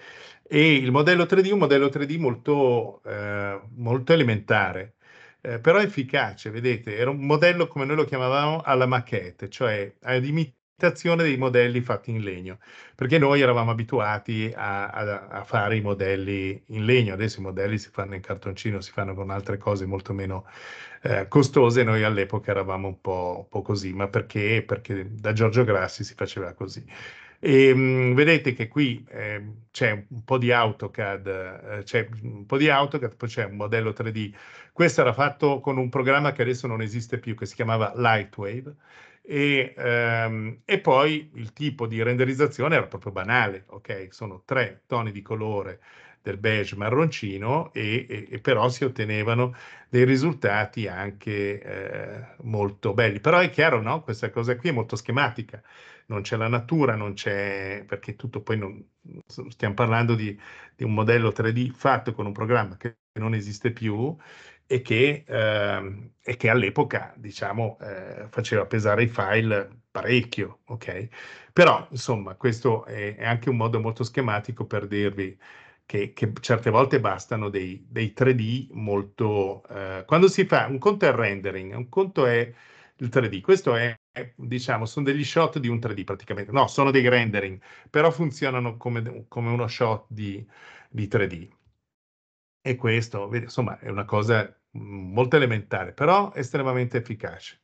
e il modello 3D è un modello 3D molto, eh, molto elementare, eh, però efficace, vedete, era un modello come noi lo chiamavamo alla maquette, cioè ad imitare limitazione dei modelli fatti in legno, perché noi eravamo abituati a, a, a, fare i modelli in legno, adesso i modelli si fanno in cartoncino, si fanno con altre cose molto meno eh, costose, noi all'epoca eravamo un po', un po', così, ma perché? Perché da Giorgio Grassi si faceva così. E, ehm, mh, vedete che qui eh, c'è un po' di AutoCAD, eh, c'è un po' di AutoCAD, poi c'è un modello 3D. Questo era fatto con un programma che adesso non esiste più, che si chiamava Lightwave e, ehm, e, poi il tipo di renderizzazione era proprio banale, ok? Sono tre toni di colore del beige marroncino e, e, e però si ottenevano dei risultati anche eh, molto belli. Però è chiaro, no? Questa cosa qui è molto schematica, non c'è la natura, non c'è, perché tutto poi non, stiamo parlando di, di un modello 3D fatto con un programma che non esiste più e che, eh, e che all'epoca diciamo, eh, faceva pesare i file parecchio. Okay? Però insomma questo è, è, anche un modo molto schematico per dirvi che, che certe volte bastano dei, dei 3D molto... Eh, quando si fa un conto è il rendering, un conto è il 3D, questo è diciamo, sono degli shot di un 3D praticamente, no, sono dei rendering, però funzionano come, come uno shot di, di 3D. E questo, insomma, è una cosa mm, molto elementare, però estremamente efficace.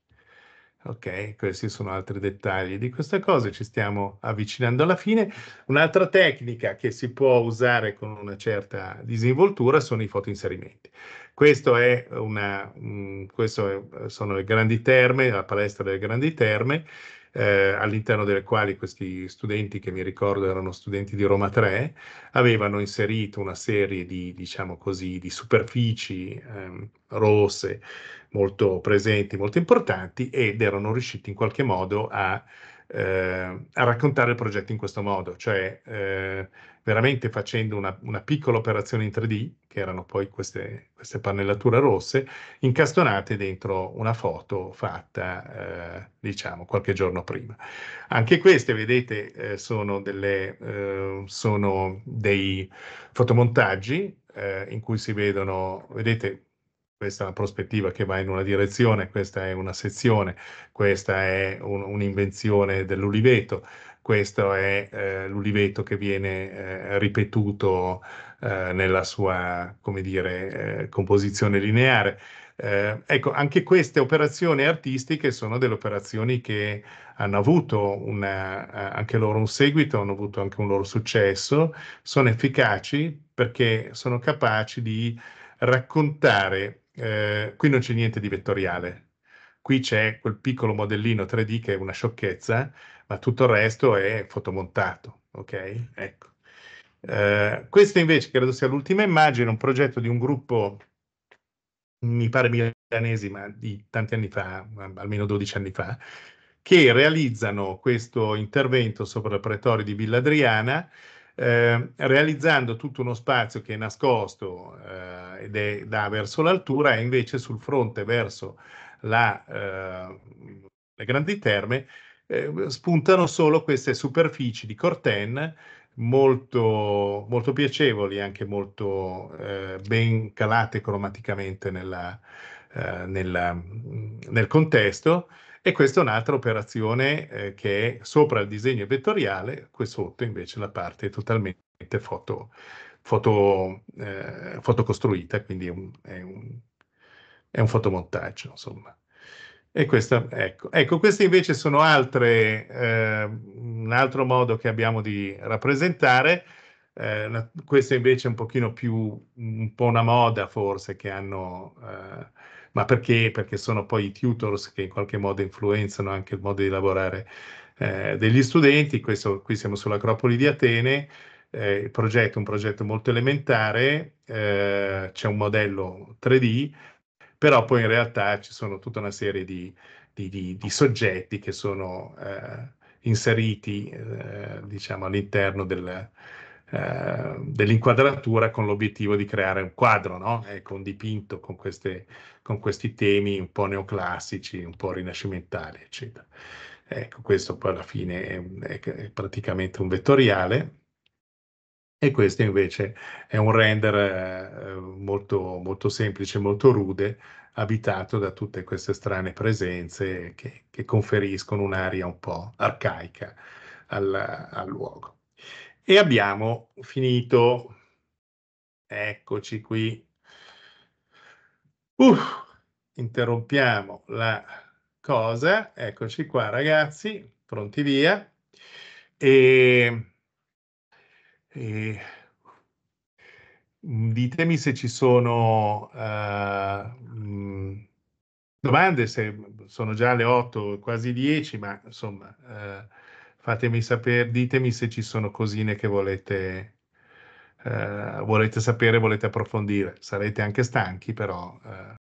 Ok, questi sono altri dettagli di queste cose, ci stiamo avvicinando alla fine. Un'altra tecnica che si può usare con una certa disinvoltura sono i fotoinserimenti. Questo, è una, mh, mm, questo è, sono le grandi terme, la palestra delle grandi terme, eh, all'interno delle quali questi studenti, che mi ricordo erano studenti di Roma 3, avevano inserito una serie di, diciamo così, di superfici ehm, rosse molto presenti, molto importanti ed erano riusciti in qualche modo a eh, a raccontare il progetto in questo modo, cioè eh, veramente facendo una, una, piccola operazione in 3D, che erano poi queste, queste pannellature rosse, incastonate dentro una foto fatta, eh, diciamo, qualche giorno prima. Anche queste, vedete, eh, sono, delle, eh, sono dei fotomontaggi eh, in cui si vedono, vedete, questa è una prospettiva che va in una direzione, questa è una sezione, questa è un, un'invenzione dell'uliveto, questo è eh, l'uliveto che viene eh, ripetuto eh, nella sua, come dire, eh, composizione lineare. Eh, ecco, anche queste operazioni artistiche sono delle operazioni che hanno avuto una, eh, anche loro un seguito, hanno avuto anche un loro successo, sono efficaci perché sono capaci di raccontare eh, qui non c'è niente di vettoriale, qui c'è quel piccolo modellino 3D che è una sciocchezza, ma tutto il resto è fotomontato, ok? Ecco. Eh, questa invece credo sia l'ultima immagine, un progetto di un gruppo, mi pare milanesi, ma di tanti anni fa, almeno 12 anni fa, che realizzano questo intervento sopra il pretorio di Villa Adriana, Ehm, realizzando tutto uno spazio che è nascosto eh, ed è da verso l'altura e invece sul fronte verso la, eh, le grandi terme eh, spuntano solo queste superfici di corten molto, molto piacevoli, anche molto eh, ben calate cromaticamente nella, eh, nella, nel contesto. E questa è un'altra operazione eh, che è sopra il disegno vettoriale, qui sotto invece la parte è totalmente foto, foto, eh, fotocostruita, quindi è un, è, un, è un, fotomontaggio, insomma. E questa, ecco. ecco, queste invece sono altre, eh, un altro modo che abbiamo di rappresentare, eh, questa invece è un pochino più, un po' una moda forse che hanno... Eh, ma perché? Perché sono poi i tutors che in qualche modo influenzano anche il modo di lavorare eh, degli studenti. Questo, qui siamo sull'Acropoli di Atene, eh, il progetto è un progetto molto elementare, eh, c'è un modello 3D, però poi in realtà ci sono tutta una serie di, di, di, di soggetti che sono eh, inseriti eh, diciamo, all'interno del eh, dell'inquadratura con l'obiettivo di creare un quadro, no? ecco, un dipinto con, queste, con questi temi un po' neoclassici, un po' rinascimentali, eccetera. Ecco, questo poi alla fine è, è, è praticamente un vettoriale e questo invece è un render eh, molto, molto semplice, molto rude, abitato da tutte queste strane presenze che, che conferiscono un'aria un po' arcaica al, al luogo. E abbiamo finito. Eccoci qui. Uh, interrompiamo la cosa. Eccoci qua, ragazzi. Pronti via. E, e mm, ditemi se ci sono uh, domande, se sono già le 8, quasi 10, ma insomma... Uh, fatemi sapere, ditemi se ci sono cosine che volete, eh, volete sapere, volete approfondire. Sarete anche stanchi, però eh,